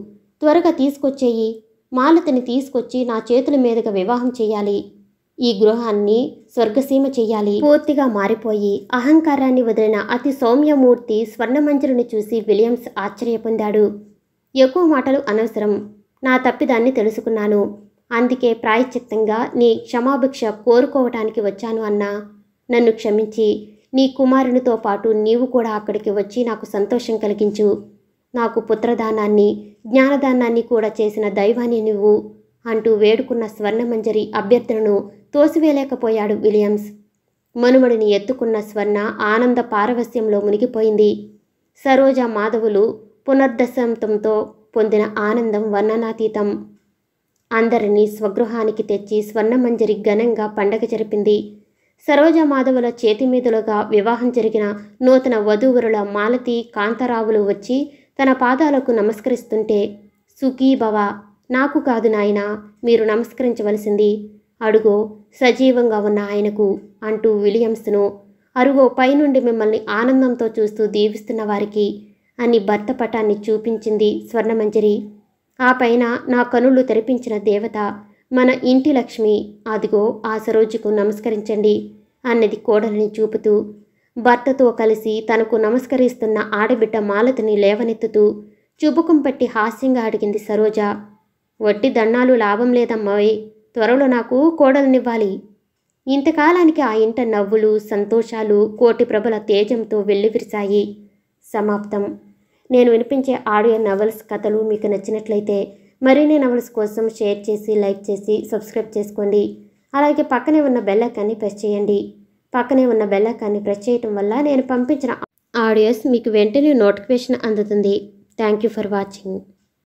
త్వరగా తీసుకొచ్చేయి మాలతిని తీసుకొచ్చి నా చేతుల మీదుగా వివాహం చేయాలి ఈ గృహాన్ని స్వర్గసీమ చేయాలి పూర్తిగా మారిపోయి అహంకారాన్ని వదిలిన అతి సౌమ్యమూర్తి స్వర్ణమంజరిని చూసి విలియమ్స్ ఆశ్చర్యపొందాడు ఎక్కువ మాటలు అనవసరం నా తప్పిదాన్ని తెలుసుకున్నాను అందుకే ప్రాయశ్చిత్తంగా నీ క్షమాభిక్ష కోరుకోవటానికి వచ్చాను అన్నా నన్ను క్షమించి నీ కుమారునితో పాటు నీవు కూడా అక్కడికి వచ్చి నాకు సంతోషం కలిగించు నాకు పుత్రదానాన్ని జ్ఞానదానాన్ని కూడా చేసిన దైవాన్ని నువ్వు అంటూ వేడుకున్న స్వర్ణమంజరి అభ్యర్థులను తోసివేయలేకపోయాడు విలియమ్స్ మనుమడిని ఎత్తుకున్న స్వర్ణ ఆనంద పారవస్యంలో మునిగిపోయింది సరోజ మాధవులు పునర్దశంతంతో పొందిన ఆనందం వర్ణనాతీతం అందరినీ స్వగృహానికి తెచ్చి స్వర్ణమంజరి ఘనంగా పండగ జరిపింది సరోజ మాధవుల చేతి మీదులుగా వివాహం జరిగిన నూతన వధూవరుల మాలతి కాంతరావులు వచ్చి తన పాదాలకు నమస్కరిస్తుంటే సుఖీభవ నాకు కాదు నాయన మీరు నమస్కరించవలసింది అడుగో సజీవంగా ఉన్న ఆయనకు అంటూ విలియమ్స్ను అరుగో పైనుండి మిమ్మల్ని ఆనందంతో చూస్తూ దీవిస్తున్న వారికి అని భర్త పటాన్ని చూపించింది స్వర్ణమంజరి ఆ పైన నా కనులు తెరిపించిన దేవత మన ఇంటి లక్ష్మి అదిగో ఆ సరోజుకు నమస్కరించండి అన్నది కోడలిని చూపుతూ భర్తతో కలిసి తనకు నమస్కరిస్తున్న ఆడబిడ్డ మాలతిని లేవనెత్తుతూ చుబుకం పట్టి హాస్యంగా అడిగింది సరోజ వట్టి దన్నాలు లాభం లేదమ్మవే త్వరలో నాకు కోడలనివ్వాలి ఇంతకాలానికి ఆ ఇంట నవ్వులు సంతోషాలు కోటి ప్రభల తేజంతో వెళ్ళివిరిశాయి సమాప్తం నేను వినిపించే ఆడియో నవల్స్ కథలు మీకు నచ్చినట్లయితే మరిన్ని నవల్స్ కోసం షేర్ చేసి లైక్ చేసి సబ్స్క్రైబ్ చేసుకోండి అలాగే పక్కనే ఉన్న బెల్లకాన్ని ప్రెస్ చేయండి పక్కనే ఉన్న బెల్లకాన్ని ప్రెస్ చేయటం వల్ల నేను పంపించిన ఆడియోస్ మీకు వెంటనే నోటిఫికేషన్ అందుతుంది థ్యాంక్ యూ ఫర్ వాచింగ్